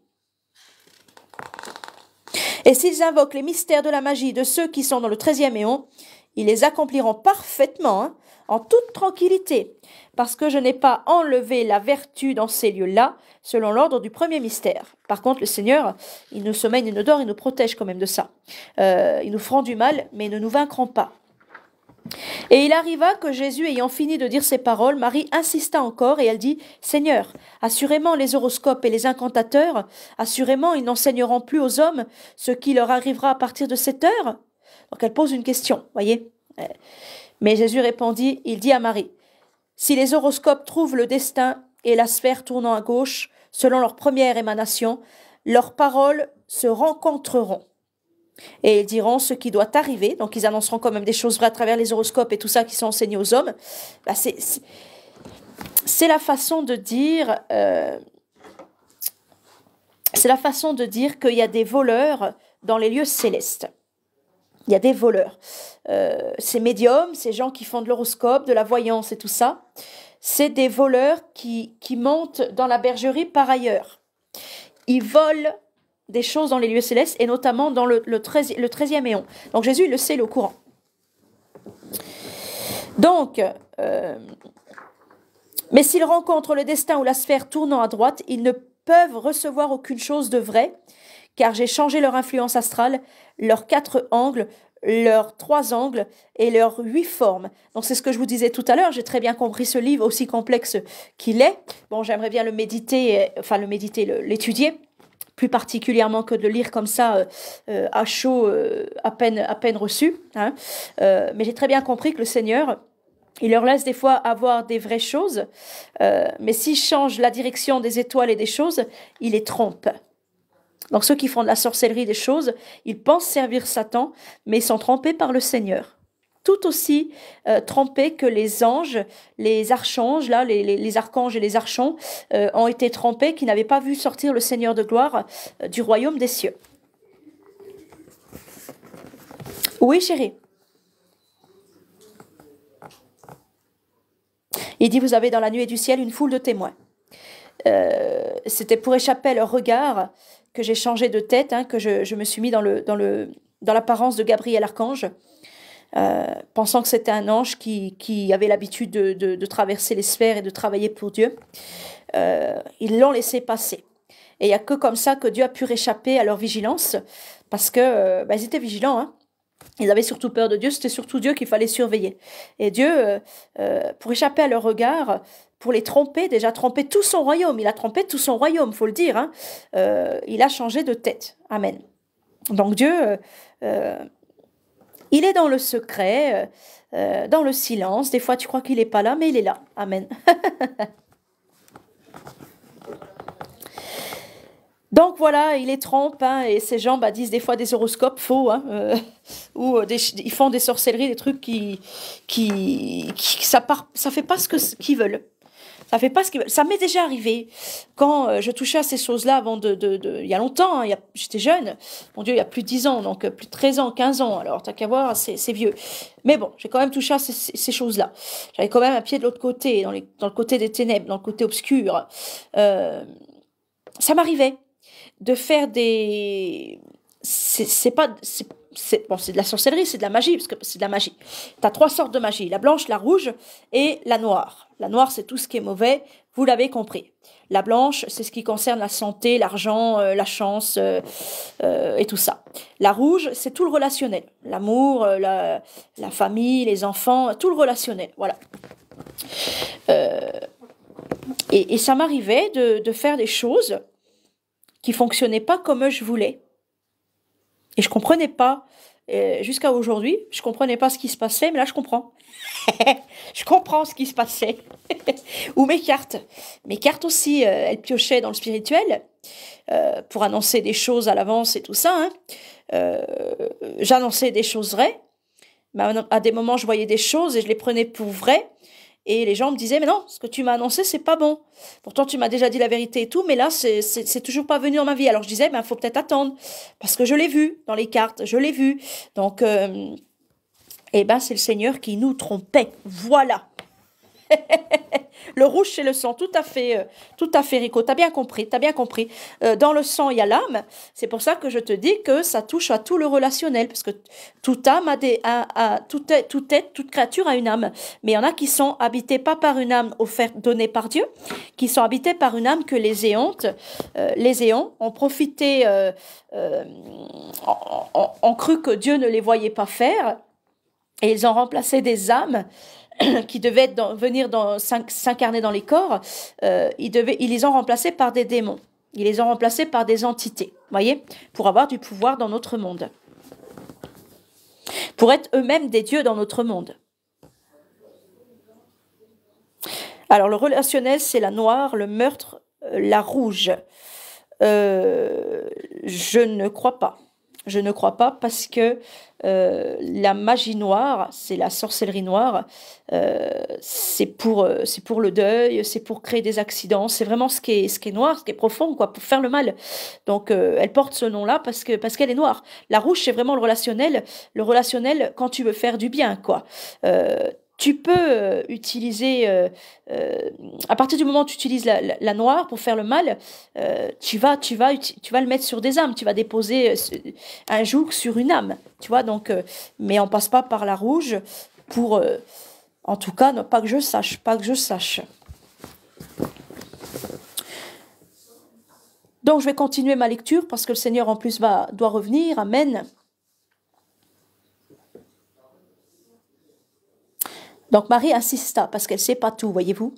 Et s'ils invoquent les mystères de la magie de ceux qui sont dans le 13e éon, ils les accompliront parfaitement, hein, en toute tranquillité, parce que je n'ai pas enlevé la vertu dans ces lieux-là, selon l'ordre du premier mystère. Par contre, le Seigneur, il nous sommeille, il nous dort, il nous protège quand même de ça. Euh, il nous feront du mal, mais ne nous vaincra pas. Et il arriva que Jésus ayant fini de dire ces paroles, Marie insista encore et elle dit Seigneur, assurément les horoscopes et les incantateurs, assurément ils n'enseigneront plus aux hommes ce qui leur arrivera à partir de cette heure. Donc elle pose une question, voyez. Euh, mais Jésus répondit, il dit à Marie si les horoscopes trouvent le destin et la sphère tournant à gauche, selon leur première émanation, leurs paroles se rencontreront. Et ils diront ce qui doit arriver. Donc ils annonceront quand même des choses vraies à travers les horoscopes et tout ça qui sont enseignés aux hommes. Bah, c'est la façon de dire... Euh, c'est la façon de dire qu'il y a des voleurs dans les lieux célestes. Il y a des voleurs. Euh, ces médiums, ces gens qui font de l'horoscope, de la voyance et tout ça, c'est des voleurs qui, qui montent dans la bergerie par ailleurs. Ils volent des choses dans les lieux célestes et notamment dans le, le, 13, le 13e éon. Donc Jésus le sait, le au courant. Donc, euh, mais s'ils rencontrent le destin ou la sphère tournant à droite, ils ne peuvent recevoir aucune chose de vrai car j'ai changé leur influence astrale, leurs quatre angles, leurs trois angles et leurs huit formes. Donc c'est ce que je vous disais tout à l'heure, j'ai très bien compris ce livre, aussi complexe qu'il est. Bon, j'aimerais bien le méditer, euh, enfin le méditer, l'étudier plus particulièrement que de le lire comme ça euh, euh, à chaud, à peine à peine reçu. Hein. mais j'ai très bien compris que le Seigneur, il leur laisse des fois avoir des vraies choses, mais s'il change la direction des étoiles et des choses, il les trompe. Donc ceux qui font de la sorcellerie des choses, ils pensent servir Satan, mais ils sont trompés par le Seigneur. Tout aussi euh, trompés que les anges, les archanges, là, les, les, archanges et les archons euh, ont été trompés, qui n'avaient pas vu sortir le Seigneur de gloire euh, du royaume des cieux. Oui, chérie. Il dit, vous avez dans la nuée du ciel une foule de témoins. C'était pour échapper à leur regard que j'ai changé de tête, hein, que je, me suis mis dans l'apparence de Gabriel Archange, euh, pensant que c'était un ange qui, avait l'habitude de, traverser les sphères et de travailler pour Dieu. Euh, ils l'ont laissé passer. Et il n'y a que comme ça que Dieu a pu réchapper à leur vigilance, parce que euh, bah, ils étaient vigilants. Hein. Ils avaient surtout peur de Dieu, c'était surtout Dieu qu'il fallait surveiller. Et Dieu, pour échapper à leur regard, pour les tromper, déjà tromper tout son royaume. Il a trompé tout son royaume, faut le dire. Hein. Euh, il a changé de tête. Amen. Donc Dieu, euh, euh, il est dans le secret, dans le silence. Des fois, tu crois qu'il n'est pas là, mais il est là. Amen. *laughs* Donc voilà, il les trompe, hein, et ces gens bah, disent des fois des horoscopes faux, hein, ou ils font des sorcelleries, des trucs qui, qui, ça, fait pas ce qu'ils veulent ça Ça m'est déjà arrivé quand euh, je touchais à ces choses-là avant de, Il y a longtemps, hein, j'étais jeune. Mon Dieu, il y a plus de 10 ans, donc euh, plus de 13 ans, 15 ans. Alors, t'as qu'à voir, c'est vieux. Mais bon, j'ai quand même touché à ces, choses-là. J'avais quand même un pied de l'autre côté, dans, dans, le côté des ténèbres, dans le côté obscur. Euh, ça m'arrivait de faire des... C'est pas c'est de la sorcellerie, c'est de la magie, parce que c'est de la magie. Tu as trois sortes de magie, la blanche, la rouge et la noire. La noire, c'est tout ce qui est mauvais, vous l'avez compris. La blanche, c'est ce qui concerne la santé, l'argent, euh, la chance euh, euh, et tout ça. La rouge, c'est tout le relationnel, l'amour, la, famille, les enfants, tout le relationnel, voilà. Et, ça m'arrivait de, de faire des choses qui fonctionnaient pas comme je voulais et je comprenais pas. Jusqu'à aujourd'hui, je comprenais pas ce qui se passait, mais là, je comprends. *laughs* je comprends ce qui se passait. *laughs* Ou mes cartes. Mes cartes aussi, euh, elles piochaient dans le spirituel euh, pour annoncer des choses à l'avance et tout ça. Hein. Euh, j'annonçais des choses vraies. Mais à des moments, je voyais des choses et je les prenais pour vraies. Et les gens me disaient, mais non, ce que tu m'as annoncé, c'est pas bon. Pourtant, tu m'as déjà dit la vérité et tout, mais là, c'est toujours pas venu dans ma vie. Alors je disais, ben, faut peut-être attendre, parce que je l'ai vu dans les cartes, je l'ai vu. Donc, euh, eh ben, c'est le Seigneur qui nous trompait. Voilà. *laughs* Le rouge, c'est le sang. Tout à fait, euh, tout à fait, Rico. T'as bien compris, t'as bien compris. Euh, dans le sang, il y a l'âme. C'est pour ça que je te dis que ça touche à tout le relationnel, parce que toute âme a des, toute, être, toute créature a une âme. Mais il y en a qui sont habités pas par une âme offerte, donnée par Dieu, qui sont habités par une âme que les éontes, euh, les éons ont profité, ont, ont cru que Dieu ne les voyait pas faire, et ils ont remplacé des âmes *coughs* qui devaient venir s'incarner dans les corps, euh, ils, ils les ont remplacés par des démons. Ils les ont remplacés par des entités, voyez, pour avoir du pouvoir dans notre monde. Pour être eux-mêmes des dieux dans notre monde. Alors le relationnel, c'est la noire, le meurtre, euh, la rouge. Euh, je ne crois pas. Je ne crois pas parce que euh, la magie noire, c'est la sorcellerie noire, euh, c'est pour, euh, pour le deuil, c'est pour créer des accidents, c'est vraiment ce qui, est, ce qui est noir, ce qui est profond, quoi, pour faire le mal. Donc elle porte ce nom-là parce que parce qu'elle est noire. La rouge, c'est vraiment le relationnel, le relationnel quand tu veux faire du bien, quoi tu peux euh, utiliser, euh, euh, à partir du moment où tu utilises la, noire pour faire le mal, tu, vas, tu, vas, tu vas le mettre sur des âmes, tu vas déposer un joug sur une âme, tu vois, donc, mais on passe pas par la rouge pour, en tout cas, non, pas que je sache, pas que je sache. Donc je vais continuer ma lecture parce que le Seigneur en plus va, doit revenir, Amen. Donc Marie insista parce qu'elle ne sait pas tout, voyez-vous.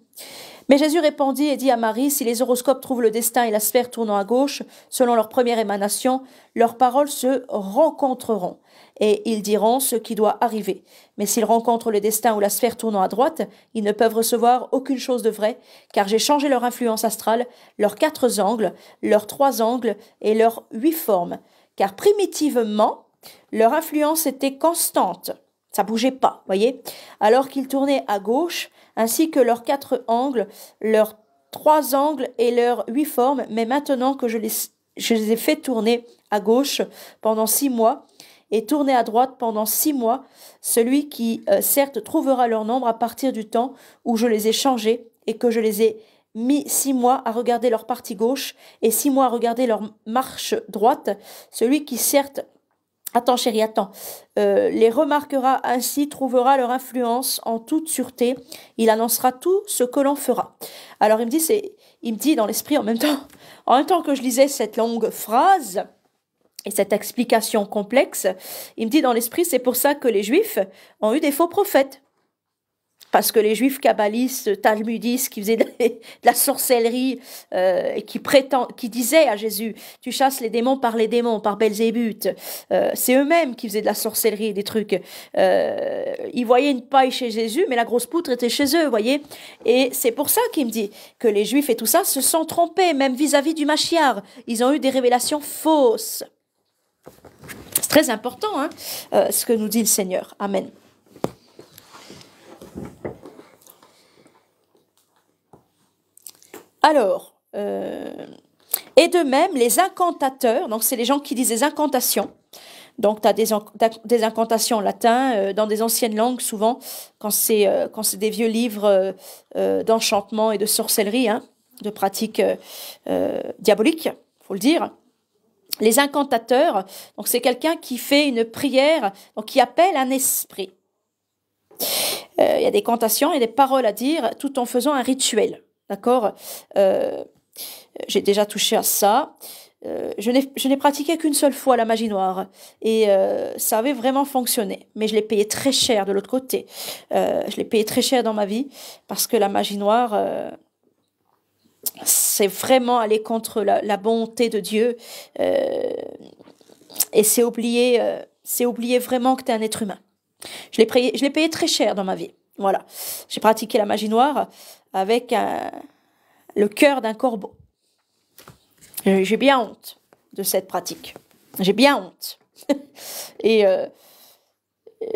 Mais Jésus répondit et dit à Marie, si les horoscopes trouvent le destin et la sphère tournant à gauche, selon leur première émanation, leurs paroles se rencontreront et ils diront ce qui doit arriver. Mais s'ils rencontrent le destin ou la sphère tournant à droite, ils ne peuvent recevoir aucune chose de vrai, car j'ai changé leur influence astrale, leurs quatre angles, leurs trois angles et leurs huit formes, car primitivement, leur influence était constante. Ça bougeait pas, voyez Alors qu'ils tournaient à gauche, ainsi que leurs quatre angles, leurs trois angles et leurs huit formes, mais maintenant que je les, ai fait tourner à gauche pendant six mois, et tourner à droite pendant six mois, celui qui, euh, certes, trouvera leur nombre à partir du temps où je les ai changés et que je les ai mis six mois à regarder leur partie gauche et six mois à regarder leur marche droite, celui qui, certes, Attends chérie, attends. Euh, les remarquera ainsi, trouvera leur influence en toute sûreté. Il annoncera tout ce que l'on fera. Alors il me dit, c'est, il me dit dans l'esprit en même temps, *laughs* en même temps que je lisais cette longue phrase, et cette explication complexe, il me dit dans l'esprit, c'est pour ça que les Juifs ont eu des faux prophètes parce que les juifs kabbalistes, talmudistes, qui faisaient de, *laughs* la sorcellerie euh, et qui, prétend, qui disaient à Jésus, tu chasses les démons par les démons, par Belzébuth, euh, c'est eux-mêmes qui faisaient de la sorcellerie et des trucs. Euh, ils voyaient une paille chez Jésus, mais la grosse poutre était chez eux, vous voyez. Et c'est pour ça qu'il me dit que les juifs et tout ça se sont trompés, même vis-à-vis du Machiar. Ils ont eu des révélations fausses. C'est très important, hein, ce que nous dit le Seigneur. Amen. Alors, euh, et de même, les incantateurs, donc c'est les gens qui disent des incantations. Donc, tu as des, incantations en latin, euh, dans des anciennes langues, souvent, quand c'est euh, des vieux livres d'enchantement et de sorcellerie, hein, de pratiques diaboliques, faut le dire. Les incantateurs, donc c'est quelqu'un qui fait une prière, qui appelle un esprit. Il y a des cantations, et des paroles à dire, tout en faisant un rituel. D'accord euh, J'ai déjà touché à ça. Euh, je n'ai pratiqué qu'une seule fois la magie noire et euh, ça avait vraiment fonctionné. Mais je l'ai payé très cher de l'autre côté. Euh, je l'ai payé très cher dans ma vie parce que la magie noire, c'est vraiment aller contre la, bonté de Dieu et c'est oublier, c'est oublier vraiment que tu es un être humain. Je l'ai payé, payé très cher dans ma vie. Voilà. J'ai pratiqué la magie noire avec euh, le cœur d'un corbeau. J'ai bien honte de cette pratique. J'ai bien honte. *laughs* Et euh, euh,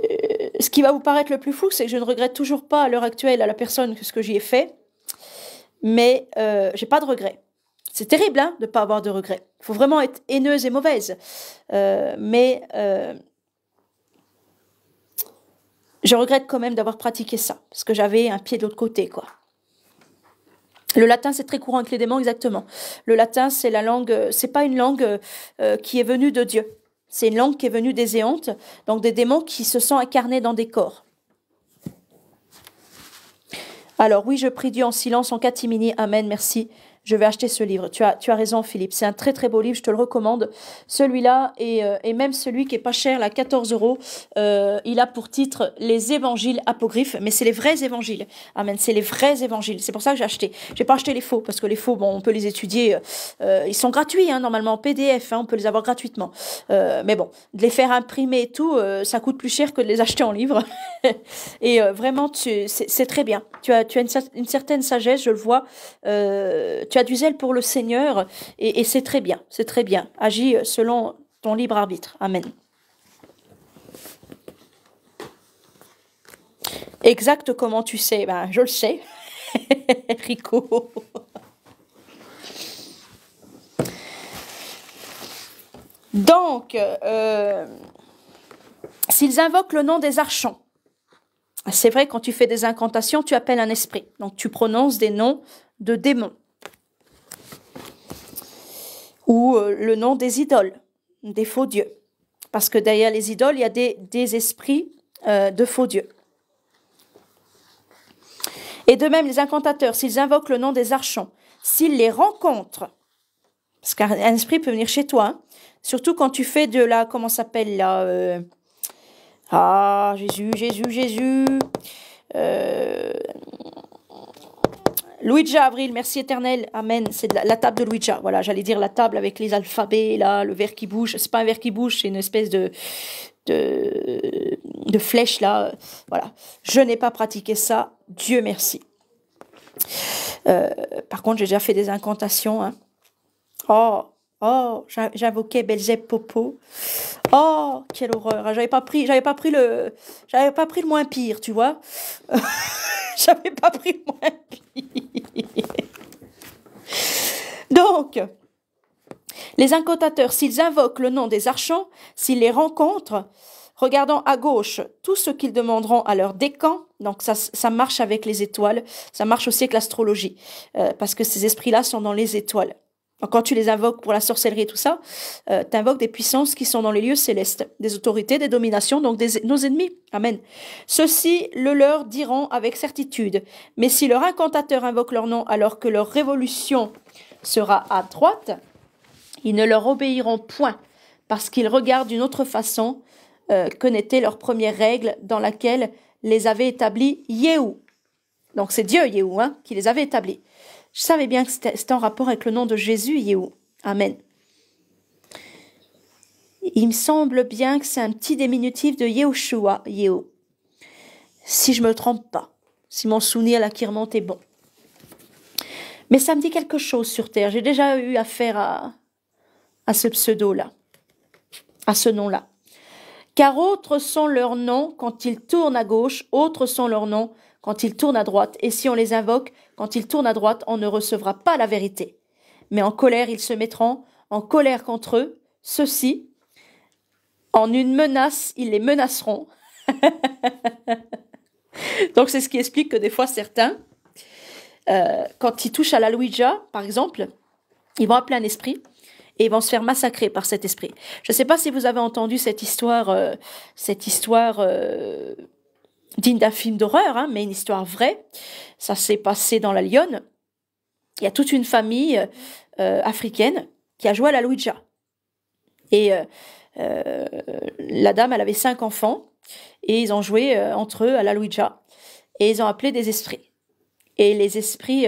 ce qui va vous paraître le plus fou, c'est que je ne regrette toujours pas à l'heure actuelle à la personne que ce que j'y ai fait, mais je j'ai pas de regrets. C'est terrible hein, de ne pas avoir de regrets. Il faut vraiment être haineuse et mauvaise. mais je regrette quand même d'avoir pratiqué ça, parce que j'avais un pied de l'autre côté, quoi. Le latin, c'est très courant avec les démons, exactement. Le latin, c'est la langue, euh, c'est pas une langue euh, euh, qui est venue de Dieu. C'est une langue qui est venue des éontes, donc des démons qui se sont incarnés dans des corps. Alors oui, je prie Dieu en silence, en catimini. Amen, merci je vais acheter ce livre. Tu as, tu as raison, Philippe. C'est un très, très beau livre. Je te le recommande. Celui-là et, euh, même celui qui est pas cher, là, 14 euros. Euh, il a pour titre Les évangiles apogryphes ». Mais c'est les vrais évangiles. Amen. C'est les vrais évangiles. C'est pour ça que j'ai acheté. J'ai pas acheté les faux parce que les faux, bon, on peut les étudier. Euh, ils sont gratuits, hein, normalement, en PDF. Hein, on peut les avoir gratuitement. mais bon, de les faire imprimer et tout, ça coûte plus cher que de les acheter en livre. *laughs* et vraiment, c'est très bien. Tu as, tu as une, une, certaine sagesse, je le vois tu as du zèle pour le Seigneur et, c'est très bien, c'est très bien. Agis selon ton libre arbitre. Amen. Exact comment tu sais Ben, je le sais. *laughs* Rico. Donc, euh, s'ils invoquent le nom des archons, c'est vrai, quand tu fais des incantations, tu appelles un esprit. Donc, tu prononces des noms de démons ou euh, le nom des idoles, des faux dieux. Parce que derrière les idoles, il y a des, esprits euh, de faux dieux. Et de même, les incantateurs, s'ils invoquent le nom des archons, s'ils les rencontrent, parce qu'un esprit peut venir chez toi, hein, surtout quand tu fais de la, comment s'appelle là, euh, ah Jésus, Jésus, Jésus, Luigia Avril, merci éternel, amen. C'est la, table de Luigia, Voilà, j'allais dire la table avec les alphabets, là, le verre qui bouge. C'est pas un verre qui bouge, c'est une espèce de, de, flèche, là. Voilà. Je n'ai pas pratiqué ça, Dieu merci. Euh, par contre, j'ai déjà fait des incantations. Hein. Oh, oh, j'invoquais Belzeb Popo. Oh, quelle horreur. Hein. J'avais pas pris, j'avais pas pris le, j'avais pas pris le moins pire, tu vois. *laughs* j'avais pas pris le moins pire. *laughs* Donc, les incantateurs, s'ils invoquent le nom des archons, s'ils les rencontrent, regardant à gauche tout ce qu'ils demanderont à leur décan, donc ça, marche avec les étoiles, ça marche aussi avec l'astrologie, euh, parce que ces esprits-là sont dans les étoiles quand tu les invoques pour la sorcellerie et tout ça, euh, tu invoques des puissances qui sont dans les lieux célestes, des autorités, des dominations, donc des, nos ennemis. Amen. Ceux-ci le leur diront avec certitude. Mais si leur incantateur invoque leur nom alors que leur révolution sera à droite, ils ne leur obéiront point, parce qu'ils regardent d'une autre façon euh, que n'était leur première règle dans laquelle les avait établis Yehou. Donc c'est Dieu, Yehou hein, qui les avait établis. Je savais bien que c'était en rapport avec le nom de Jésus, Yéhou. Amen. Il me semble bien que c'est un petit diminutif de Yehoshua, Yeho. Si je me trompe pas, si mon souvenir là qui remonte est bon. Mais ça me dit quelque chose sur Terre. J'ai déjà eu affaire à, à ce pseudo-là, à ce nom-là. Car autres sont leurs noms quand ils tournent à gauche, autres sont leurs noms quand ils tournent à droite. Et si on les invoque, quand ils tournent à droite, on ne recevra pas la vérité. Mais en colère, ils se mettront en colère contre eux. Ceux-ci, en une menace, ils les menaceront. *laughs* Donc c'est ce qui explique que des fois certains, euh, quand ils touchent à la Luigia, par exemple, ils vont appeler un esprit et ils vont se faire massacrer par cet esprit. Je ne sais pas si vous avez entendu cette histoire, euh, cette histoire euh, digne d'un film d'horreur, hein, mais une histoire vraie. Ça s'est passé dans la Lyon. Il y a toute une famille euh, africaine qui a joué à la Luigia. Et euh, euh, la dame, elle avait cinq enfants, et ils ont joué entre eux à la Luigia. Et ils ont appelé des esprits. Et les esprits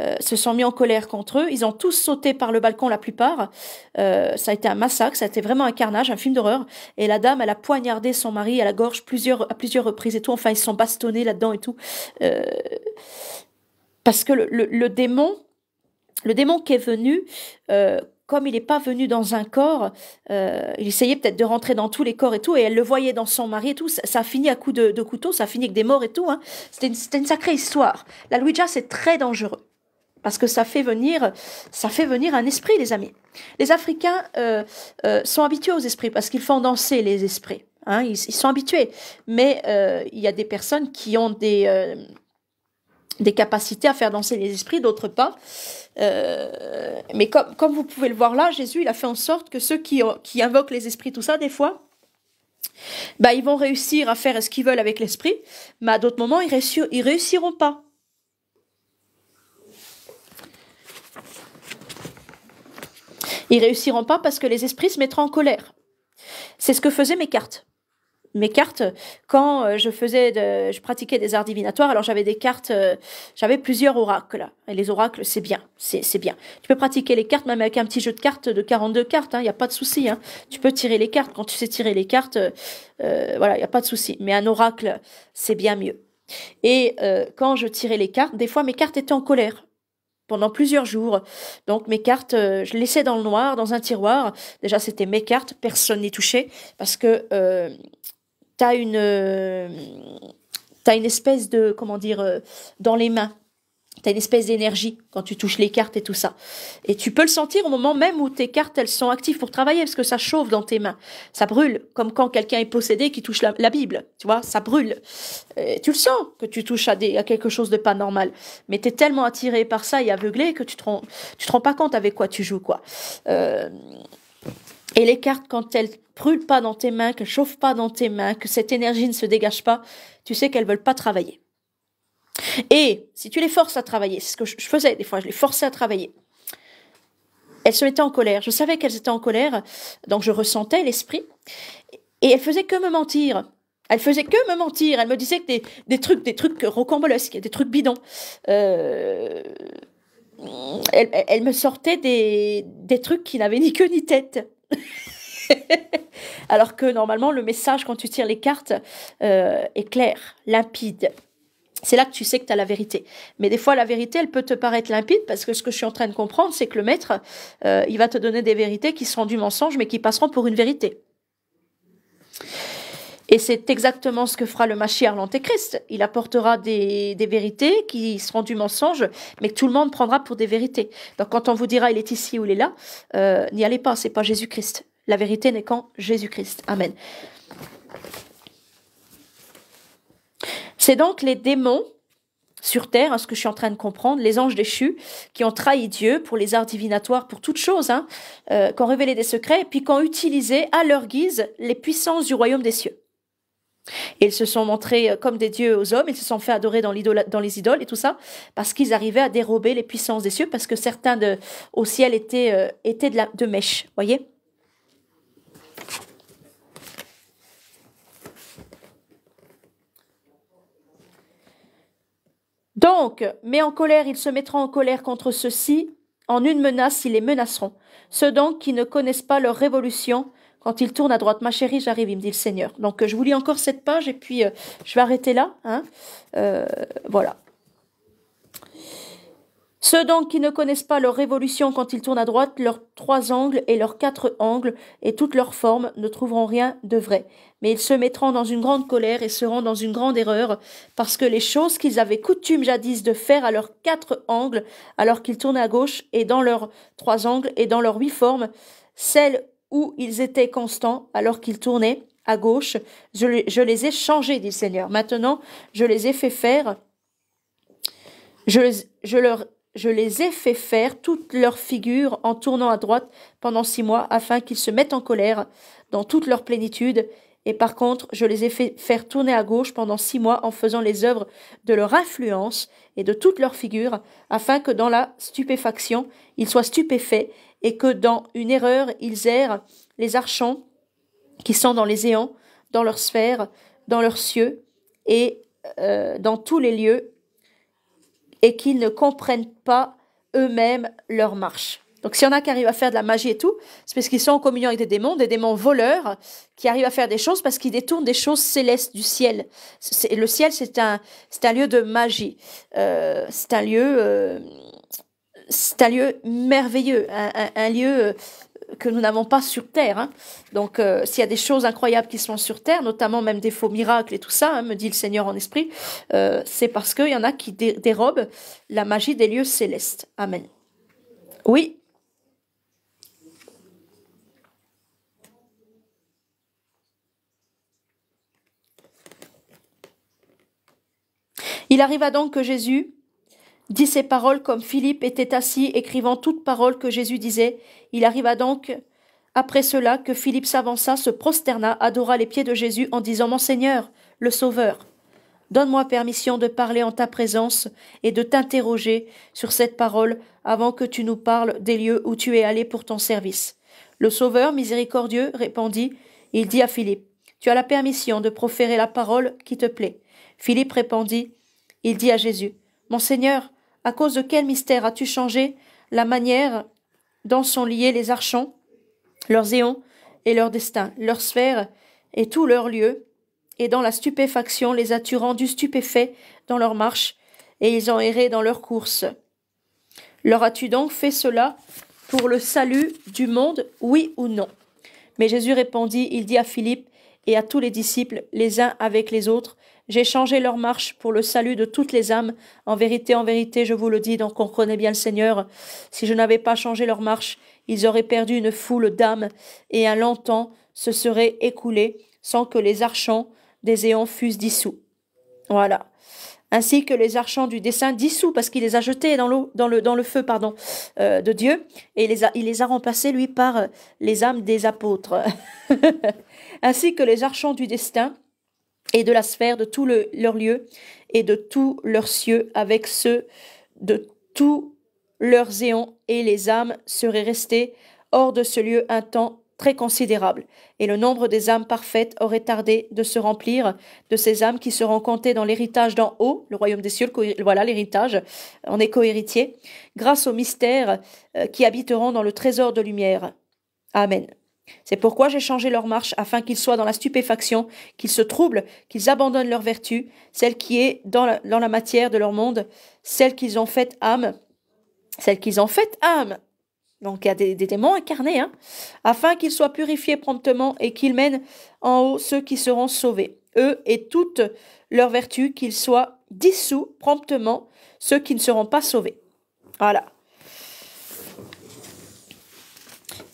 euh, se sont mis en colère contre eux. Ils ont tous sauté par le balcon, la plupart. Euh, ça a été un massacre, ça a été vraiment un carnage, un film d'horreur. Et la dame, elle a poignardé son mari à la gorge plusieurs, à plusieurs reprises et tout. Enfin, ils se sont bastonnés là-dedans et tout. Euh, parce que le, démon, le démon qui est venu, comme il n'est pas venu dans un corps, il essayait peut-être de rentrer dans tous les corps et tout, et elle le voyait dans son mari et tout. Ça, a fini à coups de, couteau, ça a fini avec des morts et tout. Hein. C'était une, sacrée histoire. La Luigia, c'est très dangereux parce que ça fait venir, ça fait venir un esprit, les amis. Les Africains euh, euh, sont habitués aux esprits parce qu'ils font danser les esprits. Hein. ils, sont habitués, mais euh, il y a des personnes qui ont des des capacités à faire danser les esprits, d'autres pas. mais comme, comme vous pouvez le voir là, Jésus, il a fait en sorte que ceux qui, qui invoquent les esprits, tout ça, des fois, bah, ils vont réussir à faire ce qu'ils veulent avec l'esprit, mais à d'autres moments, ils, ne ils réussiront pas. Ils réussiront pas parce que les esprits se mettront en colère. C'est ce que faisaient mes cartes. Mes cartes, quand euh, je faisais, de, je pratiquais des arts divinatoires, alors j'avais des cartes, euh, j'avais plusieurs oracles. Et les oracles, c'est bien, c'est bien. Tu peux pratiquer les cartes même avec un petit jeu de cartes de 42 cartes, il hein, n'y a pas de souci. Hein. Tu peux tirer les cartes quand tu sais tirer les cartes, euh, voilà, il n'y a pas de souci. Mais un oracle, c'est bien mieux. Et quand je tirais les cartes, des fois mes cartes étaient en colère pendant plusieurs jours. Donc mes cartes, euh, je les laissais dans le noir, dans un tiroir. Déjà, c'était mes cartes, personne n'y touchait parce que euh, tu as une euh, une espèce de comment dire dans les mains T'as une espèce d'énergie quand tu touches les cartes et tout ça. Et tu peux le sentir au moment même où tes cartes, elles sont actives pour travailler, parce que ça chauffe dans tes mains. Ça brûle, comme quand quelqu'un est possédé qui touche la, Bible. Tu vois, ça brûle. Euh, tu le sens que tu touches à, quelque chose de pas normal. Mais tu es tellement attiré par ça et aveuglé que tu te rends, tu te rends pas compte avec quoi tu joues, quoi. Euh, et les cartes, quand elles brûlent pas dans tes mains, qu'elles chauffent pas dans tes mains, que cette énergie ne se dégage pas, tu sais qu'elles veulent pas travailler. Et si tu les forces à travailler, c'est ce que je faisais des fois, je les forçais à travailler. Elles se mettaient en colère. Je savais qu'elles étaient en colère, donc je ressentais l'esprit. Et elles faisaient que me mentir. Elles faisaient que me mentir. Elles me disaient que des, trucs, des trucs rocambolesques, des trucs bidons. Euh, elles, me sortaient des, trucs qui n'avaient ni queue ni tête. *laughs* Alors que normalement, le message quand tu tires les cartes euh, est clair, limpide. C'est là que tu sais que tu as la vérité. Mais des fois, la vérité, elle peut te paraître limpide parce que ce que je suis en train de comprendre, c'est que le maître, euh, il va te donner des vérités qui seront du mensonge, mais qui passeront pour une vérité. Et c'est exactement ce que fera le à l'Antéchrist. Il apportera des, vérités qui seront du mensonge, mais que tout le monde prendra pour des vérités. Donc quand on vous dira il est ici ou il est là, euh, n'y allez pas, c'est pas Jésus-Christ. La vérité n'est qu'en Jésus-Christ. Amen. C'est donc les démons sur terre, hein, ce que je suis en train de comprendre, les anges déchus qui ont trahi Dieu pour les arts divinatoires, pour toutes choses, hein, euh, qui ont révélé des secrets, et puis qui ont utilisé à leur guise les puissances du royaume des cieux. ils se sont montrés euh, comme des dieux aux hommes, ils se sont fait adorer dans, les idoles et tout ça, parce qu'ils arrivaient à dérober les puissances des cieux, parce que certains de, au ciel étaient, euh, de, la, de mèche, voyez Donc, mais en colère, ils se mettront en colère contre ceux-ci. En une menace, ils les menaceront. Ceux donc qui ne connaissent pas leur révolution, quand ils tournent à droite, ma chérie, j'arrive, il me dit le Seigneur. Donc, euh, je vous lis encore cette page et puis euh, je vais arrêter là. Hein euh, voilà. Ceux donc qui ne connaissent pas leur révolution quand ils tournent à droite, leurs trois angles et leurs quatre angles et toutes leurs formes ne trouveront rien de vrai mais ils se mettront dans une grande colère et seront dans une grande erreur, parce que les choses qu'ils avaient coutume jadis de faire à leurs quatre angles, alors qu'ils tournaient à gauche, et dans leurs trois angles, et dans leurs huit formes, celles où ils étaient constants, alors qu'ils tournaient à gauche, je, les ai changées, dit le Seigneur. Maintenant, je les ai fait faire, leur je les ai fait faire toutes leurs figures en tournant à droite pendant six mois afin qu'ils se mettent en colère dans toute leur plénitude et par contre, je les ai fait faire tourner à gauche pendant six mois en faisant les œuvres de leur influence et de toutes leurs figures, afin que dans la stupéfaction, ils soient stupéfaits et que dans une erreur, ils errent les archons qui sont dans les éants, dans leur sphère, dans leurs cieux et euh, dans tous les lieux, et qu'ils ne comprennent pas eux-mêmes leur marche. Donc s'il y en a qui arrivent à faire de la magie et tout, c'est parce qu'ils sont en communion avec des démons, des démons voleurs, qui arrivent à faire des choses parce qu'ils détournent des choses célestes du ciel. le ciel, c'est un, c'est un lieu de magie. Euh, c'est un lieu, euh, c'est un lieu merveilleux, un, lieu euh, que nous n'avons pas sur Terre. Hein. Donc, s'il y a des choses incroyables qui sont sur Terre, notamment même des faux miracles et tout ça, hein, me dit le Seigneur en esprit, c'est parce qu'il y en a qui dérobent la magie des lieux célestes. Amen. Oui. Il arriva donc que Jésus dit ces paroles comme Philippe était assis écrivant toute parole que Jésus disait. Il arriva donc après cela que Philippe s'avança, se prosterna, adora les pieds de Jésus en disant Mon Seigneur, le Sauveur, donne-moi permission de parler en ta présence et de t'interroger sur cette parole avant que tu nous parles des lieux où tu es allé pour ton service. Le Sauveur miséricordieux répondit, il dit à Philippe, Tu as la permission de proférer la parole qui te plaît. Philippe répondit, il dit à Jésus, Mon Seigneur, à cause de quel mystère as-tu changé la manière dont sont liés les archons, leurs éons et leur destin, leurs sphères et tous leurs lieux, et dans la stupéfaction les as-tu rendus stupéfaits dans leur marche, et ils ont erré dans leur course. Leur as-tu donc fait cela pour le salut du monde, oui ou non Mais Jésus répondit, il dit à Philippe et à tous les disciples, les uns avec les autres, j'ai changé leur marche pour le salut de toutes les âmes. En vérité, en vérité, je vous le dis, donc on connaît bien le Seigneur. Si je n'avais pas changé leur marche, ils auraient perdu une foule d'âmes, et un long temps se serait écoulé sans que les archons des éons fussent dissous. Voilà. Ainsi que les archons du destin, dissous, parce qu'il les a jetés dans, l'eau, dans, le, dans le feu pardon, euh, de Dieu, et les a, il les a remplacés, lui, par les âmes des apôtres. *laughs* Ainsi que les archons du destin, et de la sphère de tous leurs lieux et de tous leurs cieux avec ceux de tous leurs éons et les âmes seraient restées hors de ce lieu un temps très considérable et le nombre des âmes parfaites aurait tardé de se remplir de ces âmes qui seront comptées dans l'héritage d'en haut, le royaume des cieux, voilà l'héritage, on est cohéritier, grâce aux mystères euh, qui habiteront dans le trésor de lumière. Amen. C'est pourquoi j'ai changé leur marche afin qu'ils soient dans la stupéfaction, qu'ils se troublent, qu'ils abandonnent leur vertu, celle qui est dans la, matière de leur monde, celle qu'ils ont faite âme, celle qu'ils ont faite âme. Donc il y a des, démons incarnés, hein, afin qu'ils soient purifiés promptement et qu'ils mènent en haut ceux qui seront sauvés, eux et toutes leurs vertus, qu'ils soient dissous promptement ceux qui ne seront pas sauvés. Voilà.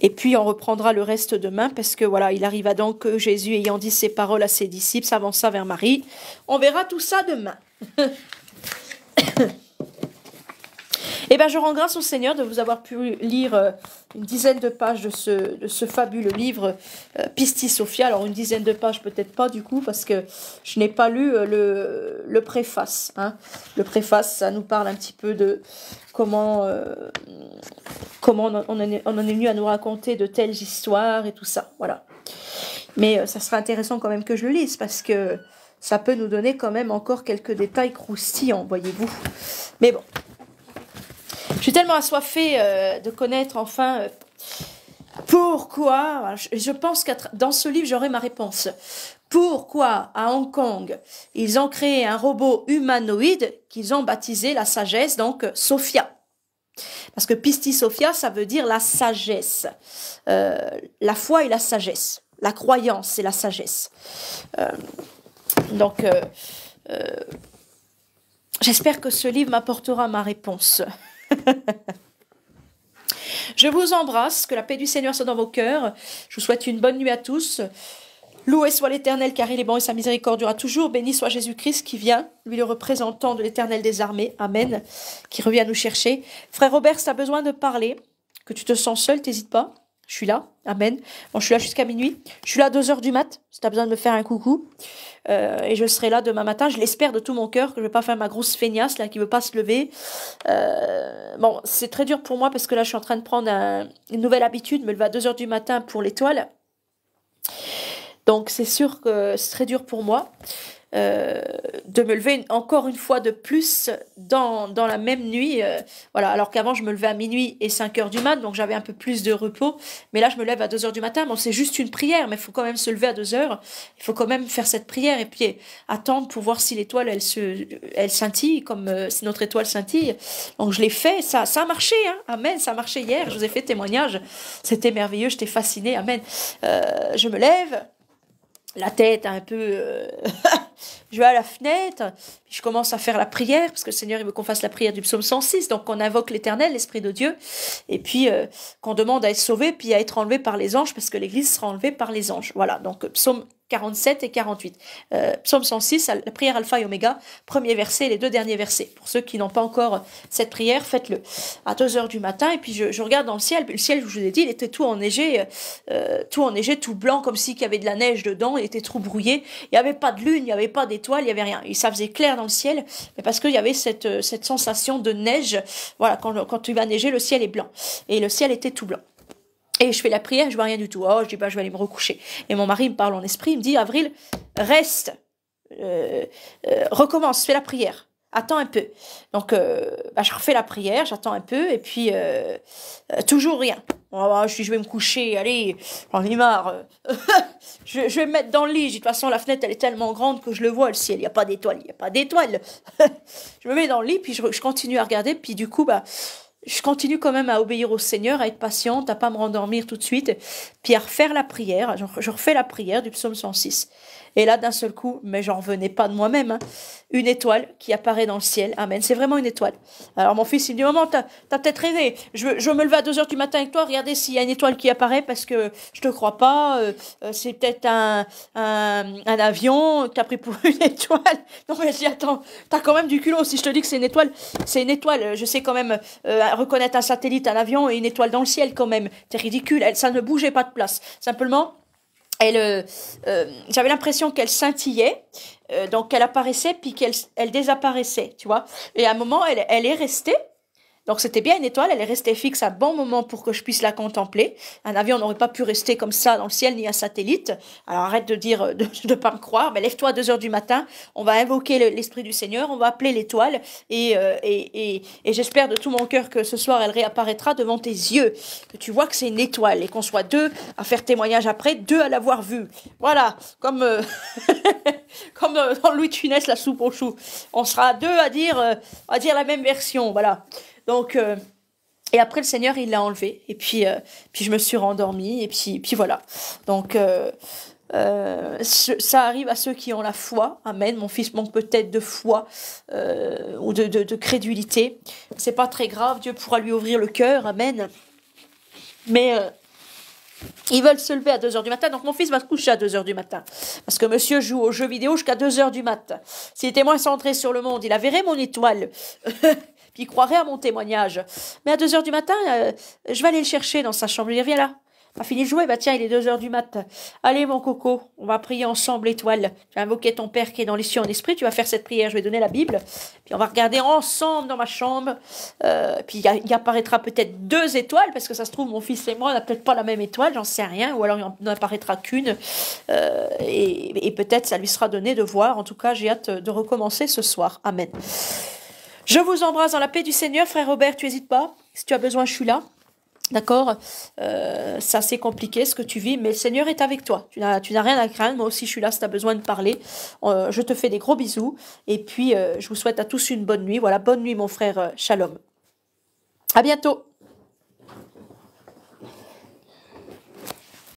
Et puis on reprendra le reste demain parce que voilà, il arriva donc que Jésus ayant dit ces paroles à ses disciples s'avança vers Marie. On verra tout ça demain. *laughs* Eh bien, je rends grâce au Seigneur de vous avoir pu lire euh, une dizaine de pages de ce, ce fabuleux livre euh, Pistis Sophia. Alors, une dizaine de pages, peut-être pas du coup, parce que je n'ai pas lu euh, le, préface. Hein. Le préface, ça nous parle un petit peu de comment, comment on, en est, on venu à nous raconter de telles histoires et tout ça. Voilà. Mais ça sera intéressant quand même que je le lise, parce que ça peut nous donner quand même encore quelques détails croustillants, voyez-vous. Mais bon, je suis tellement assoiffée euh, de connaître enfin euh, pourquoi, je, pense que dans ce livre j'aurai ma réponse, pourquoi à Hong Kong ils ont créé un robot humanoïde qu'ils ont baptisé la sagesse, donc Sophia. Parce que Pisti Sophia, ça veut dire la sagesse, euh, la foi et la sagesse, la croyance et la sagesse. donc, j'espère que ce livre m'apportera ma réponse. Je vous embrasse, que la paix du Seigneur soit dans vos cœurs. Je vous souhaite une bonne nuit à tous. Loué soit l'Éternel, car il est bon et sa miséricorde durera toujours. Béni soit Jésus-Christ qui vient, lui le représentant de l'Éternel des armées. Amen. Qui revient nous chercher. Frère Robert, si tu as besoin de parler, que tu te sens seul, t'hésite pas. Je suis là. Amen. Bon, je suis là jusqu'à minuit. Je suis là à 2h du mat, si tu as besoin de me faire un coucou. Euh, et je serai là demain matin. Je l'espère de tout mon cœur que je ne vais pas faire ma grosse feignasse là qui ne veut pas se lever. Euh, bon, c'est très dur pour moi parce que là, je suis en train de prendre une nouvelle habitude, me lever à 2h du matin pour l'étoile. Donc, c'est sûr que c'est très dur pour moi. Euh, de me lever encore une fois de plus dans, dans la même nuit. Euh, voilà, alors qu'avant je me levais à minuit et 5 heures du matin donc j'avais un peu plus de repos. Mais là je me lève à 2 heures du matin. Bon, c'est juste une prière, mais il faut quand même se lever à 2 heures. Il faut quand même faire cette prière et puis attendre pour voir si l'étoile elle se, elle scintille, comme euh, si notre étoile scintille. Donc je l'ai fait, ça, ça a marché, hein. Amen, ça a marché hier. Je vous ai fait témoignage. C'était merveilleux, j'étais fascinée. Amen. je me lève la tête un peu *laughs* Je vais à la fenêtre, je commence à faire la prière, parce que le Seigneur, il veut qu'on fasse la prière du psaume 106. Donc, on invoque l'éternel, l'Esprit de Dieu, et puis euh, qu'on demande à être sauvé, puis à être enlevé par les anges, parce que l'Église sera enlevée par les anges. Voilà, donc euh, psaume 47 et 48. Euh, psaume 106, la prière alpha et oméga, premier verset et les deux derniers versets. Pour ceux qui n'ont pas encore cette prière, faites-le à 2 h du matin. Et puis je, regarde dans le ciel. Le ciel, je vous ai dit, il était tout enneigé, tout enneigé, tout blanc, comme s'il y avait de la neige dedans. Il était trop brouillé. Il n'y avait pas de lune, il n'y avait pas d'étoiles, il n'y avait rien. Et ça faisait clair dans le ciel, mais parce qu'il y avait euh, cette, sensation de neige. Voilà, quand, quand il va neiger, le ciel est blanc. Et le ciel était tout blanc. Et je fais la prière, je vois rien du tout. Oh, je dis, pas, bah, je vais aller me recoucher. Et mon mari me parle en esprit, il me dit, Avril, reste, euh, euh, recommence, fais la prière. Attends un peu. Donc, bah, je refais la prière, j'attends un peu, et puis, toujours rien. Ah bah, je, vais me coucher, allez, j'en ai marre. *laughs* je, vais me mettre dans le lit. De toute façon, la fenêtre, elle est tellement grande que je le vois, le ciel. Il n'y a pas d'étoiles, il n'y a pas d'étoiles. *laughs* je me mets dans le lit, puis je, continue à regarder. Puis du coup, bah, je continue quand même à obéir au Seigneur, à être patiente, à pas me rendormir tout de suite. Puis à refaire la prière. Je, je refais la prière du psaume 106. Et là, d'un seul coup, mais j'en revenais pas de moi-même, hein, une étoile qui apparaît dans le ciel. Amen. C'est vraiment une étoile. Alors mon fils, il dit, maman, t'as as, peut-être rêvé. Je, je, me levais à 2h du matin avec toi, regarder s'il y a une étoile qui apparaît parce que je te crois pas. Euh, euh, c'est peut-être un, avion que t'as pris pour *laughs* une étoile. Non mais j'y attends, t'as quand même du culot. Si je te dis que c'est une étoile, c'est une étoile. Je sais quand même euh, reconnaître un satellite, un avion et une étoile dans le ciel quand même. T'es ridicule. ça ne bougeait pas de place. Simplement, elle, euh, euh, j'avais l'impression qu'elle scintillait, euh, donc qu'elle apparaissait puis qu'elle elle désapparaissait, tu vois. Et à un moment, elle, elle est restée donc c'était bien une étoile, elle est restée fixe à bon moment pour que je puisse la contempler. Un avion n'aurait pas pu rester comme ça dans le ciel ni un satellite. Alors arrête de dire de ne *laughs* pas me croire, mais lève-toi à 2 heures du matin, on va invoquer l'esprit du Seigneur, on va appeler l'étoile et, euh, et, et, et j'espère de tout mon cœur que ce soir elle réapparaîtra devant tes yeux, que tu vois que c'est une étoile et qu'on soit deux à faire témoignage après, deux à l'avoir vue. Voilà, comme euh, *laughs* comme euh, dans Louis de Funès la soupe au chou, On sera deux à dire à dire la même version, voilà. Donc, euh, et après, le Seigneur, il l'a enlevé. Et puis, euh, puis je me suis rendormie. Et puis, puis voilà. Donc, euh, ça arrive à ceux qui ont la foi. Amen. Mon fils manque peut-être de foi ou de, de, Ce crédulité. C'est pas très grave. Dieu pourra lui ouvrir le cœur. Amen. Mais ils veulent se lever à 2h du matin, donc mon fils va se coucher à 2h du matin. Parce que monsieur joue aux jeux vidéo jusqu'à 2h du matin. S'il était moins centré sur le monde, il a verré mon étoile. *laughs* puis il croirait à mon témoignage. Mais à 2 heures du matin, euh, je vais aller le chercher dans sa chambre. Je lui là, pas fini de jouer, bah tiens, il est 2 heures du matin. Allez, mon coco, on va prier ensemble, étoile. Tu vas ton père qui est dans les cieux en esprit, tu vas faire cette prière, je vais donner la Bible, puis on va regarder ensemble dans ma chambre. Euh, puis il apparaîtra peut-être deux étoiles, parce que ça se trouve, mon fils et moi, on n'a peut-être pas la même étoile, j'en sais rien, ou alors il n'en apparaîtra qu'une, euh, et, et peut-être ça lui sera donné de voir. En tout cas, j'ai hâte de recommencer ce soir. Amen. Je vous embrasse dans la paix du Seigneur, frère Robert, tu n'hésites pas. Si tu as besoin, je suis là. D'accord C'est euh, Ça, c'est compliqué ce que tu vis, mais le Seigneur est avec toi. Tu n'as rien à craindre. Moi aussi, je suis là si tu as besoin de parler. Euh, je te fais des gros bisous. Et puis, euh, je vous souhaite à tous une bonne nuit. Voilà, bonne nuit, mon frère Shalom. À bientôt